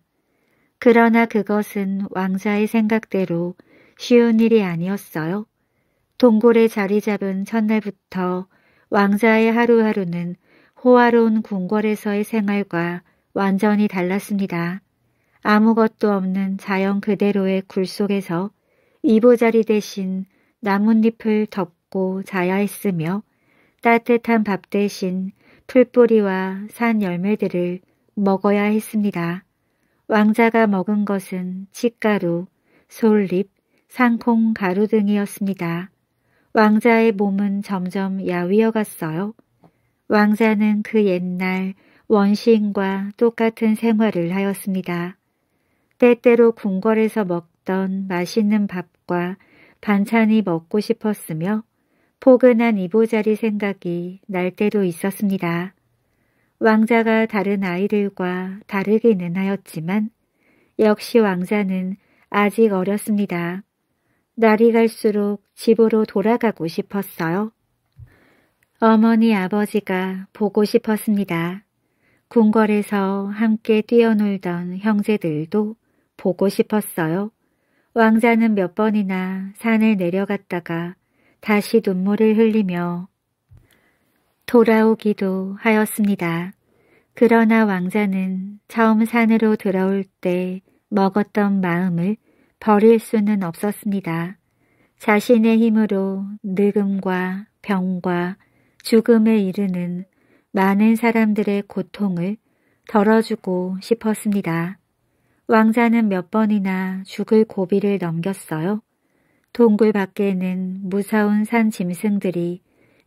그러나 그것은 왕자의 생각대로 쉬운 일이 아니었어요. 동굴에 자리 잡은 첫날부터 왕자의 하루하루는 호화로운 궁궐에서의 생활과 완전히 달랐습니다. 아무것도 없는 자연 그대로의 굴 속에서 이보자리 대신 나뭇잎을 덮고 자야 했으며 따뜻한 밥 대신 풀뿌리와 산 열매들을 먹어야 했습니다. 왕자가 먹은 것은 치가루 솔잎, 상콩 가루 등이었습니다. 왕자의 몸은 점점 야위어 갔어요. 왕자는 그 옛날 원시인과 똑같은 생활을 하였습니다. 때때로 궁궐에서 먹던 맛있는 밥과 반찬이 먹고 싶었으며 포근한 이보자리 생각이 날 때도 있었습니다. 왕자가 다른 아이들과 다르기는 하였지만 역시 왕자는 아직 어렸습니다. 날이 갈수록 집으로 돌아가고 싶었어요. 어머니 아버지가 보고 싶었습니다. 궁궐에서 함께 뛰어놀던 형제들도 보고 싶었어요. 왕자는 몇 번이나 산을 내려갔다가 다시 눈물을 흘리며 돌아오기도 하였습니다. 그러나 왕자는 처음 산으로 들어올 때 먹었던 마음을 버릴 수는 없었습니다. 자신의 힘으로 늙음과 병과 죽음에 이르는 많은 사람들의 고통을 덜어주고 싶었습니다. 왕자는 몇 번이나 죽을 고비를 넘겼어요. 동굴 밖에는 무서운산 짐승들이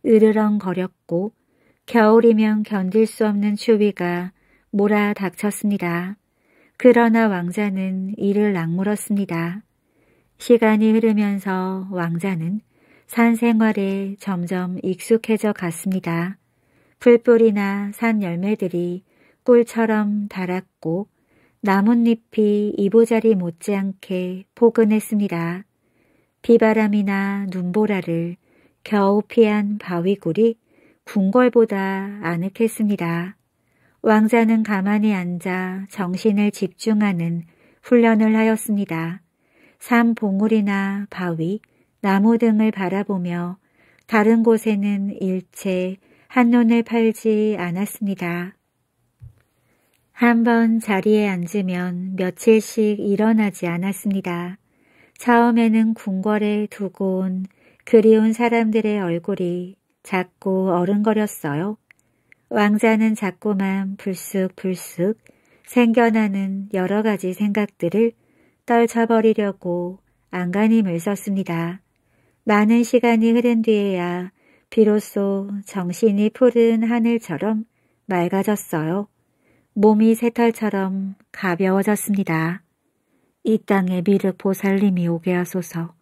으르렁거렸고 겨울이면 견딜 수 없는 추위가 몰아닥쳤습니다. 그러나 왕자는 이를 악물었습니다. 시간이 흐르면서 왕자는 산 생활에 점점 익숙해져 갔습니다. 풀뿌리나 산 열매들이 꿀처럼 달았고 나뭇잎이 이보자리 못지않게 포근했습니다. 비바람이나 눈보라를 겨우 피한 바위굴이 궁궐보다 아늑했습니다. 왕자는 가만히 앉아 정신을 집중하는 훈련을 하였습니다. 산 봉우리나 바위, 나무 등을 바라보며 다른 곳에는 일체 한눈을 팔지 않았습니다. 한 번 자리에 앉으면 며칠씩 일어나지 않았습니다. 처음에는 궁궐에 두고 온 그리운 사람들의 얼굴이 작고 어른거렸어요. 왕자는 자꾸만 불쑥불쑥 생겨나는 여러 가지 생각들을 떨쳐버리려고 안간힘을 썼습니다. 많은 시간이 흐른 뒤에야 비로소 정신이 푸른 하늘처럼 맑아졌어요. 몸이 새털처럼 가벼워졌습니다. 이 땅에 미륵 보살님이 오게 하소서.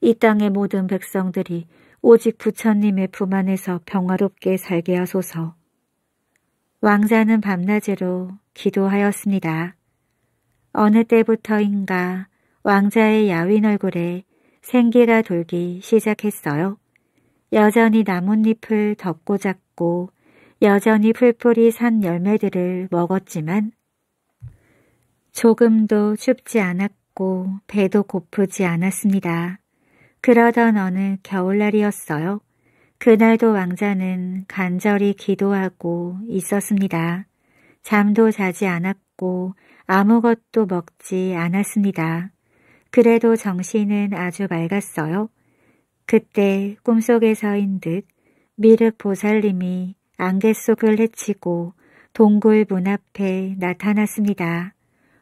이 땅의 모든 백성들이 오직 부처님의 품 안에서 평화롭게 살게 하소서. 왕자는 밤낮으로 기도하였습니다. 어느 때부터인가 왕자의 야윈 얼굴에 생기가 돌기 시작했어요. 여전히 나뭇잎을 덮고 잡고 여전히 풀뿌리 산 열매들을 먹었지만 조금도 춥지 않았고 배도 고프지 않았습니다. 그러던 어느 겨울날이었어요. 그날도 왕자는 간절히 기도하고 있었습니다. 잠도 자지 않았고 아무것도 먹지 않았습니다. 그래도 정신은 아주 맑았어요. 그때 꿈속에서인 듯 미륵 보살님이 안개 속을 헤치고 동굴 문 앞에 나타났습니다.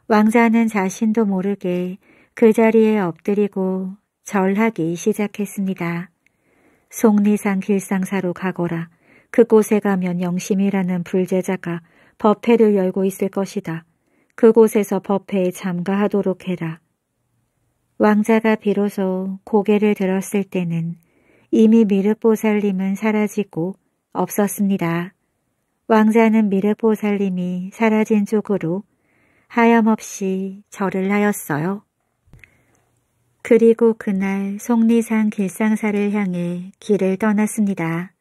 왕자는 자신도 모르게 그 자리에 엎드리고 절하기 시작했습니다. 속리산 길상사로 가거라. 그곳에 가면 영심이라는 불제자가 법회를 열고 있을 것이다. 그곳에서 법회에 참가하도록 해라. 왕자가 비로소 고개를 들었을 때는 이미 미르보살림은 사라지고 없었습니다. 왕자는 미르보살림이 사라진 쪽으로 하염없이 절을 하였어요. 그리고 그날 속리산 길상사를 향해 길을 떠났습니다.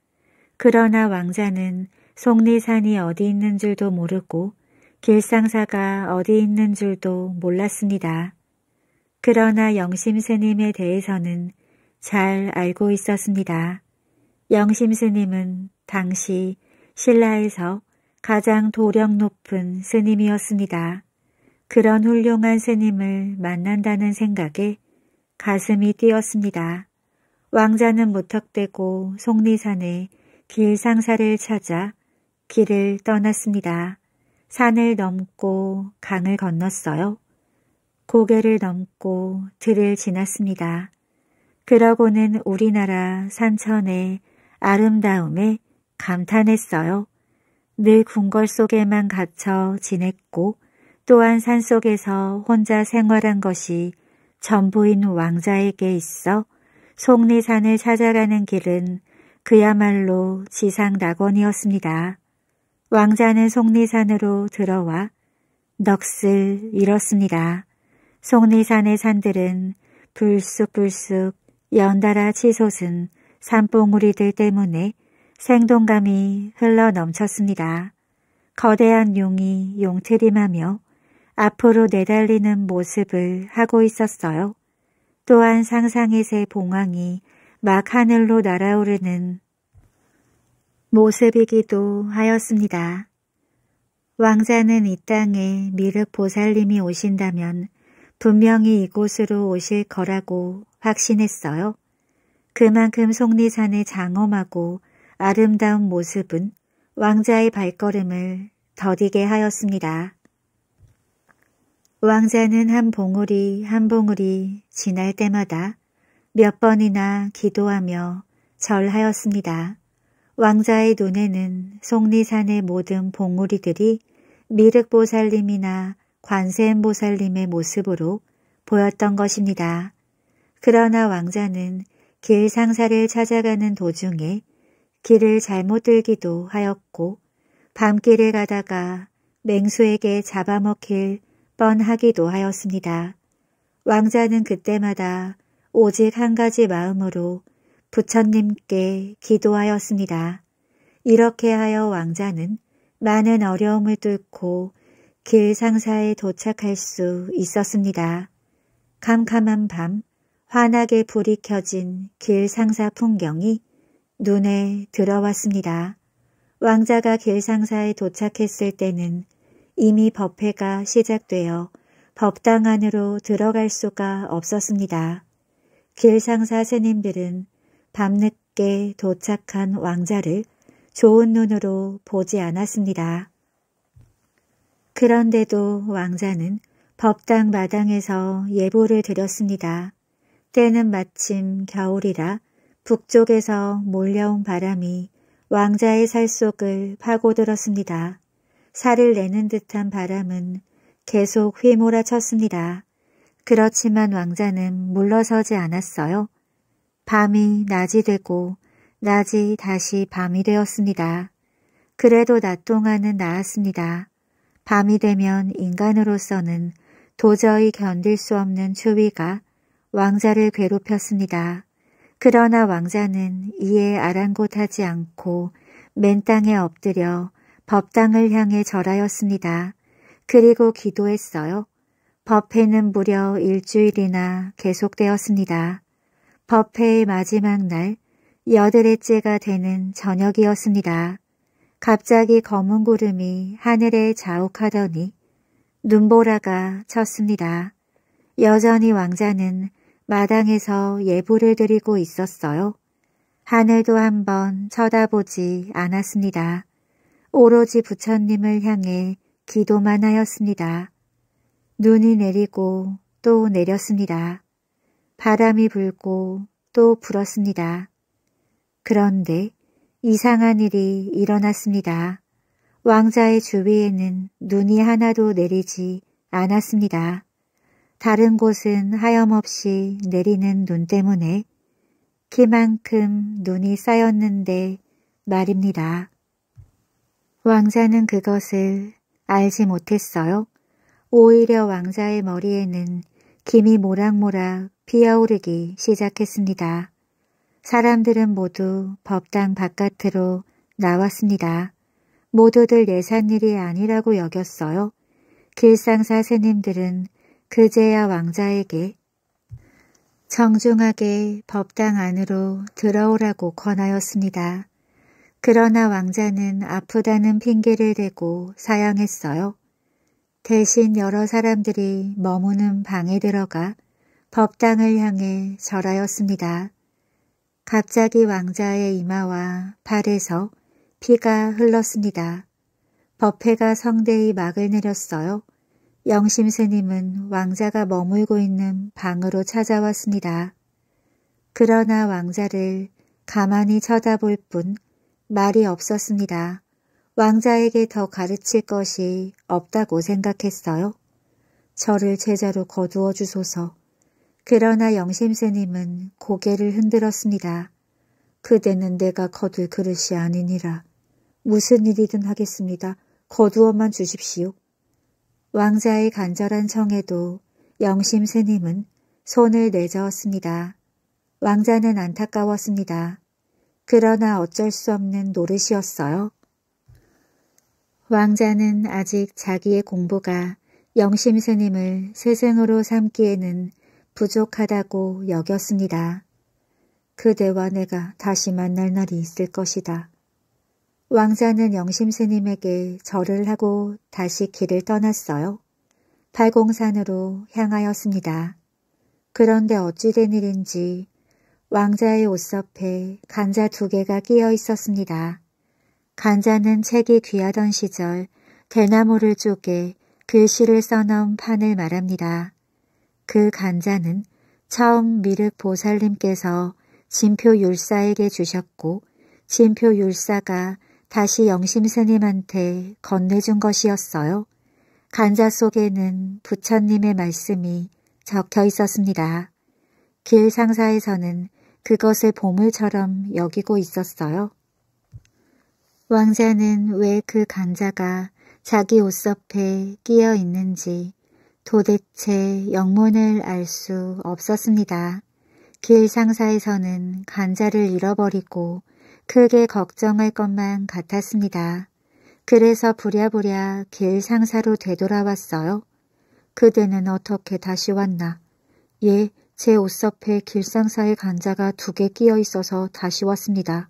그러나 왕자는 속리산이 어디 있는 줄도 모르고 길상사가 어디 있는 줄도 몰랐습니다. 그러나 영심스님에 대해서는 잘 알고 있었습니다. 영심스님은 당시 신라에서 가장 도령 높은 스님이었습니다. 그런 훌륭한 스님을 만난다는 생각에 가슴이 뛰었습니다. 왕자는 무턱대고 속리산의 길 상사를 찾아 길을 떠났습니다. 산을 넘고 강을 건넜어요. 고개를 넘고 들을 지났습니다. 그러고는 우리나라 산천의 아름다움에 감탄했어요. 늘 궁궐 속에만 갇혀 지냈고 또한 산속에서 혼자 생활한 것이 전부인 왕자에게 있어 속리산을 찾아가는 길은 그야말로 지상 낙원이었습니다. 왕자는 속리산으로 들어와 넋을 잃었습니다. 속리산의 산들은 불쑥불쑥 연달아 치솟은 산봉우리들 때문에 생동감이 흘러 넘쳤습니다. 거대한 용이 용트림하며 앞으로 내달리는 모습을 하고 있었어요. 또한 상상의 새 봉황이 막 하늘로 날아오르는 모습이기도 하였습니다. 왕자는 이 땅에 미륵 보살님이 오신다면 분명히 이곳으로 오실 거라고 확신했어요. 그만큼 속리산의 장엄하고 아름다운 모습은 왕자의 발걸음을 더디게 하였습니다. 왕자는 한 봉우리 한 봉우리 지날 때마다 몇 번이나 기도하며 절하였습니다. 왕자의 눈에는 속리산의 모든 봉우리들이 미륵보살님이나 관세음보살님의 모습으로 보였던 것입니다. 그러나 왕자는 길 상사를 찾아가는 도중에 길을 잘못 들기도 하였고 밤길을 가다가 맹수에게 잡아먹힐 뻔하기도 하였습니다. 왕자는 그때마다 오직 한 가지 마음으로 부처님께 기도하였습니다. 이렇게 하여 왕자는 많은 어려움을 뚫고 길 상사에 도착할 수 있었습니다. 캄캄한 밤 환하게 불이 켜진 길 상사 풍경이 눈에 들어왔습니다. 왕자가 길 상사에 도착했을 때는 이미 법회가 시작되어 법당 안으로 들어갈 수가 없었습니다. 길상사 스님들은 밤늦게 도착한 왕자를 좋은 눈으로 보지 않았습니다. 그런데도 왕자는 법당 마당에서 예보를 드렸습니다. 때는 마침 겨울이라 북쪽에서 몰려온 바람이 왕자의 살 속을 파고들었습니다. 살을 내는 듯한 바람은 계속 휘몰아쳤습니다. 그렇지만 왕자는 물러서지 않았어요. 밤이 낮이 되고 낮이 다시 밤이 되었습니다. 그래도 낮 동안은 나았습니다. 밤이 되면 인간으로서는 도저히 견딜 수 없는 추위가 왕자를 괴롭혔습니다. 그러나 왕자는 이에 아랑곳하지 않고 맨 땅에 엎드려 법당을 향해 절하였습니다. 그리고 기도했어요. 법회는 무려 일주일이나 계속되었습니다. 법회의 마지막 날 여드레째가 되는 저녁이었습니다. 갑자기 검은 구름이 하늘에 자욱하더니 눈보라가 쳤습니다. 여전히 왕자는 마당에서 예불을 드리고 있었어요. 하늘도 한번 쳐다보지 않았습니다. 오로지 부처님을 향해 기도만 하였습니다. 눈이 내리고 또 내렸습니다. 바람이 불고 또 불었습니다. 그런데 이상한 일이 일어났습니다. 왕자의 주위에는 눈이 하나도 내리지 않았습니다. 다른 곳은 하염없이 내리는 눈 때문에 키만큼 눈이 쌓였는데 말입니다. 왕자는 그것을 알지 못했어요. 오히려 왕자의 머리에는 김이 모락모락 피어오르기 시작했습니다. 사람들은 모두 법당 바깥으로 나왔습니다. 모두들 예산일이 아니라고 여겼어요. 길상사 스님들은 그제야 왕자에게 정중하게 법당 안으로 들어오라고 권하였습니다. 그러나 왕자는 아프다는 핑계를 대고 사양했어요. 대신 여러 사람들이 머무는 방에 들어가 법당을 향해 절하였습니다. 갑자기 왕자의 이마와 발에서 피가 흘렀습니다. 법회가 성대히 막을 내렸어요. 영심 스님은 왕자가 머물고 있는 방으로 찾아왔습니다. 그러나 왕자를 가만히 쳐다볼 뿐 말이 없었습니다. 왕자에게 더 가르칠 것이 없다고 생각했어요. 저를 제자로 거두어 주소서. 그러나 영심스님은 고개를 흔들었습니다. 그대는 내가 거둘 그릇이 아니니라. 무슨 일이든 하겠습니다. 거두어만 주십시오. 왕자의 간절한 청에도 영심스님은 손을 내저었습니다. 왕자는 안타까웠습니다. 그러나 어쩔 수 없는 노릇이었어요. 왕자는 아직 자기의 공부가 영심 스님을 스승으로 삼기에는 부족하다고 여겼습니다. 그대와 내가 다시 만날 날이 있을 것이다. 왕자는 영심 스님에게 절을 하고 다시 길을 떠났어요. 발공산으로 향하였습니다. 그런데 어찌된 일인지 왕자의 옷섭에 간자 두 개가 끼어 있었습니다. 간자는 책이 귀하던 시절 대나무를 쪼개 글씨를 써넣은 판을 말합니다. 그 간자는 처음 미륵 보살님께서 진표 율사에게 주셨고 진표 율사가 다시 영심 스님한테 건네준 것이었어요. 간자 속에는 부처님의 말씀이 적혀 있었습니다. 길상사에서는 그것을 보물처럼 여기고 있었어요. 왕자는 왜 그 간자가 자기 옷섭에 끼어 있는지 도대체 영문을 알 수 없었습니다. 길 상사에서는 간자를 잃어버리고 크게 걱정할 것만 같았습니다. 그래서 부랴부랴 길 상사로 되돌아왔어요. 그대는 어떻게 다시 왔나? 예, 제 옷옆에 길상사의 간자가 두 개 끼어 있어서 다시 왔습니다.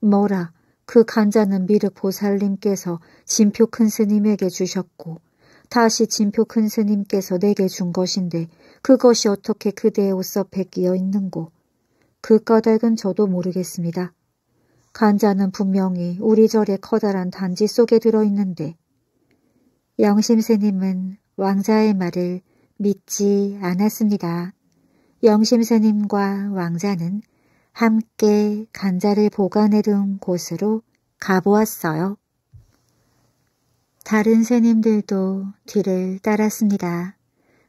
뭐라 그 간자는 미르 보살님께서 진표 큰 스님에게 주셨고 다시 진표 큰 스님께서 내게 준 것인데 그것이 어떻게 그대의 옷섭에 끼어 있는고. 그 까닭은 저도 모르겠습니다. 간자는 분명히 우리 절의 커다란 단지 속에 들어있는데 영심 스님은 왕자의 말을 믿지 않았습니다. 영심스님과 왕자는 함께 간자를 보관해둔 곳으로 가보았어요. 다른 새님들도 뒤를 따랐습니다.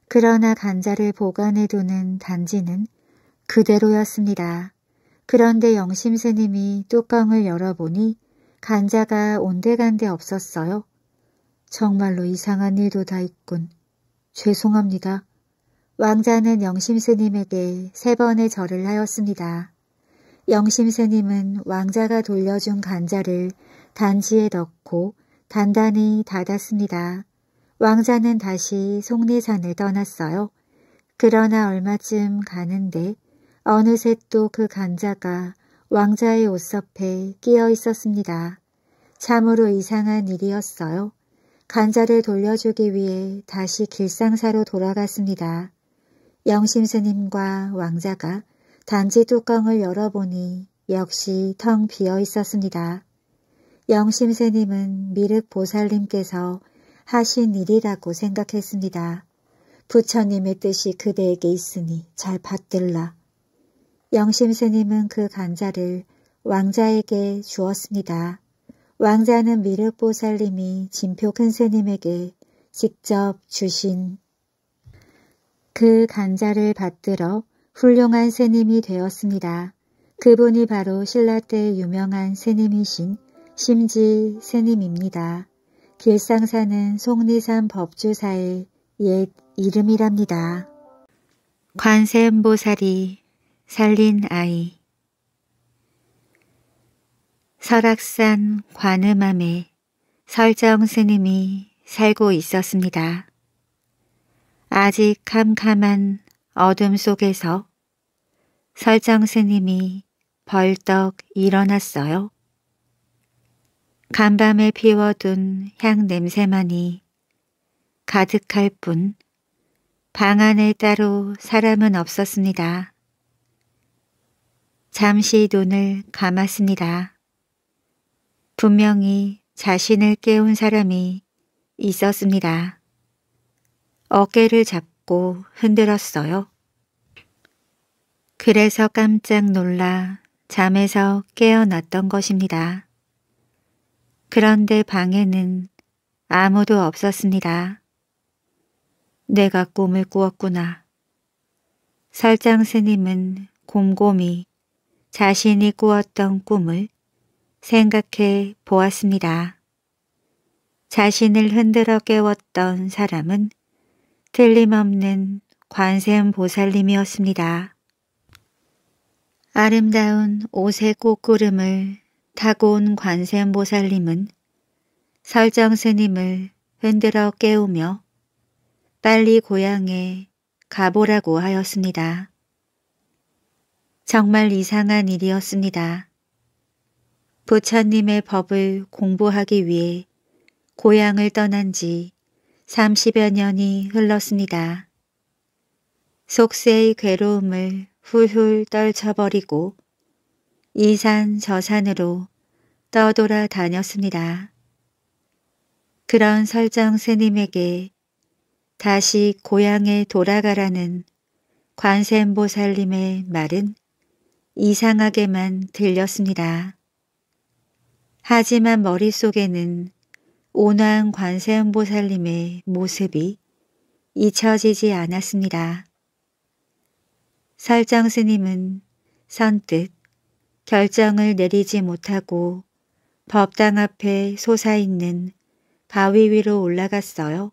그러나 간자를 보관해두는 단지는 그대로였습니다. 그런데 영심스님이 뚜껑을 열어보니 간자가 온데간데 없었어요. 정말로 이상한 일도 다 있군. 죄송합니다. 왕자는 영심스님에게 세 번의 절을 하였습니다. 영심스님은 왕자가 돌려준 간자를 단지에 넣고 단단히 닫았습니다. 왕자는 다시 속리산을 떠났어요. 그러나 얼마쯤 가는데 어느새 또 그 간자가 왕자의 옷섭에 끼어 있었습니다. 참으로 이상한 일이었어요. 간자를 돌려주기 위해 다시 길상사로 돌아갔습니다. 영심스님과 왕자가 단지 뚜껑을 열어보니 역시 텅 비어 있었습니다. 영심스님은 미륵 보살님께서 하신 일이라고 생각했습니다. 부처님의 뜻이 그대에게 있으니 잘 받들라. 영심스님은 그 간자를 왕자에게 주었습니다. 왕자는 미륵보살님이 진표 큰 스님에게 직접 주신 그 간자를 받들어 훌륭한 스님이 되었습니다. 그분이 바로 신라 때 유명한 스님이신 심지 스님입니다. 길상사는 속리산 법주사의 옛 이름이랍니다. 관세음보살이 살린 아이 설악산 관음암에 설정 스님이 살고 있었습니다. 아직 캄캄한 어둠 속에서 설정 스님이 벌떡 일어났어요. 간밤에 피워둔 향 냄새만이 가득할 뿐 방 안에 따로 사람은 없었습니다. 잠시 눈을 감았습니다. 분명히 자신을 깨운 사람이 있었습니다. 어깨를 잡고 흔들었어요. 그래서 깜짝 놀라 잠에서 깨어났던 것입니다. 그런데 방에는 아무도 없었습니다. 내가 꿈을 꾸었구나. 설장 스님은 곰곰이 자신이 꾸었던 꿈을 생각해 보았습니다. 자신을 흔들어 깨웠던 사람은 틀림없는 관세음보살님이었습니다. 아름다운 옷의 꽃구름을 타고 온 관세음보살님은 설정스님을 흔들어 깨우며 빨리 고향에 가보라고 하였습니다. 정말 이상한 일이었습니다. 부처님의 법을 공부하기 위해 고향을 떠난 지 30여 년이 흘렀습니다. 속세의 괴로움을 훌훌 떨쳐버리고 이산 저산으로 떠돌아 다녔습니다. 그런 설정 스님에게 다시 고향에 돌아가라는 관세음보살님의 말은 이상하게만 들렸습니다. 하지만 머릿속에는 온화한 관세음보살님의 모습이 잊혀지지 않았습니다. 설장 스님은 선뜻 결정을 내리지 못하고 법당 앞에 솟아있는 바위 위로 올라갔어요.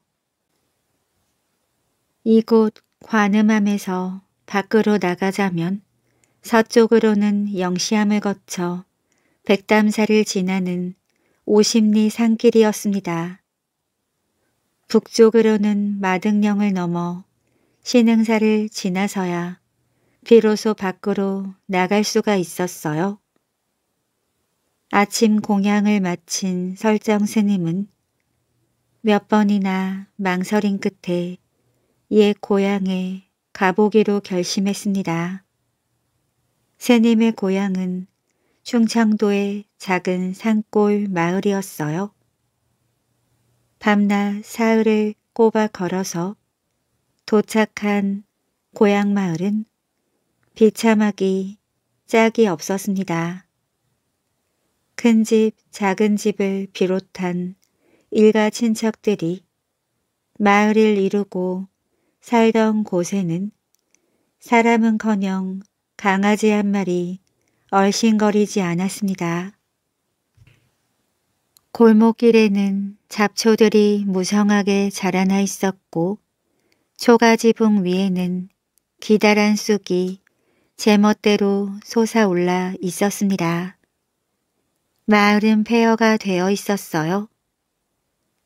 이곳 관음함에서 밖으로 나가자면 서쪽으로는 영시암을 거쳐 백담사를 지나는 5 0리 산길이었습니다. 북쪽으로는 마등령을 넘어 신흥사를 지나서야 비로소 밖으로 나갈 수가 있었어요. 아침 공양을 마친 설정 스님은 몇 번이나 망설인 끝에 옛 고향에 가보기로 결심했습니다. 스님의 고향은 충청도의 작은 산골 마을이었어요. 밤낮 사흘을 꼬박 걸어서 도착한 고향 마을은 비참하기 짝이 없었습니다. 큰 집, 작은 집을 비롯한 일가 친척들이 마을을 이루고 살던 곳에는 사람은커녕 강아지 한 마리 얼씬거리지 않았습니다. 골목길에는 잡초들이 무성하게 자라나 있었고 초가지붕 위에는 기다란 쑥이 제멋대로 솟아올라 있었습니다. 마을은 폐허가 되어 있었어요.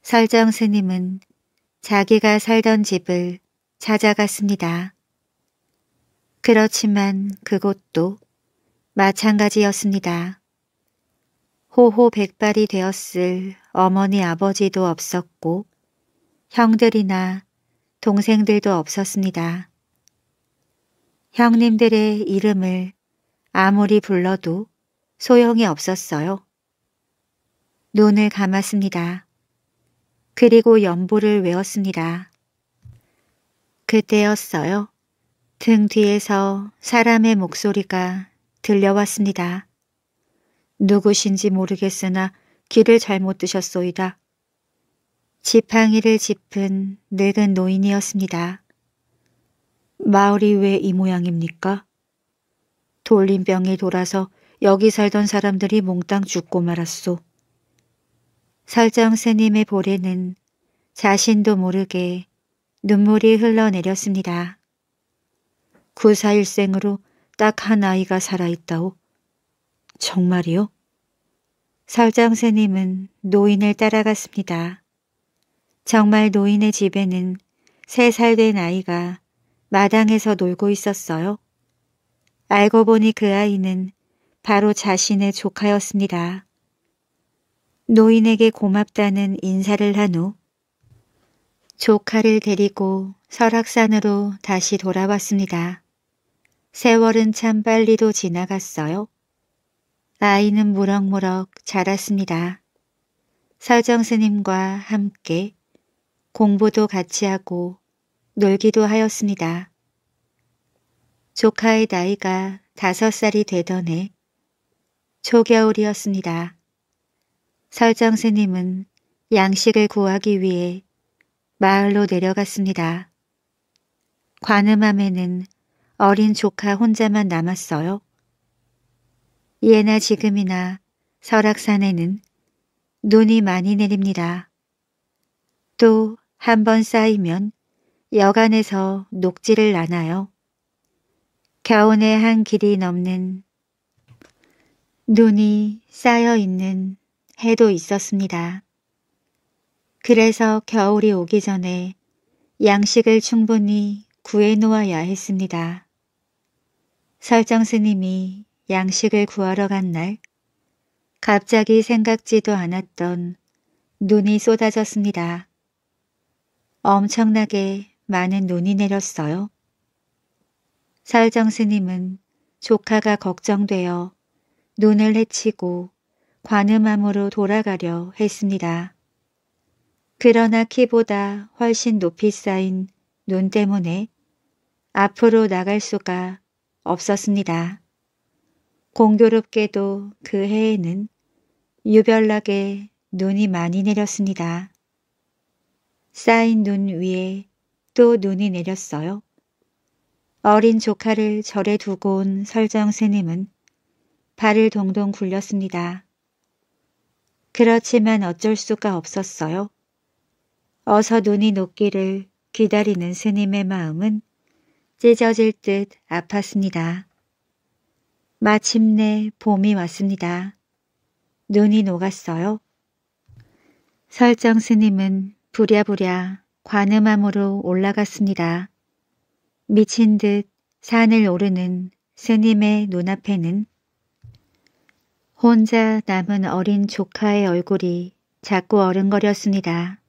설정 스님은 자기가 살던 집을 찾아갔습니다. 그렇지만 그곳도 마찬가지였습니다. 호호백발이 되었을 어머니 아버지도 없었고 형들이나 동생들도 없었습니다. 형님들의 이름을 아무리 불러도 소용이 없었어요. 눈을 감았습니다. 그리고 연보를 외웠습니다. 그때였어요. 등 뒤에서 사람의 목소리가 들려왔습니다. 누구신지 모르겠으나 길을 잘못 드셨소이다. 지팡이를 짚은 늙은 노인이었습니다. 마을이 왜 이 모양입니까? 돌림병이 돌아서 여기 살던 사람들이 몽땅 죽고 말았소. 설정 스님의 볼에는 자신도 모르게 눈물이 흘러내렸습니다. 구사일생으로 딱한 아이가 살아있다오. 정말이요? 설장스님은 노인을 따라갔습니다. 정말 노인의 집에는 세 살된 아이가 마당에서 놀고 있었어요. 알고 보니 그 아이는 바로 자신의 조카였습니다. 노인에게 고맙다는 인사를 한 후 조카를 데리고 설악산으로 다시 돌아왔습니다. 세월은 참 빨리도 지나갔어요. 아이는 무럭무럭 자랐습니다. 서정 스님과 함께 공부도 같이 하고 놀기도 하였습니다. 조카의 나이가 다섯 살이 되던 해 초겨울이었습니다. 설정 스님은 양식을 구하기 위해 마을로 내려갔습니다. 관음함에는 어린 조카 혼자만 남았어요. 예나 지금이나 설악산에는 눈이 많이 내립니다. 또 한 번 쌓이면 여간에서 녹지를 나눠요. 겨운의 한 길이 넘는 눈이 쌓여 있는 해도 있었습니다. 그래서 겨울이 오기 전에 양식을 충분히 구해 놓아야 했습니다. 설정 스님이 양식을 구하러 간 날 갑자기 생각지도 않았던 눈이 쏟아졌습니다. 엄청나게 많은 눈이 내렸어요. 설정 스님은 조카가 걱정되어 눈을 헤치고 관음암으로 돌아가려 했습니다. 그러나 키보다 훨씬 높이 쌓인 눈 때문에 앞으로 나갈 수가 없었습니다. 공교롭게도 그 해에는 유별나게 눈이 많이 내렸습니다. 쌓인 눈 위에 또 눈이 내렸어요. 어린 조카를 절에 두고 온 설정 스님은 발을 동동 굴렸습니다. 그렇지만 어쩔 수가 없었어요. 어서 눈이 녹기를 기다리는 스님의 마음은 찢어질 듯 아팠습니다. 마침내 봄이 왔습니다. 눈이 녹았어요. 설정 스님은 부랴부랴 관음암으로 올라갔습니다. 미친 듯 산을 오르는 스님의 눈앞에는 혼자 남은 어린 조카의 얼굴이 자꾸 어른거렸습니다.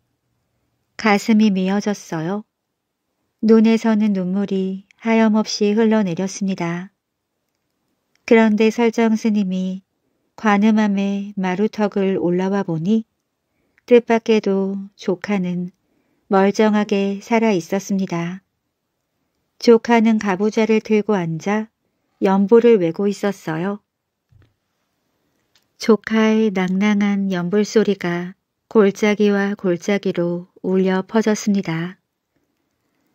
가슴이 미어졌어요. 눈에서는 눈물이 하염없이 흘러내렸습니다. 그런데 설정 스님이 관음함에 마루턱을 올라와 보니 뜻밖에도 조카는 멀쩡하게 살아 있었습니다. 조카는 가부좌를 들고 앉아 연보를 외고 있었어요. 조카의 낭낭한 연불 소리가 골짜기와 골짜기로 울려 퍼졌습니다.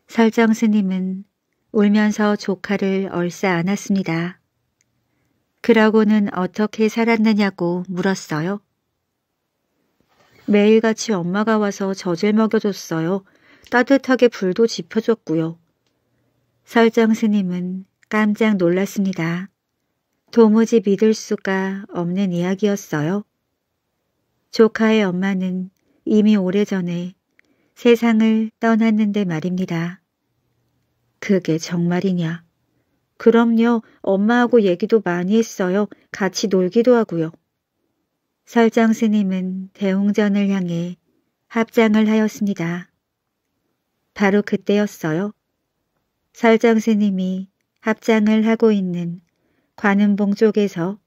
설정 스님은 울면서 조카를 얼싸 안았습니다. 그러고는 어떻게 살았느냐고 물었어요. 매일같이 엄마가 와서 젖을 먹여줬어요. 따뜻하게 불도 지펴줬고요. 설정 스님은 깜짝 놀랐습니다. 도무지 믿을 수가 없는 이야기였어요. 조카의 엄마는 이미 오래전에 세상을 떠났는데 말입니다. 그게 정말이냐? 그럼요. 엄마하고 얘기도 많이 했어요. 같이 놀기도 하고요. 설장 스님은 대웅전을 향해 합장을 하였습니다. 바로 그때였어요. 설장 스님이 합장을 하고 있는 관음봉 쪽에서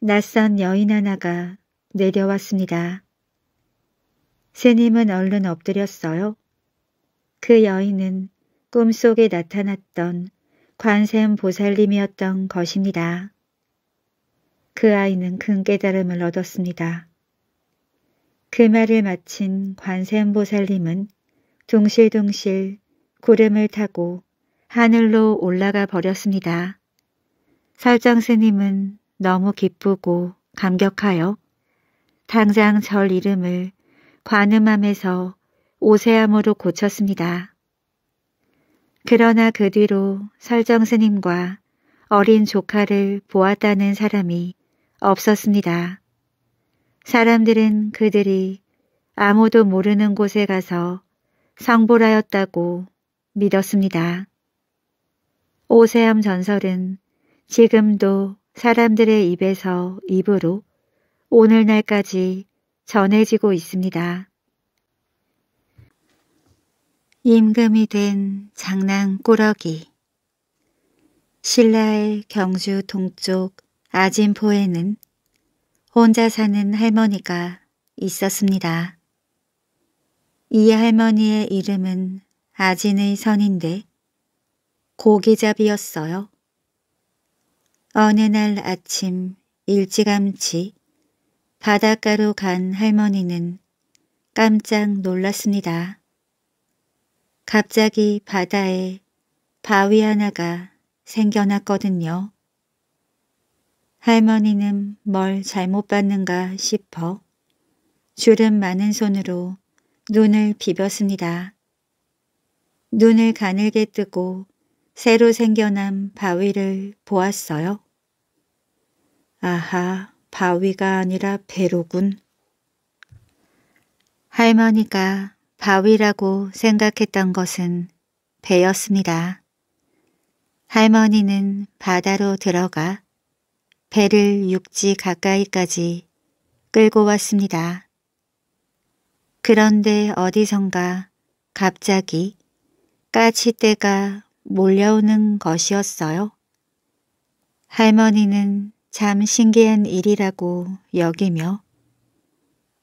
낯선 여인 하나가 내려왔습니다. 스님은 얼른 엎드렸어요. 그 여인은 꿈속에 나타났던 관세음 보살님이었던 것입니다. 그 아이는 큰 깨달음을 얻었습니다. 그 말을 마친 관세음 보살님은 둥실둥실 구름을 타고 하늘로 올라가 버렸습니다. 설정 스님은 너무 기쁘고 감격하여 당장 절 이름을 관음함에서 오세함으로 고쳤습니다. 그러나 그 뒤로 설정 스님과 어린 조카를 보았다는 사람이 없었습니다. 사람들은 그들이 아무도 모르는 곳에 가서 성불하였다고 믿었습니다. 오세암 전설은 지금도 사람들의 입에서 입으로 오늘날까지 전해지고 있습니다. 임금이 된 장난 꾸러기 신라의 경주 동쪽 아진포에는 혼자 사는 할머니가 있었습니다. 이 할머니의 이름은 아진의 선인데 고기잡이였어요. 어느 날 아침 일찌감치 바닷가로 간 할머니는 깜짝 놀랐습니다. 갑자기 바다에 바위 하나가 생겨났거든요. 할머니는 뭘 잘못 봤는가 싶어 주름 많은 손으로 눈을 비볐습니다. 눈을 가늘게 뜨고 새로 생겨난 바위를 보았어요. 아하, 바위가 아니라 배로군. 할머니가 바위라고 생각했던 것은 배였습니다. 할머니는 바다로 들어가 배를 육지 가까이까지 끌고 왔습니다. 그런데 어디선가 갑자기 까치떼가 몰려오는 것이었어요. 할머니는 참 신기한 일이라고 여기며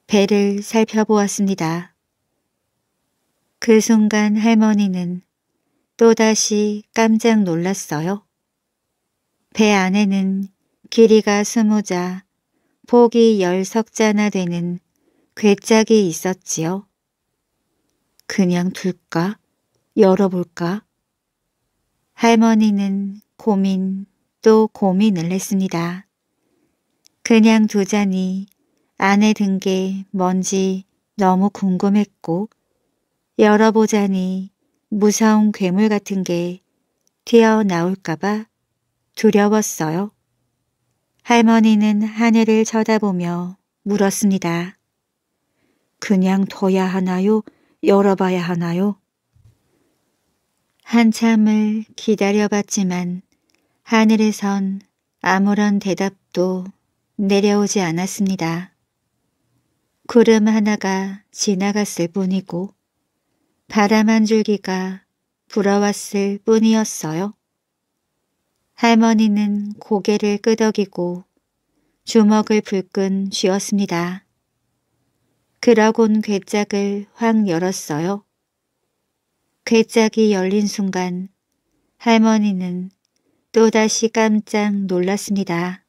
배를 살펴보았습니다. 그 순간 할머니는 또다시 깜짝 놀랐어요. 배 안에는 길이가 스무자 폭이 열 석자나 되는 괴짝이 있었지요. 그냥 둘까? 열어볼까? 할머니는 고민 또 고민을 했습니다. 그냥 두자니 안에 든 게 뭔지 너무 궁금했고 열어보자니 무서운 괴물 같은 게 튀어나올까봐 두려웠어요. 할머니는 하늘을 쳐다보며 물었습니다. 그냥 둬야 하나요? 열어봐야 하나요? 한참을 기다려봤지만 하늘에선 아무런 대답도 내려오지 않았습니다. 구름 하나가 지나갔을 뿐이고 바람 한 줄기가 불어왔을 뿐이었어요. 할머니는 고개를 끄덕이고 주먹을 불끈 쥐었습니다. 그러곤 괴짝을 확 열었어요. 괴짝이 열린 순간 할머니는 또다시 깜짝 놀랐습니다.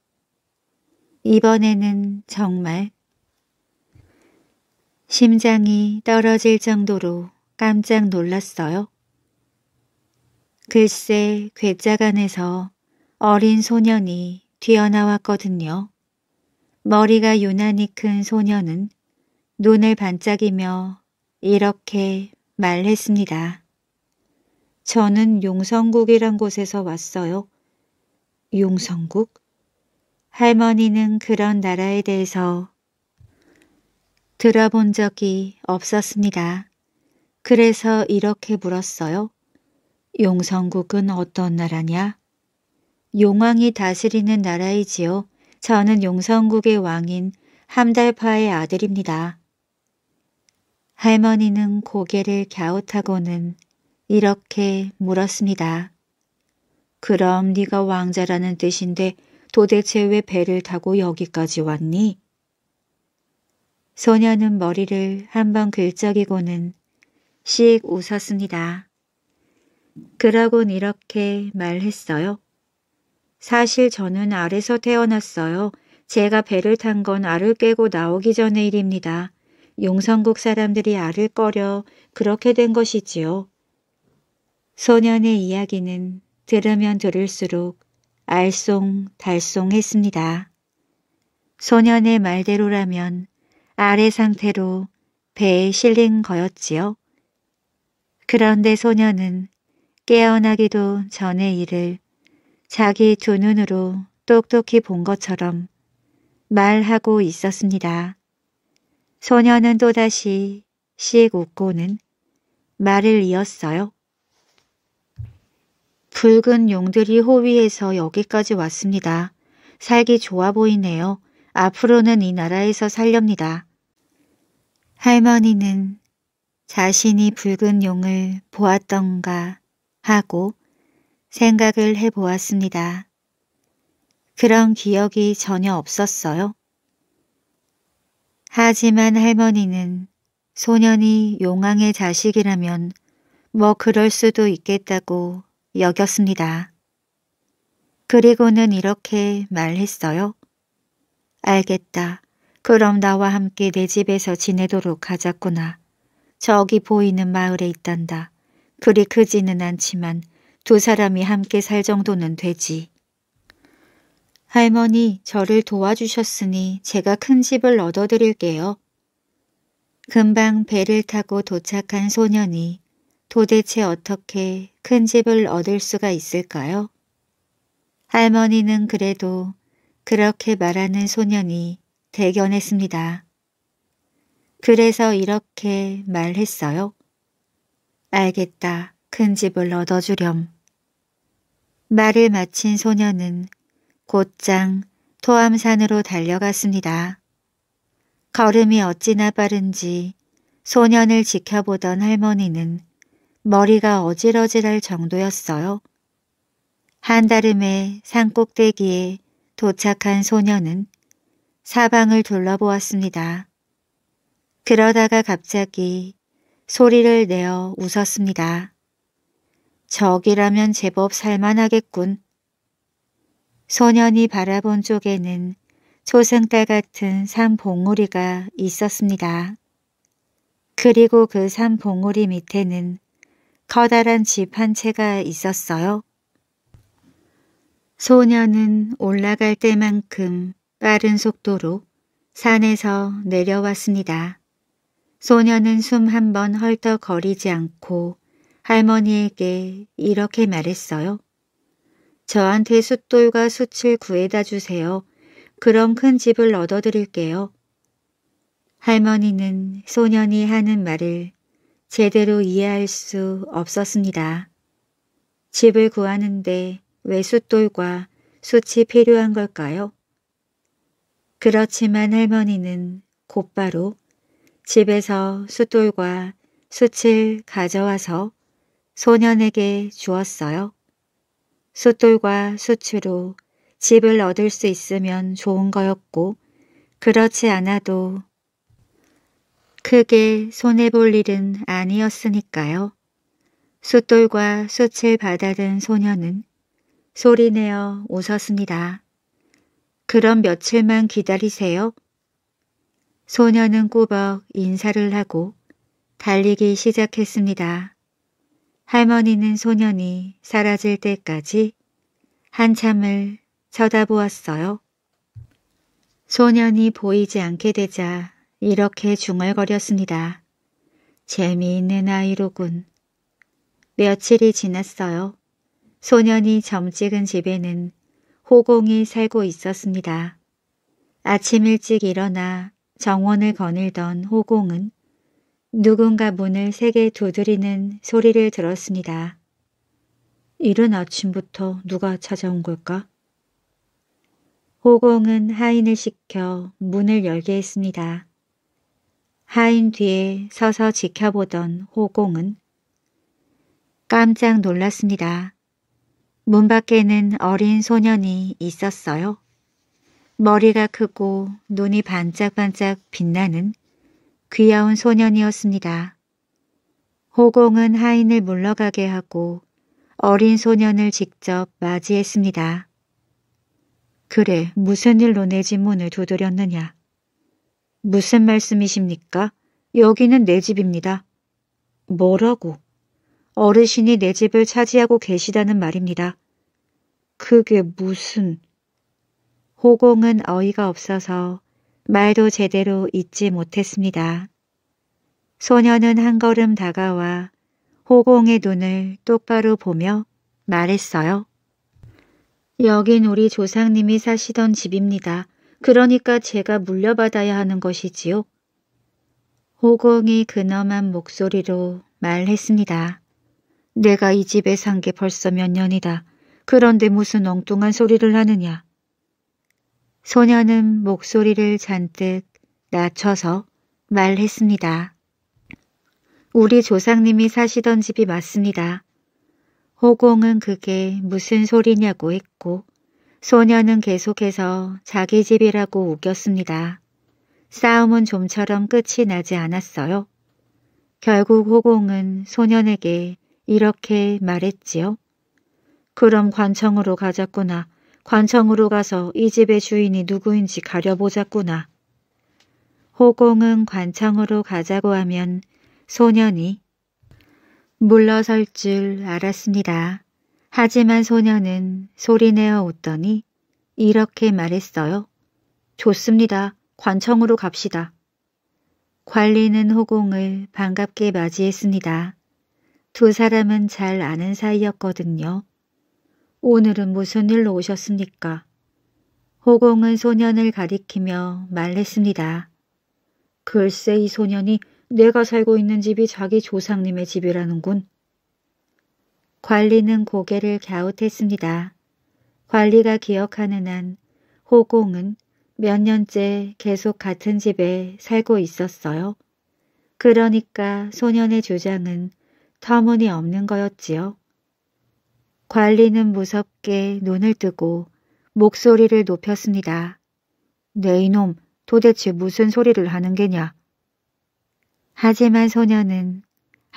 이번에는 정말 심장이 떨어질 정도로 깜짝 놀랐어요. 글쎄 괴짜간에서 어린 소년이 튀어나왔거든요. 머리가 유난히 큰 소년은 눈을 반짝이며 이렇게 말했습니다. 저는 용성국이란 곳에서 왔어요. 용성국? 할머니는 그런 나라에 대해서 들어본 적이 없었습니다. 그래서 이렇게 물었어요. 용성국은 어떤 나라냐? 용왕이 다스리는 나라이지요. 저는 용성국의 왕인 함달파의 아들입니다. 할머니는 고개를 갸웃하고는 이렇게 물었습니다. 그럼 네가 왕자라는 뜻인데 도대체 왜 배를 타고 여기까지 왔니? 소녀는 머리를 한 번 긁적이고는 씩 웃었습니다. 그러곤 이렇게 말했어요. 사실 저는 알에서 태어났어요. 제가 배를 탄 건 알을 깨고 나오기 전의 일입니다. 용성국 사람들이 알을 꺼려 그렇게 된 것이지요. 소년의 이야기는 들으면 들을수록 알쏭달쏭했습니다. 소년의 말대로라면 아래 상태로 배에 실린 거였지요. 그런데 소년은 깨어나기도 전의 일을 자기 두 눈으로 똑똑히 본 것처럼 말하고 있었습니다. 소녀는 또다시 씩 웃고는 말을 이었어요. 붉은 용들이 호위해서 여기까지 왔습니다. 살기 좋아 보이네요. 앞으로는 이 나라에서 살렵니다. 할머니는 자신이 붉은 용을 보았던가 하고 생각을 해보았습니다. 그런 기억이 전혀 없었어요. 하지만 할머니는 소년이 용왕의 자식이라면 뭐 그럴 수도 있겠다고 여겼습니다. 그리고는 이렇게 말했어요. 알겠다. 그럼 나와 함께 내 집에서 지내도록 하자꾸나. 저기 보이는 마을에 있단다. 그리 크지는 않지만 두 사람이 함께 살 정도는 되지. 할머니, 저를 도와주셨으니 제가 큰 집을 얻어드릴게요. 금방 배를 타고 도착한 소년이 도대체 어떻게 큰 집을 얻을 수가 있을까요? 할머니는 그래도 그렇게 말하는 소년이 대견했습니다. 그래서 이렇게 말했어요. 알겠다. 큰 집을 얻어주렴. 말을 마친 소년은 곧장 토암산으로 달려갔습니다. 걸음이 어찌나 빠른지 소년을 지켜보던 할머니는 머리가 어질어질할 정도였어요. 한달음에 산꼭대기에 도착한 소녀는 사방을 둘러보았습니다. 그러다가 갑자기 소리를 내어 웃었습니다. 저기라면 제법 살만하겠군. 소년이 바라본 쪽에는 초승달 같은 산봉우리가 있었습니다. 그리고 그 산봉우리 밑에는 커다란 집 한 채가 있었어요. 소녀는 올라갈 때만큼 빠른 속도로 산에서 내려왔습니다. 소녀는 숨한번 헐떡거리지 않고 할머니에게 이렇게 말했어요. 저한테 숫돌과 숯을 구해다 주세요. 그럼 큰 집을 얻어드릴게요. 할머니는 소년이 하는 말을 제대로 이해할 수 없었습니다. 집을 구하는데 왜 숫돌과 숯이 필요한 걸까요? 그렇지만 할머니는 곧바로 집에서 숫돌과 숯을 가져와서 소년에게 주었어요. 숫돌과 숯으로 집을 얻을 수 있으면 좋은 거였고 그렇지 않아도 크게 손해볼 일은 아니었으니까요. 숫돌과 숯을 받아든 소녀는 소리내어 웃었습니다. 그럼 며칠만 기다리세요. 소녀는 꾸벅 인사를 하고 달리기 시작했습니다. 할머니는 소년이 사라질 때까지 한참을 쳐다보았어요. 소년이 보이지 않게 되자 이렇게 중얼거렸습니다. 재미있는 아이로군. 며칠이 지났어요. 소년이 점 찍은 집에는 호공이 살고 있었습니다. 아침 일찍 일어나 정원을 거닐던 호공은 누군가 문을 세게 두드리는 소리를 들었습니다. 이른 아침부터 누가 찾아온 걸까? 호공은 하인을 시켜 문을 열게 했습니다. 하인 뒤에 서서 지켜보던 호공은 깜짝 놀랐습니다. 문 밖에는 어린 소년이 있었어요. 머리가 크고 눈이 반짝반짝 빛나는 귀여운 소년이었습니다. 호공은 하인을 물러가게 하고 어린 소년을 직접 맞이했습니다. 그래, 무슨 일로 내 집문을 두드렸느냐? 무슨 말씀이십니까? 여기는 내 집입니다. 뭐라고? 어르신이 내 집을 차지하고 계시다는 말입니다. 그게 무슨... 호공은 어이가 없어서 말도 제대로 잊지 못했습니다. 소녀는 한 걸음 다가와 호공의 눈을 똑바로 보며 말했어요. 여긴 우리 조상님이 사시던 집입니다. 그러니까 제가 물려받아야 하는 것이지요. 호공이 근엄한 목소리로 말했습니다. 내가 이 집에 산 게 벌써 몇 년이다. 그런데 무슨 엉뚱한 소리를 하느냐. 소녀는 목소리를 잔뜩 낮춰서 말했습니다. 우리 조상님이 사시던 집이 맞습니다. 호공은 그게 무슨 소리냐고 했고 소녀는 계속해서 자기 집이라고 우겼습니다. 싸움은 좀처럼 끝이 나지 않았어요. 결국 호공은 소년에게 이렇게 말했지요. 그럼 관청으로 가자꾸나. 관청으로 가서 이 집의 주인이 누구인지 가려보자꾸나. 호공은 관청으로 가자고 하면 소년이 물러설 줄 알았습니다. 하지만 소녀는 소리내어 웃더니 이렇게 말했어요. 좋습니다. 관청으로 갑시다. 관리는 호공을 반갑게 맞이했습니다. 두 사람은 잘 아는 사이였거든요. 오늘은 무슨 일로 오셨습니까? 호공은 소년을 가리키며 말했습니다. 글쎄 이 소년이 내가 살고 있는 집이 자기 조상님의 집이라는군. 관리는 고개를 갸웃했습니다. 관리가 기억하는 한 호공은 몇 년째 계속 같은 집에 살고 있었어요. 그러니까 소년의 주장은 터무니없는 거였지요. 관리는 무섭게 눈을 뜨고 목소리를 높였습니다. 네 이놈 도대체 무슨 소리를 하는 게냐. 하지만 소년은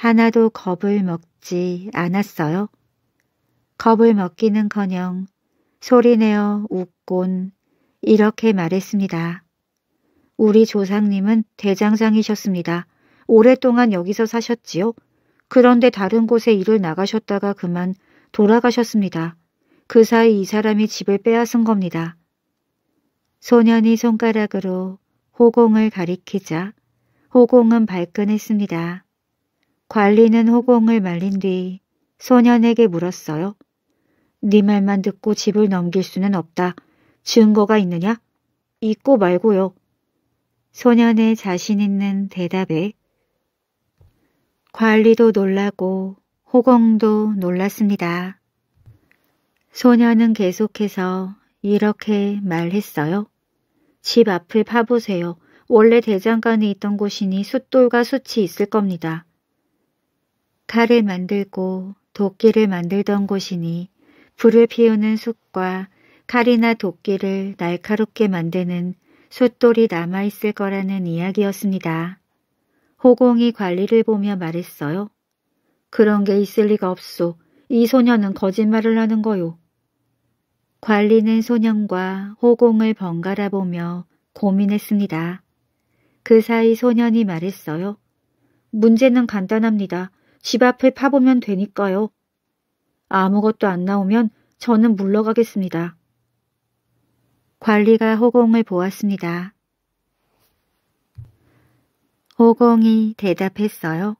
하나도 겁을 먹지 않았어요. 겁을 먹기는커녕 소리내어 웃곤 이렇게 말했습니다. 우리 조상님은 대장장이셨습니다. 오랫동안 여기서 사셨지요. 그런데 다른 곳에 일을 나가셨다가 그만 돌아가셨습니다. 그 사이 이 사람이 집을 빼앗은 겁니다. 소년이 손가락으로 호공을 가리키자 호공은 발끈했습니다. 관리는 호공을 말린 뒤 소년에게 물었어요. 네 말만 듣고 집을 넘길 수는 없다. 증거가 있느냐? 있고 말고요. 소년의 자신 있는 대답에 관리도 놀라고 호공도 놀랐습니다. 소년은 계속해서 이렇게 말했어요. 집 앞을 파보세요. 원래 대장간에 있던 곳이니 숫돌과 숯이 있을 겁니다. 칼을 만들고 도끼를 만들던 곳이니 불을 피우는 숯과 칼이나 도끼를 날카롭게 만드는 숫돌이 남아있을 거라는 이야기였습니다. 호공이 관리를 보며 말했어요. 그런 게 있을 리가 없소. 이 소년은 거짓말을 하는 거요. 관리는 소년과 호공을 번갈아 보며 고민했습니다. 그 사이 소년이 말했어요. 문제는 간단합니다. 집 앞을 파보면 되니까요. 아무것도 안 나오면 저는 물러가겠습니다. 관리가 호공을 보았습니다. 호공이 대답했어요.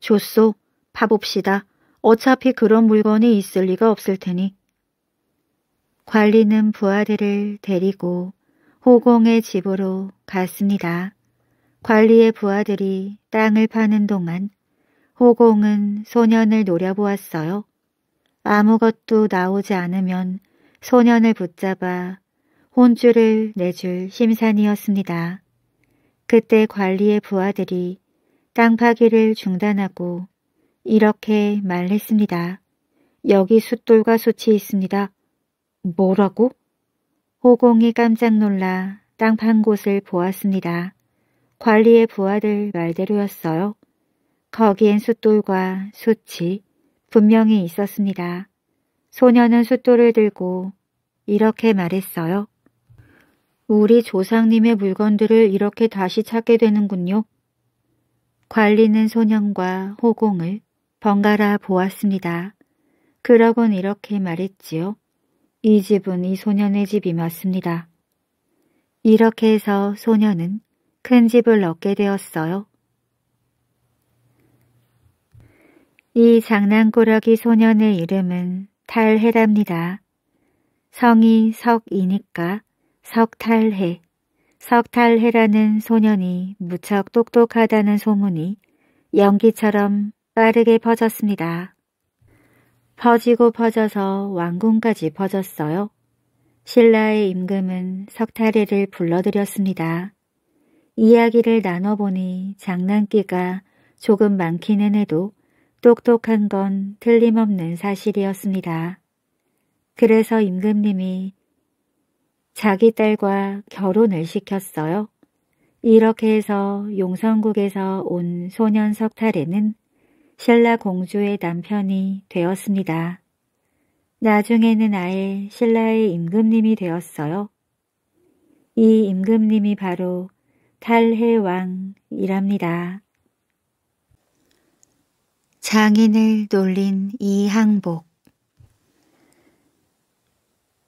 좋소, 파봅시다. 어차피 그런 물건이 있을 리가 없을 테니. 관리는 부하들을 데리고 호공의 집으로 갔습니다. 관리의 부하들이 땅을 파는 동안 호공은 소년을 노려보았어요. 아무것도 나오지 않으면 소년을 붙잡아 혼주를 내줄 심산이었습니다. 그때 관리의 부하들이 땅 파기를 중단하고 이렇게 말했습니다. 여기 숫돌과 숯이 있습니다. 뭐라고? 호공이 깜짝 놀라 땅 판 곳을 보았습니다. 관리의 부하들 말대로였어요. 거기엔 숫돌과 숯이 분명히 있었습니다. 소녀는 숫돌을 들고 이렇게 말했어요. 우리 조상님의 물건들을 이렇게 다시 찾게 되는군요. 관리는 소년과 호공을 번갈아 보았습니다. 그러곤 이렇게 말했지요. 이 집은 이 소년의 집이 맞습니다. 이렇게 해서 소년은 큰 집을 얻게 되었어요. 이 장난꾸러기 소년의 이름은 탈해랍니다. 성이 석이니까 석탈해. 석탈해라는 소년이 무척 똑똑하다는 소문이 연기처럼 빠르게 퍼졌습니다. 퍼지고 퍼져서 왕궁까지 퍼졌어요. 신라의 임금은 석탈해를 불러들였습니다. 이야기를 나눠보니 장난기가 조금 많기는 해도 똑똑한 건 틀림없는 사실이었습니다. 그래서 임금님이 자기 딸과 결혼을 시켰어요. 이렇게 해서 용성국에서 온 소년 석탈에는 신라 공주의 남편이 되었습니다. 나중에는 아예 신라의 임금님이 되었어요. 이 임금님이 바로 탈해왕이랍니다. 장인을 놀린 이항복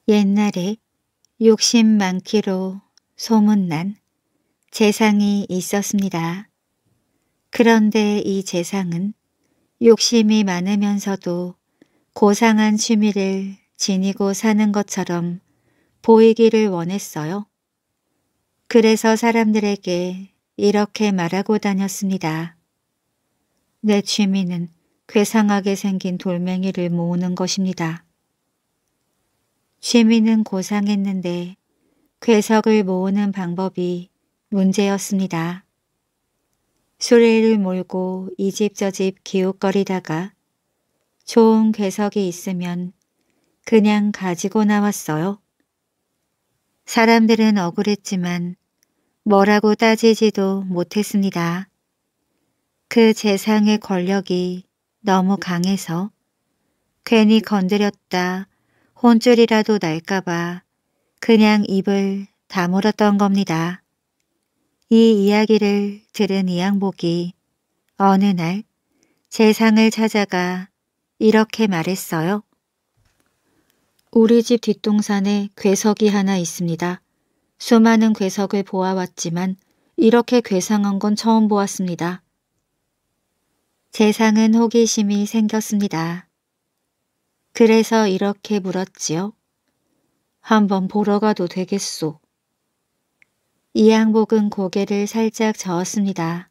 옛날에 욕심 많기로 소문난 재상이 있었습니다. 그런데 이 재상은 욕심이 많으면서도 고상한 취미를 지니고 사는 것처럼 보이기를 원했어요. 그래서 사람들에게 이렇게 말하고 다녔습니다. 내 취미는 괴상하게 생긴 돌멩이를 모으는 것입니다. 취미는 고상했는데 괴석을 모으는 방법이 문제였습니다. 수레를 몰고 이 집 저 집 기웃거리다가 좋은 괴석이 있으면 그냥 가지고 나왔어요. 사람들은 억울했지만 뭐라고 따지지도 못했습니다. 그 재상의 권력이 너무 강해서 괜히 건드렸다 혼쭐이라도 날까봐 그냥 입을 다물었던 겁니다. 이 이야기를 들은 이양복이 어느 날 재상을 찾아가 이렇게 말했어요. 우리 집 뒷동산에 괴석이 하나 있습니다. 수많은 괴석을 보아왔지만 이렇게 괴상한 건 처음 보았습니다. 재상은 호기심이 생겼습니다. 그래서 이렇게 물었지요. 한번 보러 가도 되겠소. 이양복은 고개를 살짝 저었습니다.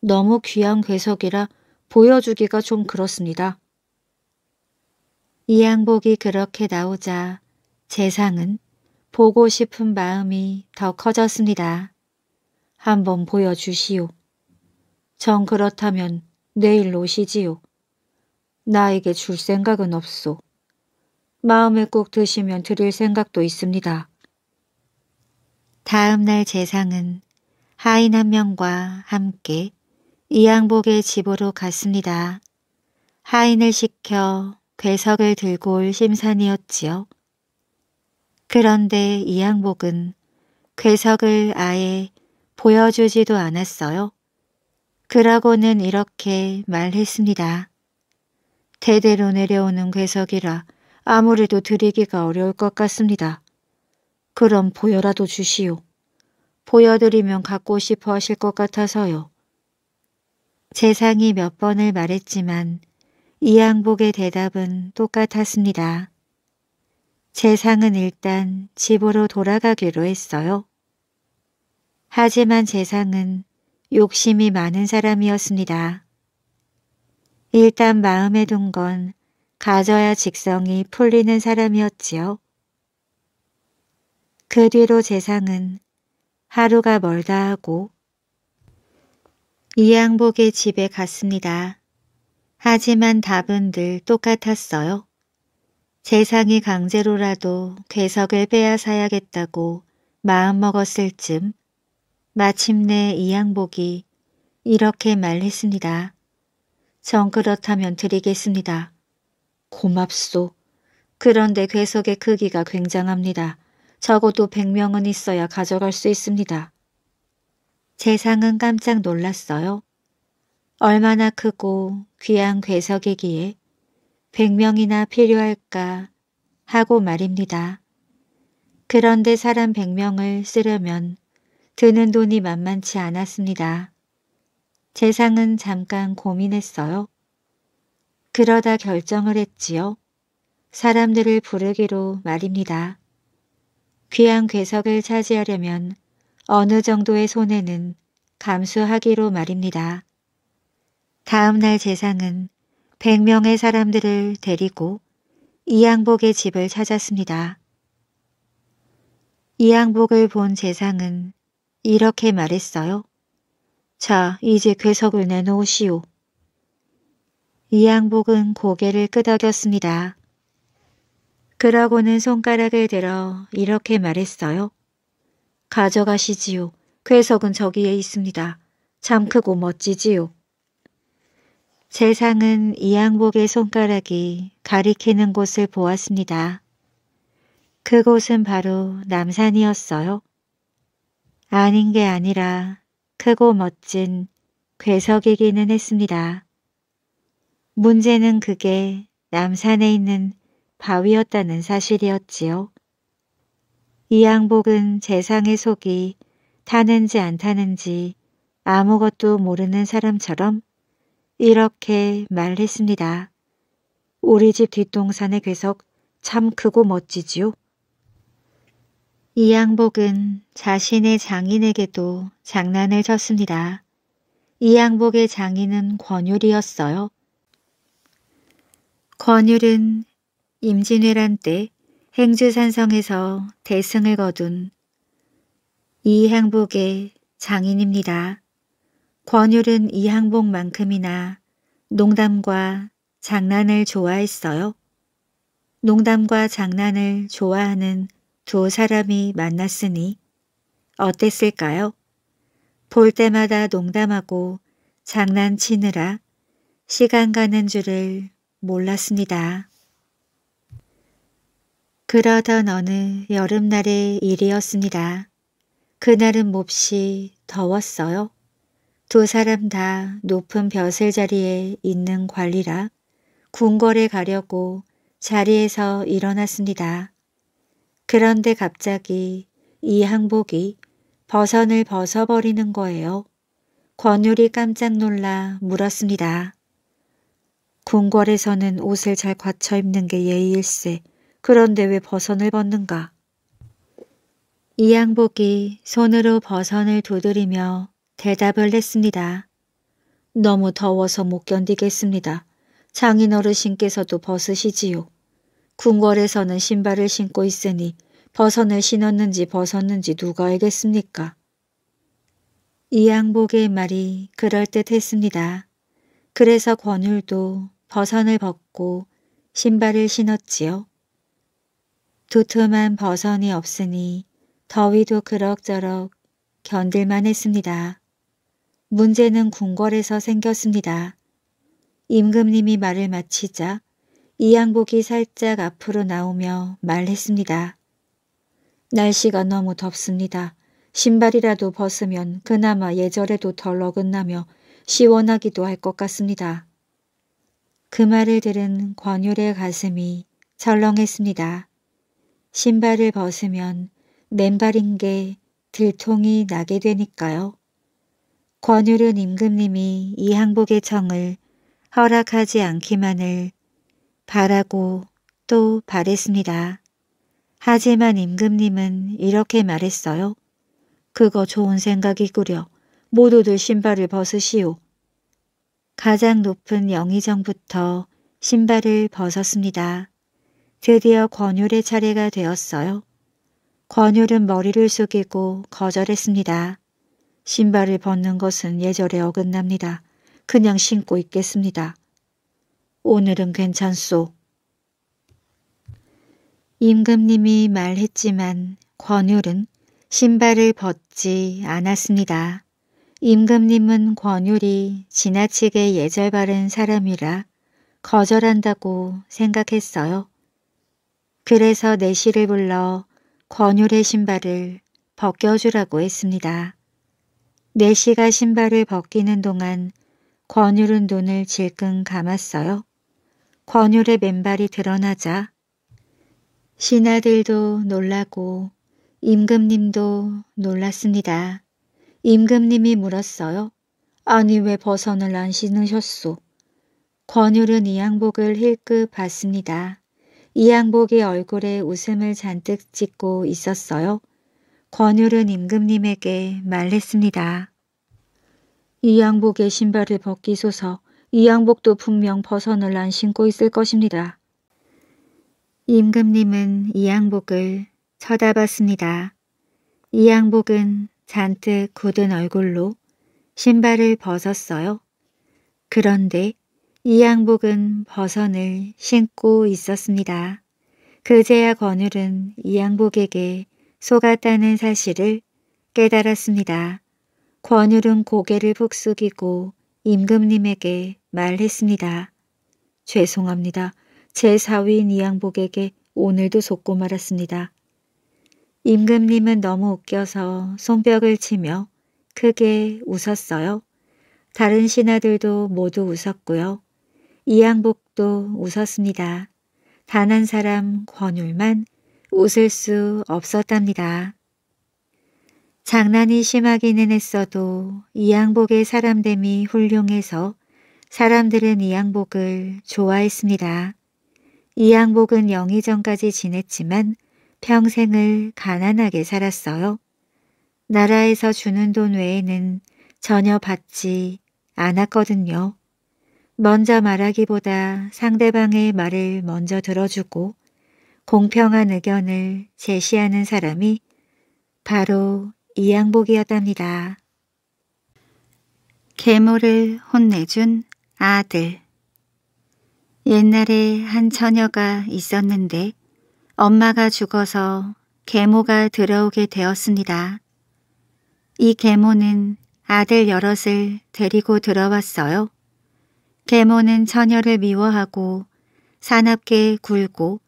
너무 귀한 괴석이라 보여주기가 좀 그렇습니다. 이양복이 그렇게 나오자 재상은 보고 싶은 마음이 더 커졌습니다. 한번 보여주시오. 정 그렇다면 내일 오시지요. 나에게 줄 생각은 없소. 마음에 꼭 드시면 드릴 생각도 있습니다. 다음 날 재상은 하인 한 명과 함께 이양복의 집으로 갔습니다. 하인을 시켜 괴석을 들고 올 심산이었지요. 그런데 이양복은 괴석을 아예 보여주지도 않았어요. 그라고는 이렇게 말했습니다. 대대로 내려오는 괴석이라 아무래도 드리기가 어려울 것 같습니다. 그럼 보여라도 주시오. 보여드리면 갖고 싶어 하실 것 같아서요. 재상이 몇 번을 말했지만 이양복의 대답은 똑같았습니다. 재상은 일단 집으로 돌아가기로 했어요. 하지만 재상은 욕심이 많은 사람이었습니다. 일단 마음에 둔 건 가져야 직성이 풀리는 사람이었지요. 그 뒤로 재상은 하루가 멀다 하고 이양복의 집에 갔습니다. 하지만 답은 늘 똑같았어요. 재상이 강제로라도 괴석을 빼앗아야겠다고 마음먹었을 쯤 마침내 이양복이 이렇게 말했습니다. 정 그렇다면 드리겠습니다. 고맙소. 그런데 괴석의 크기가 굉장합니다. 적어도 100명은 있어야 가져갈 수 있습니다. 재상은 깜짝 놀랐어요. 얼마나 크고 귀한 괴석이기에 100명이나 필요할까 하고 말입니다. 그런데 사람 100명을 쓰려면 드는 돈이 만만치 않았습니다. 재상은 잠깐 고민했어요. 그러다 결정을 했지요. 사람들을 부르기로 말입니다. 귀한 괴석을 차지하려면 어느 정도의 손해는 감수하기로 말입니다. 다음 날 재상은 100명의 사람들을 데리고 이양복의 집을 찾았습니다. 이양복을 본 재상은 이렇게 말했어요. 자, 이제 괴석을 내놓으시오. 이양복은 고개를 끄덕였습니다. 그러고는 손가락을 들어 이렇게 말했어요. 가져가시지요. 괴석은 저기에 있습니다. 참 크고 멋지지요. 세상은 이양복의 손가락이 가리키는 곳을 보았습니다. 그곳은 바로 남산이었어요. 아닌 게 아니라 크고 멋진 괴석이기는 했습니다. 문제는 그게 남산에 있는 바위였다는 사실이었지요. 이양복은 재상의 속이 타는지 안 타는지 아무것도 모르는 사람처럼 이렇게 말했습니다. 우리 집 뒷동산의 괴석 참 크고 멋지지요. 이 양복은 자신의 장인에게도 장난을 쳤습니다. 이 양복의 장인은 권율이었어요. 권율은 임진왜란 때 행주산성에서 대승을 거둔 이 항복의 장인입니다. 권율은 이 항복만큼이나 농담과 장난을 좋아했어요. 농담과 장난을 좋아하는 두 사람이 만났으니 어땠을까요? 볼 때마다 농담하고 장난치느라 시간 가는 줄을 몰랐습니다. 그러던 어느 여름날의 일이었습니다. 그날은 몹시 더웠어요. 두 사람 다 높은 벼슬 자리에 있는 관리라 궁궐에 가려고 자리에서 일어났습니다. 그런데 갑자기 이 항복이 버선을 벗어버리는 거예요. 권율이 깜짝 놀라 물었습니다. 궁궐에서는 옷을 잘 갖춰 입는 게 예의일세. 그런데 왜 버선을 벗는가? 이양복이 손으로 버선을 두드리며 대답을 했습니다. 너무 더워서 못 견디겠습니다. 장인 어르신께서도 벗으시지요. 궁궐에서는 신발을 신고 있으니 버선을 신었는지 벗었는지 누가 알겠습니까? 이양복의 말이 그럴듯했습니다. 그래서 권율도 버선을 벗고 신발을 신었지요. 두툼한 버선이 없으니 더위도 그럭저럭 견딜만 했습니다. 문제는 궁궐에서 생겼습니다. 임금님이 말을 마치자 이양복이 살짝 앞으로 나오며 말했습니다. 날씨가 너무 덥습니다. 신발이라도 벗으면 그나마 예절에도 덜 어긋나며 시원하기도 할 것 같습니다. 그 말을 들은 권율의 가슴이 철렁했습니다. 신발을 벗으면 맨발인 게 들통이 나게 되니까요. 권율은 임금님이 이 항복의 청을 허락하지 않기만을 바라고 또 바랬습니다. 하지만 임금님은 이렇게 말했어요. 그거 좋은 생각이구려. 모두들 신발을 벗으시오. 가장 높은 영의정부터 신발을 벗었습니다. 드디어 권율의 차례가 되었어요. 권율은 머리를 숙이고 거절했습니다. 신발을 벗는 것은 예절에 어긋납니다. 그냥 신고 있겠습니다. 오늘은 괜찮소. 임금님이 말했지만 권율은 신발을 벗지 않았습니다. 임금님은 권율이 지나치게 예절 바른 사람이라 거절한다고 생각했어요. 그래서 내시를 불러 권율의 신발을 벗겨주라고 했습니다. 내시가 신발을 벗기는 동안 권율은 눈을 질끈 감았어요. 권율의 맨발이 드러나자 신하들도 놀라고 임금님도 놀랐습니다. 임금님이 물었어요. 아니 왜 버선을 안 신으셨소? 권율은 이 양복을 힐끗 봤습니다. 이 양복이 얼굴에 웃음을 잔뜩 짓고 있었어요. 권율은 임금님에게 말했습니다. 이양복의 신발을 벗기소서 이 양복도 분명 버선을 안 신고 있을 것입니다. 임금님은 이 양복을 쳐다봤습니다. 이 양복은 잔뜩 굳은 얼굴로 신발을 벗었어요. 그런데 이 양복은 버선을 신고 있었습니다. 그제야 권율은 이 양복에게 속았다는 사실을 깨달았습니다. 권율은 고개를 북 숙이고 임금님에게 말했습니다. 죄송합니다. 제 사위인 이양복에게 오늘도 속고 말았습니다. 임금님은 너무 웃겨서 손뼉을 치며 크게 웃었어요. 다른 신하들도 모두 웃었고요. 이양복도 웃었습니다. 단 한 사람 권율만 웃을 수 없었답니다. 장난이 심하기는 했어도 이양복의 사람됨이 훌륭해서 사람들은 이 양복을 좋아했습니다. 이 양복은 영의전까지 지냈지만 평생을 가난하게 살았어요. 나라에서 주는 돈 외에는 전혀 받지 않았거든요. 먼저 말하기보다 상대방의 말을 먼저 들어주고 공평한 의견을 제시하는 사람이 바로 이양복이었답니다. 계모를 혼내준 아들. 옛날에 한 처녀가 있었는데 엄마가 죽어서 계모가 들어오게 되었습니다. 이 계모는 아들 여럿을 데리고 들어왔어요. 계모는 처녀를 미워하고 사납게 굴고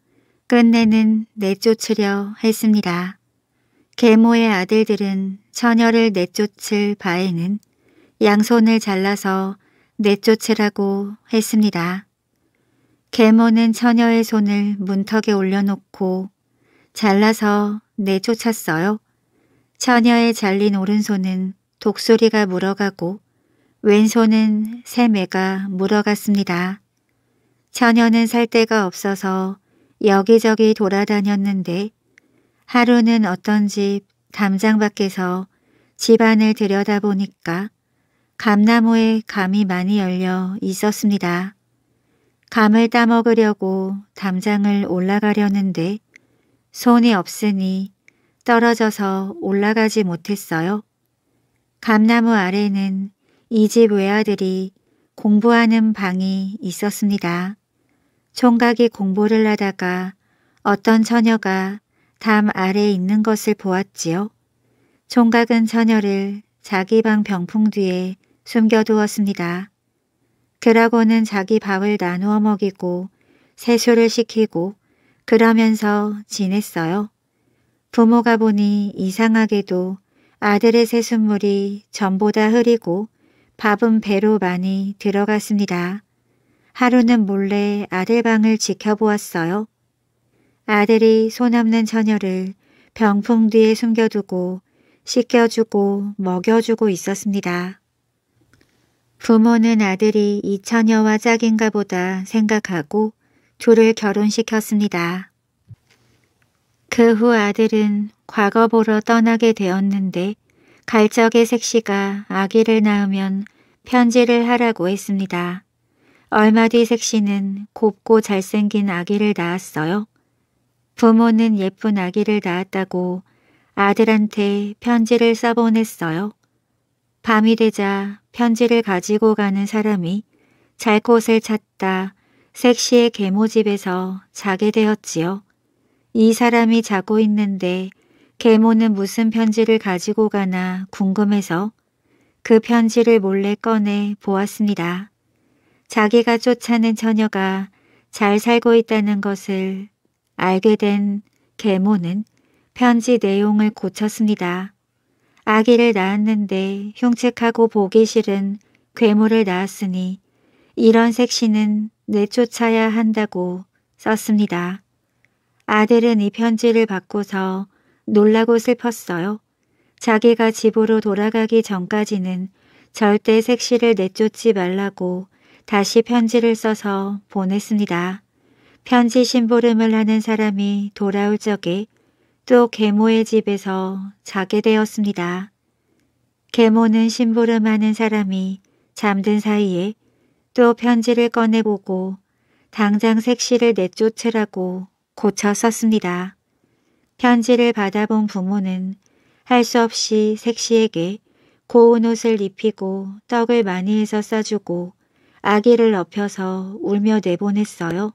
끝내는 내쫓으려 했습니다. 계모의 아들들은 처녀를 내쫓을 바에는 양손을 잘라서 내쫓으라고 했습니다. 계모는 처녀의 손을 문턱에 올려놓고 잘라서 내쫓았어요. 처녀의 잘린 오른손은 독수리가 물어가고 왼손은 새매가 물어갔습니다. 처녀는 살 데가 없어서 여기저기 돌아다녔는데 하루는 어떤 집 담장 밖에서 집안을 들여다보니까 감나무에 감이 많이 열려 있었습니다. 감을 따먹으려고 담장을 올라가려는데 손이 없으니 떨어져서 올라가지 못했어요. 감나무 아래는 이 집 외아들이 공부하는 방이 있었습니다. 총각이 공부를 하다가 어떤 처녀가 담 아래 에 있는 것을 보았지요. 총각은 처녀를 자기 방 병풍 뒤에 숨겨두었습니다. 그라고는 자기 밥을 나누어 먹이고 세수를 시키고 그러면서 지냈어요. 부모가 보니 이상하게도 아들의 세숫물이 전보다 흐리고 밥은 배로 많이 들어갔습니다. 하루는 몰래 아들 방을 지켜보았어요. 아들이 손 없는 처녀를 병풍 뒤에 숨겨두고 씻겨주고 먹여주고 있었습니다. 부모는 아들이 이 처녀와 짝인가 보다 생각하고 둘을 결혼시켰습니다. 그 후 아들은 과거 보러 떠나게 되었는데 갈적의 색시가 아기를 낳으면 편지를 하라고 했습니다. 얼마 뒤 색시는 곱고 잘생긴 아기를 낳았어요. 부모는 예쁜 아기를 낳았다고 아들한테 편지를 써보냈어요. 밤이 되자 편지를 가지고 가는 사람이 잘 곳을 찾다 색시의 계모집에서 자게 되었지요. 이 사람이 자고 있는데 계모는 무슨 편지를 가지고 가나 궁금해서 그 편지를 몰래 꺼내 보았습니다. 자기가 쫓아낸 처녀가 잘 살고 있다는 것을 알게 된 계모는 편지 내용을 고쳤습니다. 아기를 낳았는데 흉측하고 보기 싫은 괴물을 낳았으니 이런 색시는 내쫓아야 한다고 썼습니다. 아들은 이 편지를 받고서 놀라고 슬펐어요. 자기가 집으로 돌아가기 전까지는 절대 색시를 내쫓지 말라고 다시 편지를 써서 보냈습니다. 편지 심부름을 하는 사람이 돌아올 적에 또 계모의 집에서 자게 되었습니다. 계모는 심부름하는 사람이 잠든 사이에 또 편지를 꺼내보고 당장 색시를 내쫓으라고 고쳐 썼습니다. 편지를 받아본 부모는 할 수 없이 색시에게 고운 옷을 입히고 떡을 많이 해서 싸주고 아기를 업혀서 울며 내보냈어요.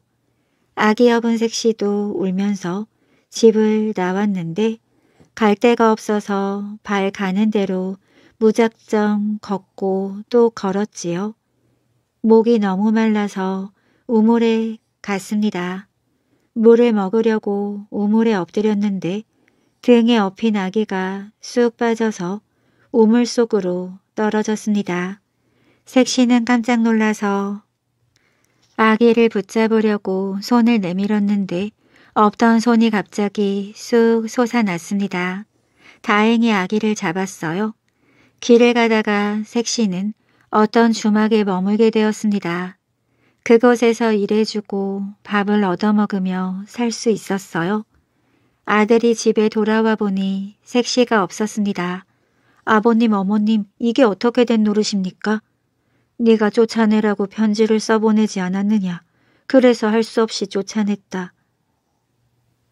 아기 여분 색시도 울면서 집을 나왔는데 갈 데가 없어서 발 가는 대로 무작정 걷고 또 걸었지요. 목이 너무 말라서 우물에 갔습니다. 물을 먹으려고 우물에 엎드렸는데 등에 업힌 아기가 쑥 빠져서 우물 속으로 떨어졌습니다. 색시는 깜짝 놀라서 아기를 붙잡으려고 손을 내밀었는데 없던 손이 갑자기 쑥 솟아났습니다. 다행히 아기를 잡았어요. 길을 가다가 색시는 어떤 주막에 머물게 되었습니다. 그곳에서 일해주고 밥을 얻어먹으며 살 수 있었어요. 아들이 집에 돌아와 보니 색시가 없었습니다. 아버님 어머님 이게 어떻게 된 노릇입니까? 네가 쫓아내라고 편지를 써보내지 않았느냐. 그래서 할 수 없이 쫓아냈다.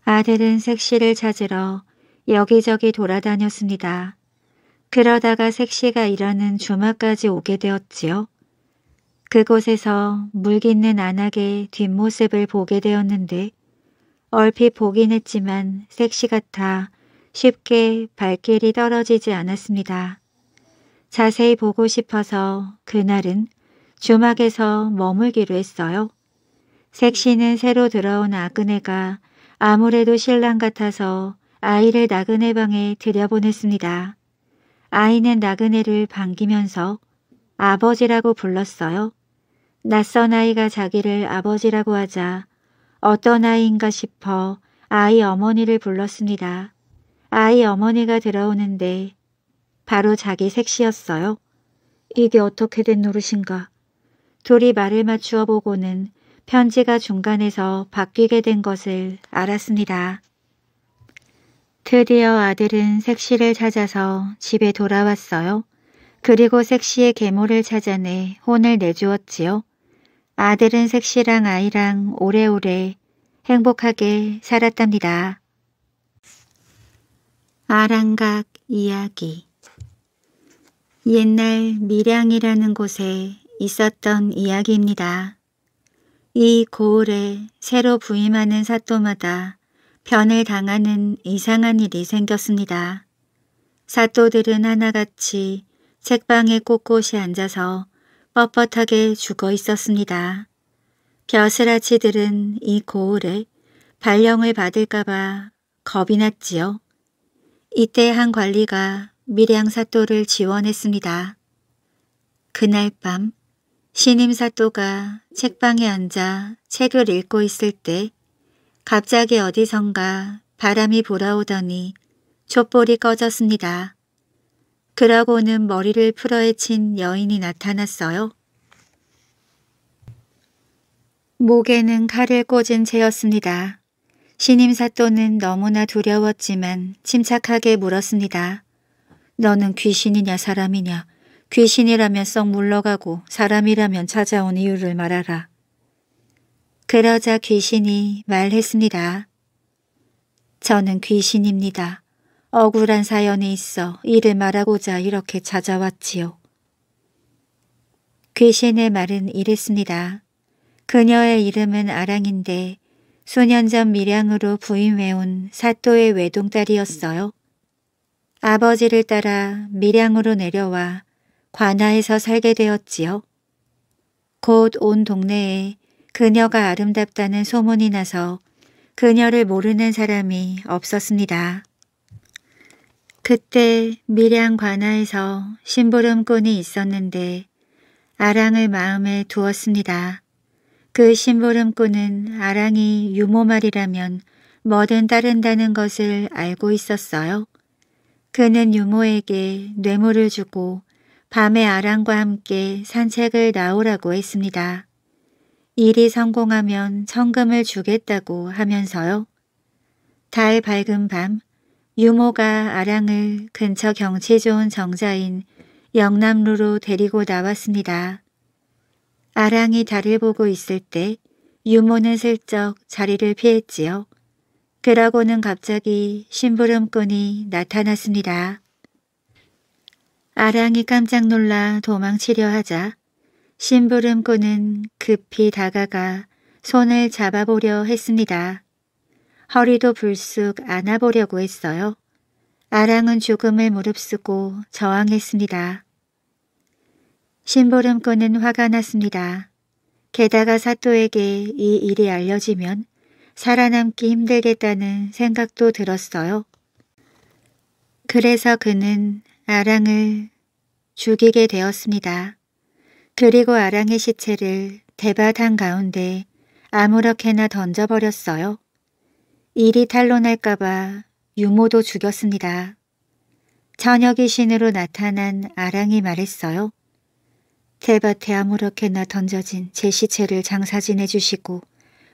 아들은 색시를 찾으러 여기저기 돌아다녔습니다. 그러다가 색시가 일하는 주막까지 오게 되었지요. 그곳에서 물깃는 안악의 뒷모습을 보게 되었는데 얼핏 보긴 했지만 색시 같아 쉽게 발길이 떨어지지 않았습니다. 자세히 보고 싶어서 그날은 주막에서 머물기로 했어요. 색시는 새로 들어온 아그네가 아무래도 신랑 같아서 아이를 나그네 방에 들여보냈습니다. 아이는 나그네를 반기면서 아버지라고 불렀어요. 낯선 아이가 자기를 아버지라고 하자 어떤 아이인가 싶어 아이 어머니를 불렀습니다. 아이 어머니가 들어오는데 바로 자기 색시였어요. 이게 어떻게 된 노릇인가. 둘이 말을 맞추어 보고는 편지가 중간에서 바뀌게 된 것을 알았습니다. 드디어 아들은 색시를 찾아서 집에 돌아왔어요. 그리고 색시의 계모를 찾아내 혼을 내주었지요. 아들은 색시랑 아이랑 오래오래 행복하게 살았답니다. 아랑각 이야기 옛날 밀양이라는 곳에 있었던 이야기입니다. 이 고을에 새로 부임하는 사또마다 변을 당하는 이상한 일이 생겼습니다. 사또들은 하나같이 책방에 꼿꼿이 앉아서 뻣뻣하게 죽어 있었습니다. 벼슬아치들은 이 고을에 발령을 받을까봐 겁이 났지요. 이때 한 관리가 밀양 사또를 지원했습니다. 그날 밤 신임 사또가 책방에 앉아 책을 읽고 있을 때 갑자기 어디선가 바람이 불어오더니 촛불이 꺼졌습니다. 그러고는 머리를 풀어헤친 여인이 나타났어요. 목에는 칼을 꽂은 채였습니다. 신임 사또는 너무나 두려웠지만 침착하게 물었습니다. 너는 귀신이냐 사람이냐 귀신이라면 썩 물러가고 사람이라면 찾아온 이유를 말하라. 그러자 귀신이 말했습니다. 저는 귀신입니다. 억울한 사연이 있어 이를 말하고자 이렇게 찾아왔지요. 귀신의 말은 이랬습니다. 그녀의 이름은 아랑인데 수년 전 밀양으로 부임해온 사또의 외동딸이었어요. 아버지를 따라 밀양으로 내려와 관아에서 살게 되었지요. 곧 온 동네에 그녀가 아름답다는 소문이 나서 그녀를 모르는 사람이 없었습니다. 그때 밀양 관아에서 심부름꾼이 있었는데 아랑을 마음에 두었습니다. 그 심부름꾼은 아랑이 유모말이라면 뭐든 따른다는 것을 알고 있었어요. 그는 유모에게 뇌물을 주고 밤에 아랑과 함께 산책을 나오라고 했습니다. 일이 성공하면 천금을 주겠다고 하면서요. 달 밝은 밤 유모가 아랑을 근처 경치 좋은 정자인 영남루로 데리고 나왔습니다. 아랑이 달을 보고 있을 때 유모는 슬쩍 자리를 피했지요. 그러고는 갑자기 심부름꾼이 나타났습니다. 아랑이 깜짝 놀라 도망치려 하자 심부름꾼은 급히 다가가 손을 잡아보려 했습니다. 허리도 불쑥 안아보려고 했어요. 아랑은 죽음을 무릅쓰고 저항했습니다. 심부름꾼은 화가 났습니다. 게다가 사또에게 이 일이 알려지면 살아남기 힘들겠다는 생각도 들었어요. 그래서 그는 아랑을 죽이게 되었습니다. 그리고 아랑의 시체를 대밭 한가운데 아무렇게나 던져버렸어요. 일이 탄로날까봐 유모도 죽였습니다. 저녁이 신으로 나타난 아랑이 말했어요. 대밭에 아무렇게나 던져진 제 시체를 장사지내 주시고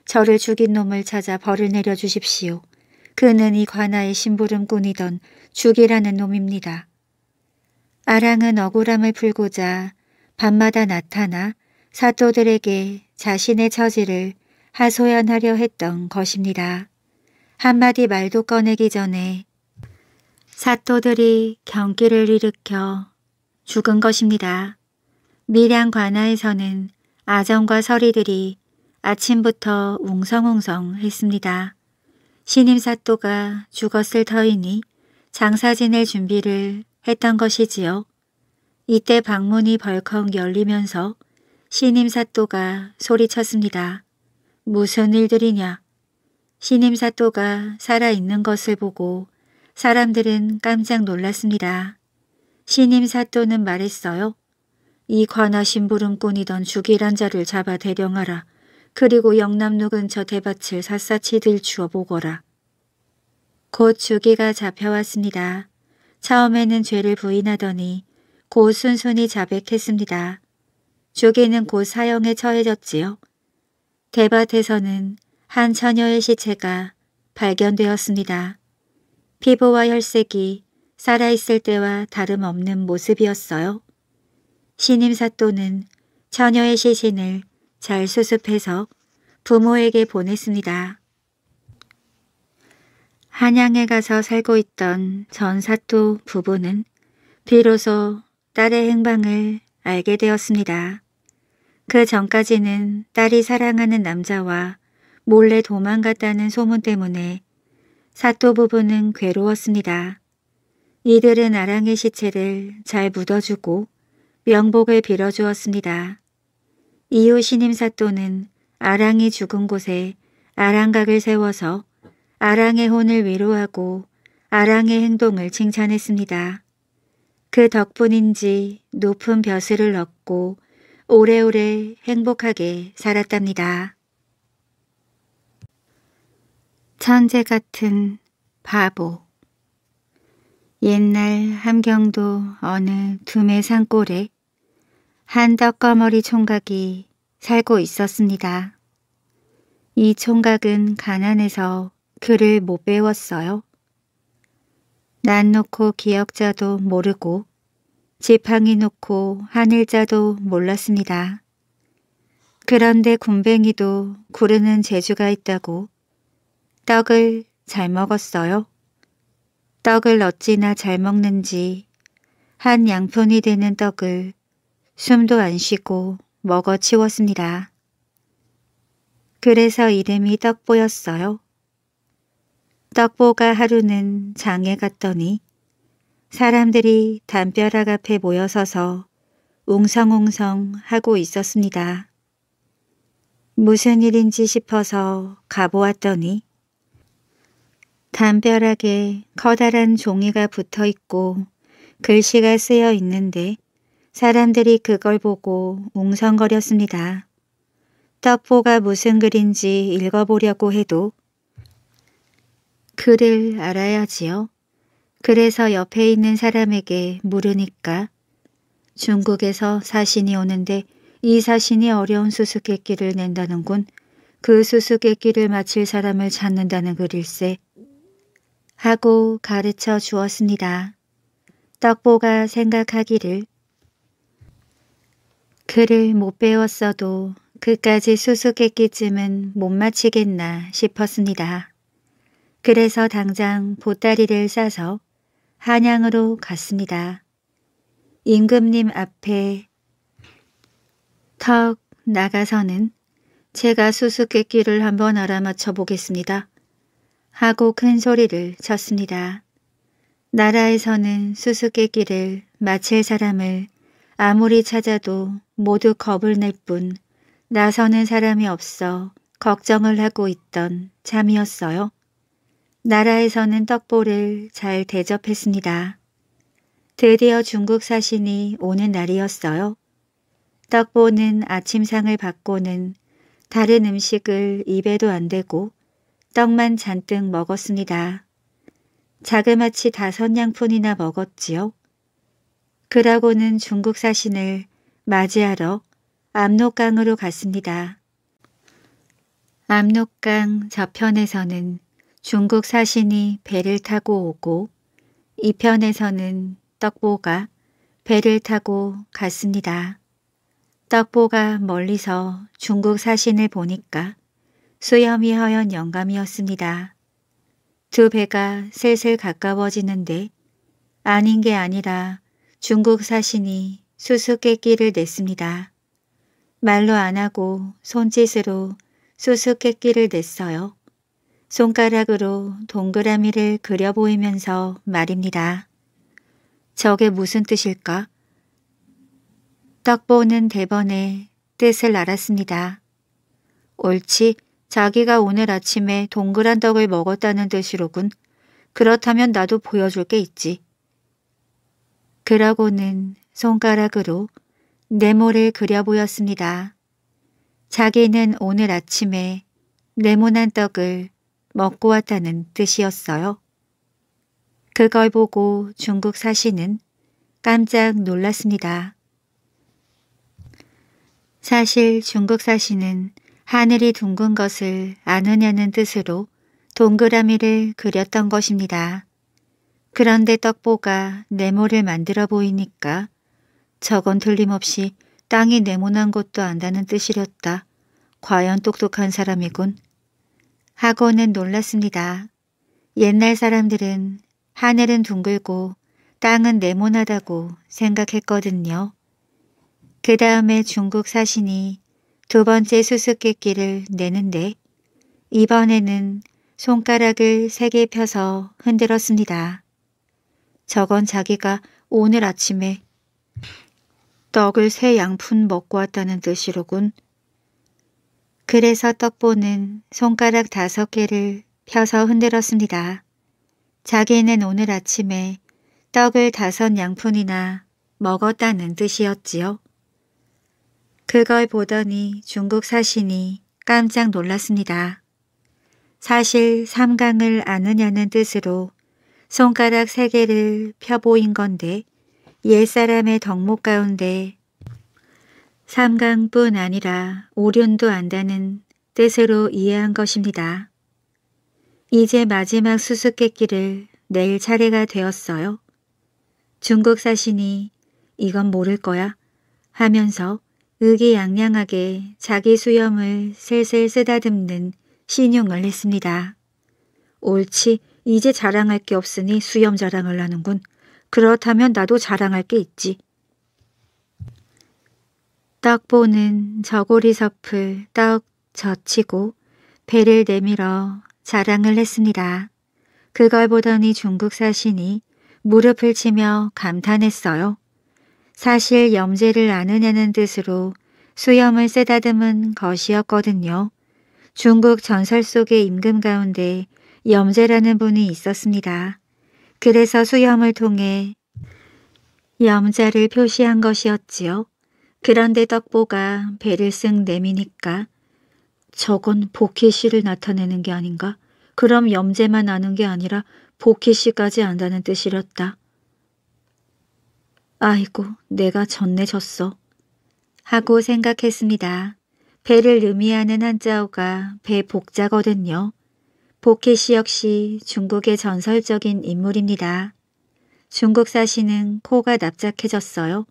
저를 죽인 놈을 찾아 벌을 내려 주십시오. 그는 이 관아의 심부름꾼이던 죽이라는 놈입니다. 아랑은 억울함을 풀고자 밤마다 나타나 사또들에게 자신의 처지를 하소연하려 했던 것입니다. 한마디 말도 꺼내기 전에 사또들이 경기를 일으켜 죽은 것입니다. 밀양 관하에서는 아정과 서리들이 아침부터 웅성웅성 했습니다. 신임 사또가 죽었을 터이니 장사 지낼 준비를 했던 것이지요. 이때 방문이 벌컥 열리면서 신임 사또가 소리쳤습니다. 무슨 일들이냐? 신임 사또가 살아있는 것을 보고 사람들은 깜짝 놀랐습니다. 신임 사또는 말했어요. 이 관하신 부름꾼이던 죽이란 자를 잡아 대령하라. 그리고 영남루 근처 대밭을 샅샅이 들추어 보거라. 곧 주기가 잡혀왔습니다. 처음에는 죄를 부인하더니 곧 순순히 자백했습니다. 조개는곧 사형에 처해졌지요. 대밭에서는 한 처녀의 시체가 발견되었습니다. 피부와 혈색이 살아있을 때와 다름없는 모습이었어요. 신임 사또는 처녀의 시신을 잘 수습해서 부모에게 보냈습니다. 한양에 가서 살고 있던 전사토 부부는 비로소 딸의 행방을 알게 되었습니다. 그 전까지는 딸이 사랑하는 남자와 몰래 도망갔다는 소문 때문에 사토 부부는 괴로웠습니다. 이들은 아랑의 시체를 잘 묻어주고 명복을 빌어주었습니다. 이후 신임 사또는 아랑이 죽은 곳에 아랑각을 세워서 아랑의 혼을 위로하고 아랑의 행동을 칭찬했습니다. 그 덕분인지 높은 벼슬을 얻고 오래오래 행복하게 살았답니다. 천재 같은 바보 옛날 함경도 어느 두메 산골에 한 떡거머리 총각이 살고 있었습니다. 이 총각은 가난해서 그를 못 배웠어요. 난 놓고 기역자도 모르고 지팡이 놓고 하늘자도 몰랐습니다. 그런데 굼뱅이도 구르는 재주가 있다고 떡을 잘 먹었어요. 떡을 어찌나 잘 먹는지 한 양푼이 되는 떡을 숨도 안 쉬고 먹어 치웠습니다. 그래서 이름이 떡보였어요. 떡보가 하루는 장에 갔더니 사람들이 담벼락 앞에 모여서서 웅성웅성 하고 있었습니다. 무슨 일인지 싶어서 가보았더니 담벼락에 커다란 종이가 붙어 있고 글씨가 쓰여 있는데 사람들이 그걸 보고 웅성거렸습니다. 떡보가 무슨 글인지 읽어보려고 해도 그를 알아야지요. 그래서 옆에 있는 사람에게 물으니까 중국에서 사신이 오는데 이 사신이 어려운 수수께끼를 낸다는군. 그 수수께끼를 맞칠 사람을 찾는다는 글일세. 하고 가르쳐 주었습니다. 떡보가 생각하기를 글을 못 배웠어도 그까지 수수께끼쯤은 못 마치겠나 싶었습니다. 그래서 당장 보따리를 싸서 한양으로 갔습니다. 임금님 앞에 턱 나가서는 제가 수수께끼를 한번 알아맞혀 보겠습니다. 하고 큰 소리를 쳤습니다. 나라에서는 수수께끼를 맞힐 사람을 아무리 찾아도 모두 겁을 낼 뿐 나서는 사람이 없어 걱정을 하고 있던 잠이었어요 나라에서는 떡보를 잘 대접했습니다. 드디어 중국 사신이 오는 날이었어요. 떡보는 아침상을 받고는 다른 음식을 입에도 안 대고 떡만 잔뜩 먹었습니다. 자그마치 다섯 양푼이나 먹었지요. 그러고는 중국 사신을 맞이하러 압록강으로 갔습니다. 압록강 저편에서는 중국 사신이 배를 타고 오고 이편에서는 떡보가 배를 타고 갔습니다. 떡보가 멀리서 중국 사신을 보니까 수염이 허연 영감이었습니다. 두 배가 슬슬 가까워지는데 아닌 게 아니라 중국 사신이 수수께끼를 냈습니다. 말로 안 하고 손짓으로 수수께끼를 냈어요. 손가락으로 동그라미를 그려 보이면서 말입니다. 저게 무슨 뜻일까? 딱 보는 대번에 뜻을 알았습니다. 옳지 자기가 오늘 아침에 동그란 떡을 먹었다는 뜻이로군. 그렇다면 나도 보여줄 게 있지. 그러고는 손가락으로 네모를 그려 보였습니다. 자기는 오늘 아침에 네모난 떡을 먹고 왔다는 뜻이었어요. 그걸 보고 중국 사시는 깜짝 놀랐습니다. 사실 중국 사시는 하늘이 둥근 것을 아느냐는 뜻으로 동그라미를 그렸던 것입니다. 그런데 떡보가 네모를 만들어 보이니까 저건 틀림없이 땅이 네모난 것도 안다는 뜻이렸다. 과연 똑똑한 사람이군. 학원은 놀랐습니다. 옛날 사람들은 하늘은 둥글고 땅은 네모나다고 생각했거든요. 그 다음에 중국 사신이 두 번째 수수께끼를 내는데 이번에는 손가락을 세 개 펴서 흔들었습니다. 저건 자기가 오늘 아침에 떡을 세 양푼 먹고 왔다는 뜻이로군. 그래서 떡보는 손가락 다섯 개를 펴서 흔들었습니다. 자기는 오늘 아침에 떡을 다섯 양푼이나 먹었다는 뜻이었지요. 그걸 보더니 중국 사신이 깜짝 놀랐습니다. 사실 삼강을 아느냐는 뜻으로 손가락 세 개를 펴보인 건데 옛사람의 덕목 가운데 삼강뿐 아니라 오륜도 안다는 뜻으로 이해한 것입니다. 이제 마지막 수수께끼를 낼 차례가 되었어요. 중국 사신이 이건 모를 거야 하면서 의기양양하게 자기 수염을 슬슬 쓰다듬는 신용을 했습니다. 옳지 이제 자랑할 게 없으니 수염 자랑을 하는군. 그렇다면 나도 자랑할 게 있지. 딱 보는 저고리 섭을 떡 젖히고 배를 내밀어 자랑을 했습니다. 그걸 보더니 중국 사신이 무릎을 치며 감탄했어요. 사실 염제를 아느냐는 뜻으로 수염을 쓰다듬은 것이었거든요. 중국 전설 속의 임금 가운데 염제라는 분이 있었습니다. 그래서 수염을 통해 염자를 표시한 것이었지요. 그런데 떡보가 배를 쓱 내미니까 저건 보키씨를 나타내는 게 아닌가? 그럼 염제만 아는 게 아니라 보키씨까지 안다는 뜻이었다. 아이고 내가 전내 졌어. 하고 생각했습니다. 배를 의미하는 한자어가 배 복자거든요. 보키씨 역시 중국의 전설적인 인물입니다. 중국 사시는 코가 납작해졌어요.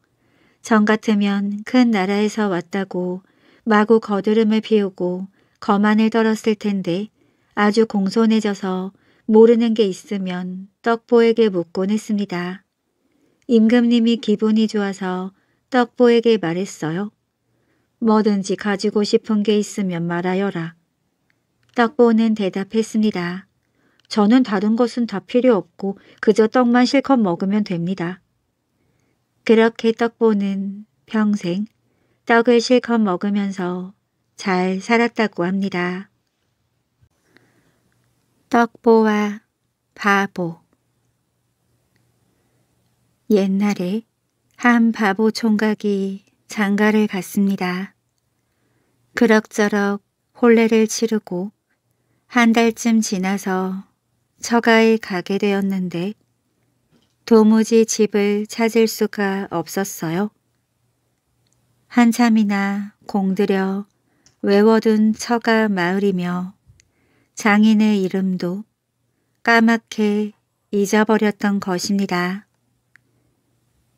전 같으면 큰 나라에서 왔다고 마구 거드름을 비우고 거만을 떨었을 텐데 아주 공손해져서 모르는 게 있으면 떡보에게 묻곤 했습니다. 임금님이 기분이 좋아서 떡보에게 말했어요. 뭐든지 가지고 싶은 게 있으면 말하여라. 떡보는 대답했습니다. 저는 다른 것은 다 필요 없고 그저 떡만 실컷 먹으면 됩니다. 그렇게 떡보는 평생 떡을 실컷 먹으면서 잘 살았다고 합니다. 떡보와 바보 옛날에 한 바보 총각이 장가를 갔습니다. 그럭저럭 혼례를 치르고 한 달쯤 지나서 처가에 가게 되었는데 도무지 집을 찾을 수가 없었어요. 한참이나 공들여 외워둔 처가 마을이며 장인의 이름도 까맣게 잊어버렸던 것입니다.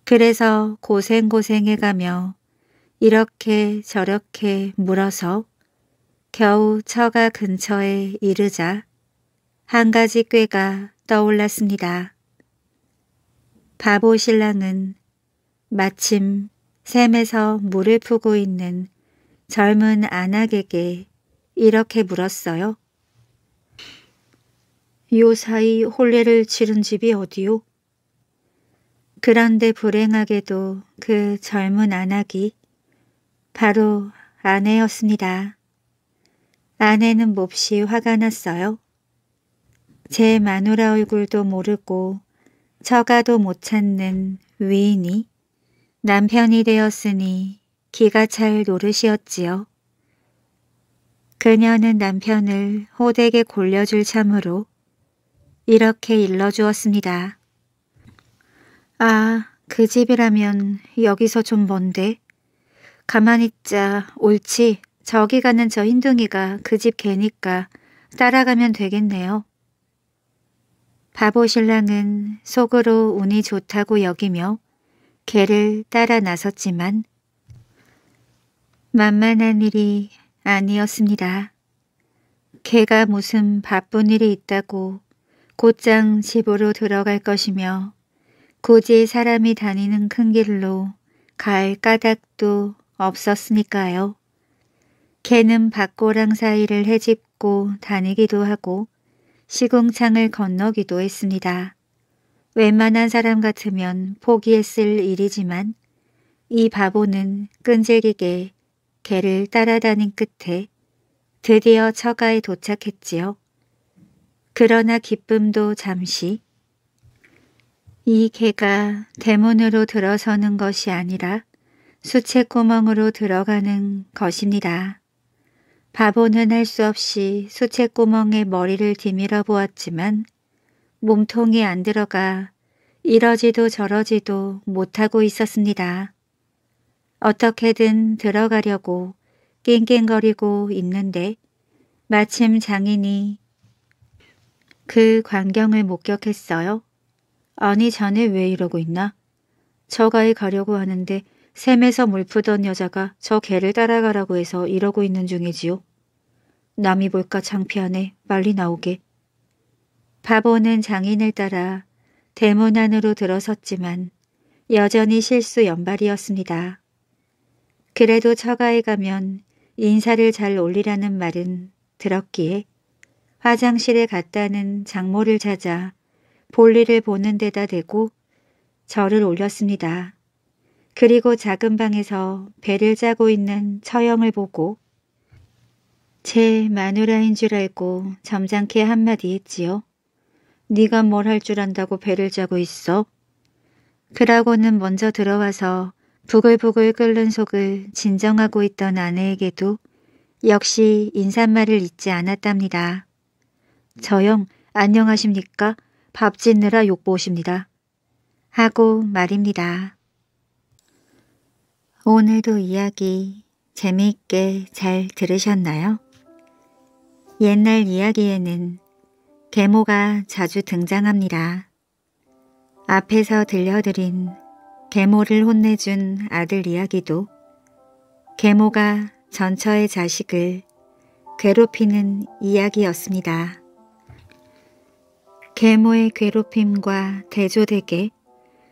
그래서 고생고생해가며 이렇게 저렇게 물어서 겨우 처가 근처에 이르자 한 가지 꾀가 떠올랐습니다. 바보 신랑은 마침 샘에서 물을 푸고 있는 젊은 안악에게 이렇게 물었어요. 요 사이 홀례를 치른 집이 어디요? 그런데 불행하게도 그 젊은 안악이 바로 아내였습니다. 아내는 몹시 화가 났어요. 제 마누라 얼굴도 모르고 저가도 못 찾는 위인이 남편이 되었으니 기가 찰 노릇이었지요. 그녀는 남편을 호되게 골려줄 참으로 이렇게 일러주었습니다. 아, 그 집이라면 여기서 좀 먼데. 가만히 있자 옳지 저기 가는 저 흰둥이가 그 집 개니까 따라가면 되겠네요. 바보 신랑은 속으로 운이 좋다고 여기며 개를 따라 나섰지만 만만한 일이 아니었습니다. 개가 무슨 바쁜 일이 있다고 곧장 집으로 들어갈 것이며 굳이 사람이 다니는 큰 길로 갈 까닭도 없었으니까요. 개는 밭고랑 사이를 헤집고 다니기도 하고 시궁창을 건너기도 했습니다. 웬만한 사람 같으면 포기했을 일이지만 이 바보는 끈질기게 개를 따라다닌 끝에 드디어 처가에 도착했지요. 그러나 기쁨도 잠시 이 개가 대문으로 들어서는 것이 아니라 수채구멍으로 들어가는 것입니다. 바보는 할 수 없이 수채구멍에 머리를 뒤밀어 보았지만 몸통이 안 들어가 이러지도 저러지도 못하고 있었습니다. 어떻게든 들어가려고 낑낑거리고 있는데 마침 장인이 그 광경을 목격했어요. 아니 자네 왜 이러고 있나? 저가에 가려고 하는데 샘에서 물 푸던 여자가 저 개를 따라가라고 해서 이러고 있는 중이지요. 남이 볼까 장피하네 빨리 나오게. 바보는 장인을 따라 대문 안으로 들어섰지만 여전히 실수 연발이었습니다. 그래도 처가에 가면 인사를 잘 올리라는 말은 들었기에 화장실에 갔다는 장모를 찾아 볼일을 보는 데다 대고 절을 올렸습니다. 그리고 작은 방에서 배를 짜고 있는 처형을 보고 제 마누라인 줄 알고 점잖게 한마디 했지요. 네가 뭘 할 줄 안다고 배를 짜고 있어? 그러고는 먼저 들어와서 부글부글 끓는 속을 진정하고 있던 아내에게도 역시 인사말을 잊지 않았답니다. 저형 안녕하십니까? 밥 짓느라 욕보십니다. 하고 말입니다. 오늘도 이야기 재미있게 잘 들으셨나요? 옛날 이야기에는 계모가 자주 등장합니다. 앞에서 들려드린 계모를 혼내준 아들 이야기도 계모가 전처의 자식을 괴롭히는 이야기였습니다. 계모의 괴롭힘과 대조되게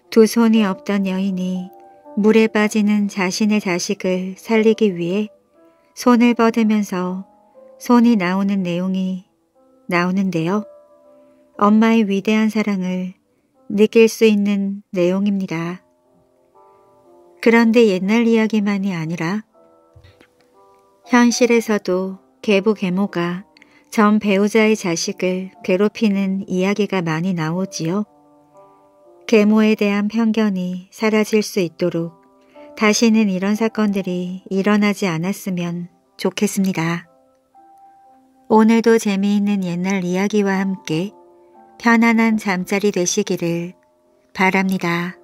두 손이 없던 여인이 물에 빠지는 자신의 자식을 살리기 위해 손을 뻗으면서 손이 나오는 내용이 나오는데요. 엄마의 위대한 사랑을 느낄 수 있는 내용입니다. 그런데 옛날 이야기만이 아니라 현실에서도 계보 계모가 전 배우자의 자식을 괴롭히는 이야기가 많이 나오지요. 계모에 대한 편견이 사라질 수 있도록 다시는 이런 사건들이 일어나지 않았으면 좋겠습니다. 오늘도 재미있는 옛날 이야기와 함께 편안한 잠자리 되시기를 바랍니다.